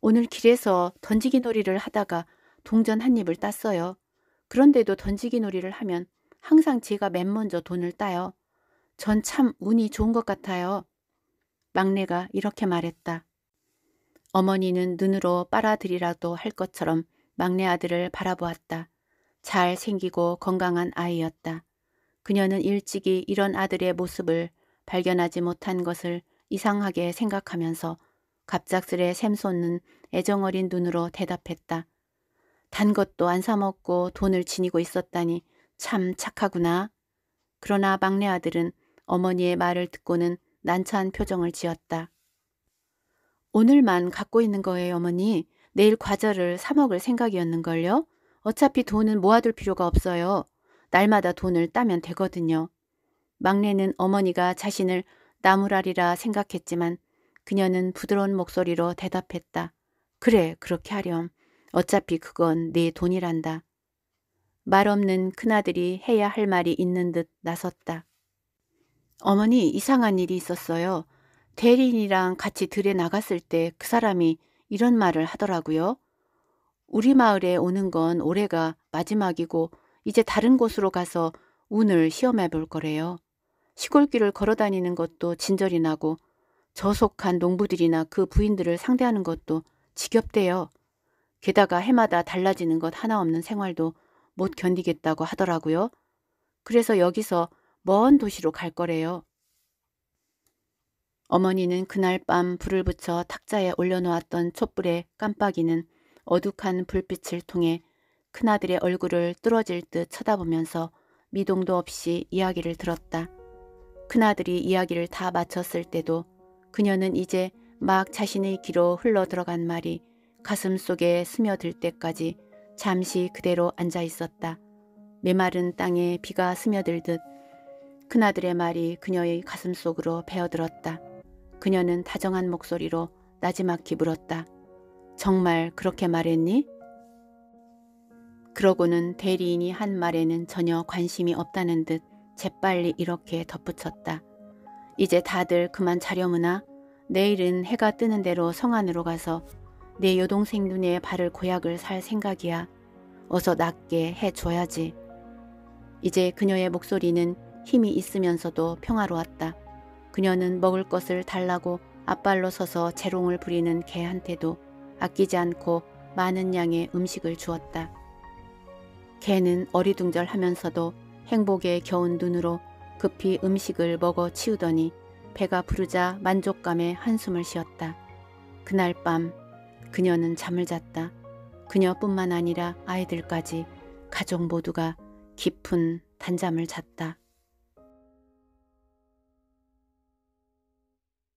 오늘 길에서 던지기 놀이를 하다가 동전 한 입을 땄어요. 그런데도 던지기 놀이를 하면 항상 제가 맨 먼저 돈을 따요. 전 참 운이 좋은 것 같아요. 막내가 이렇게 말했다. 어머니는 눈으로 빨아들이라도 할 것처럼 막내 아들을 바라보았다. 잘 생기고 건강한 아이였다. 그녀는 일찍이 이런 아들의 모습을 발견하지 못한 것을 이상하게 생각하면서 갑작스레 샘솟는 애정어린 눈으로 대답했다. 단 것도 안 사먹고 돈을 지니고 있었다니 참 착하구나. 그러나 막내 아들은 어머니의 말을 듣고는 난처한 표정을 지었다. 오늘만 갖고 있는 거예요, 어머니. 내일 과자를 사먹을 생각이었는걸요. 어차피 돈은 모아둘 필요가 없어요. 날마다 돈을 따면 되거든요. 막내는 어머니가 자신을 나무라리라 생각했지만 그녀는 부드러운 목소리로 대답했다. 그래, 그렇게 하렴. 어차피 그건 네 돈이란다. 말 없는 큰아들이 해야 할 말이 있는 듯 나섰다. 어머니, 이상한 일이 있었어요. 대리인이랑 같이 들에 나갔을 때 그 사람이 이런 말을 하더라고요. 우리 마을에 오는 건 올해가 마지막이고 이제 다른 곳으로 가서 운을 시험해 볼 거래요. 시골길을 걸어 다니는 것도 진절이 나고 저속한 농부들이나 그 부인들을 상대하는 것도 지겹대요. 게다가 해마다 달라지는 것 하나 없는 생활도 못 견디겠다고 하더라고요. 그래서 여기서 먼 도시로 갈 거래요. 어머니는 그날 밤 불을 붙여 탁자에 올려놓았던 촛불의 깜빡이는 어둑한 불빛을 통해 큰아들의 얼굴을 뚫어질 듯 쳐다보면서 미동도 없이 이야기를 들었다. 큰아들이 이야기를 다 마쳤을 때도 그녀는 이제 막 자신의 귀로 흘러들어간 말이 가슴 속에 스며들 때까지 잠시 그대로 앉아 있었다. 메마른 땅에 비가 스며들듯 큰아들의 말이 그녀의 가슴 속으로 베어들었다. 그녀는 다정한 목소리로 나지막히 물었다. 정말 그렇게 말했니? 그러고는 대리인이 한 말에는 전혀 관심이 없다는 듯 재빨리 이렇게 덧붙였다. 이제 다들 그만 자려무나 내일은 해가 뜨는 대로 성 안으로 가서 내 여동생 눈에 발을 고약을 살 생각이야. 어서 낫게 해줘야지. 이제 그녀의 목소리는 힘이 있으면서도 평화로웠다. 그녀는 먹을 것을 달라고 앞발로 서서 재롱을 부리는 개한테도 아끼지 않고 많은 양의 음식을 주었다. 개는 어리둥절하면서도 행복에 겨운 눈으로 급히 음식을 먹어 치우더니 배가 부르자 만족감에 한숨을 쉬었다. 그날 밤 그녀는 잠을 잤다. 그녀뿐만 아니라 아이들까지 가족 모두가 깊은 단잠을 잤다.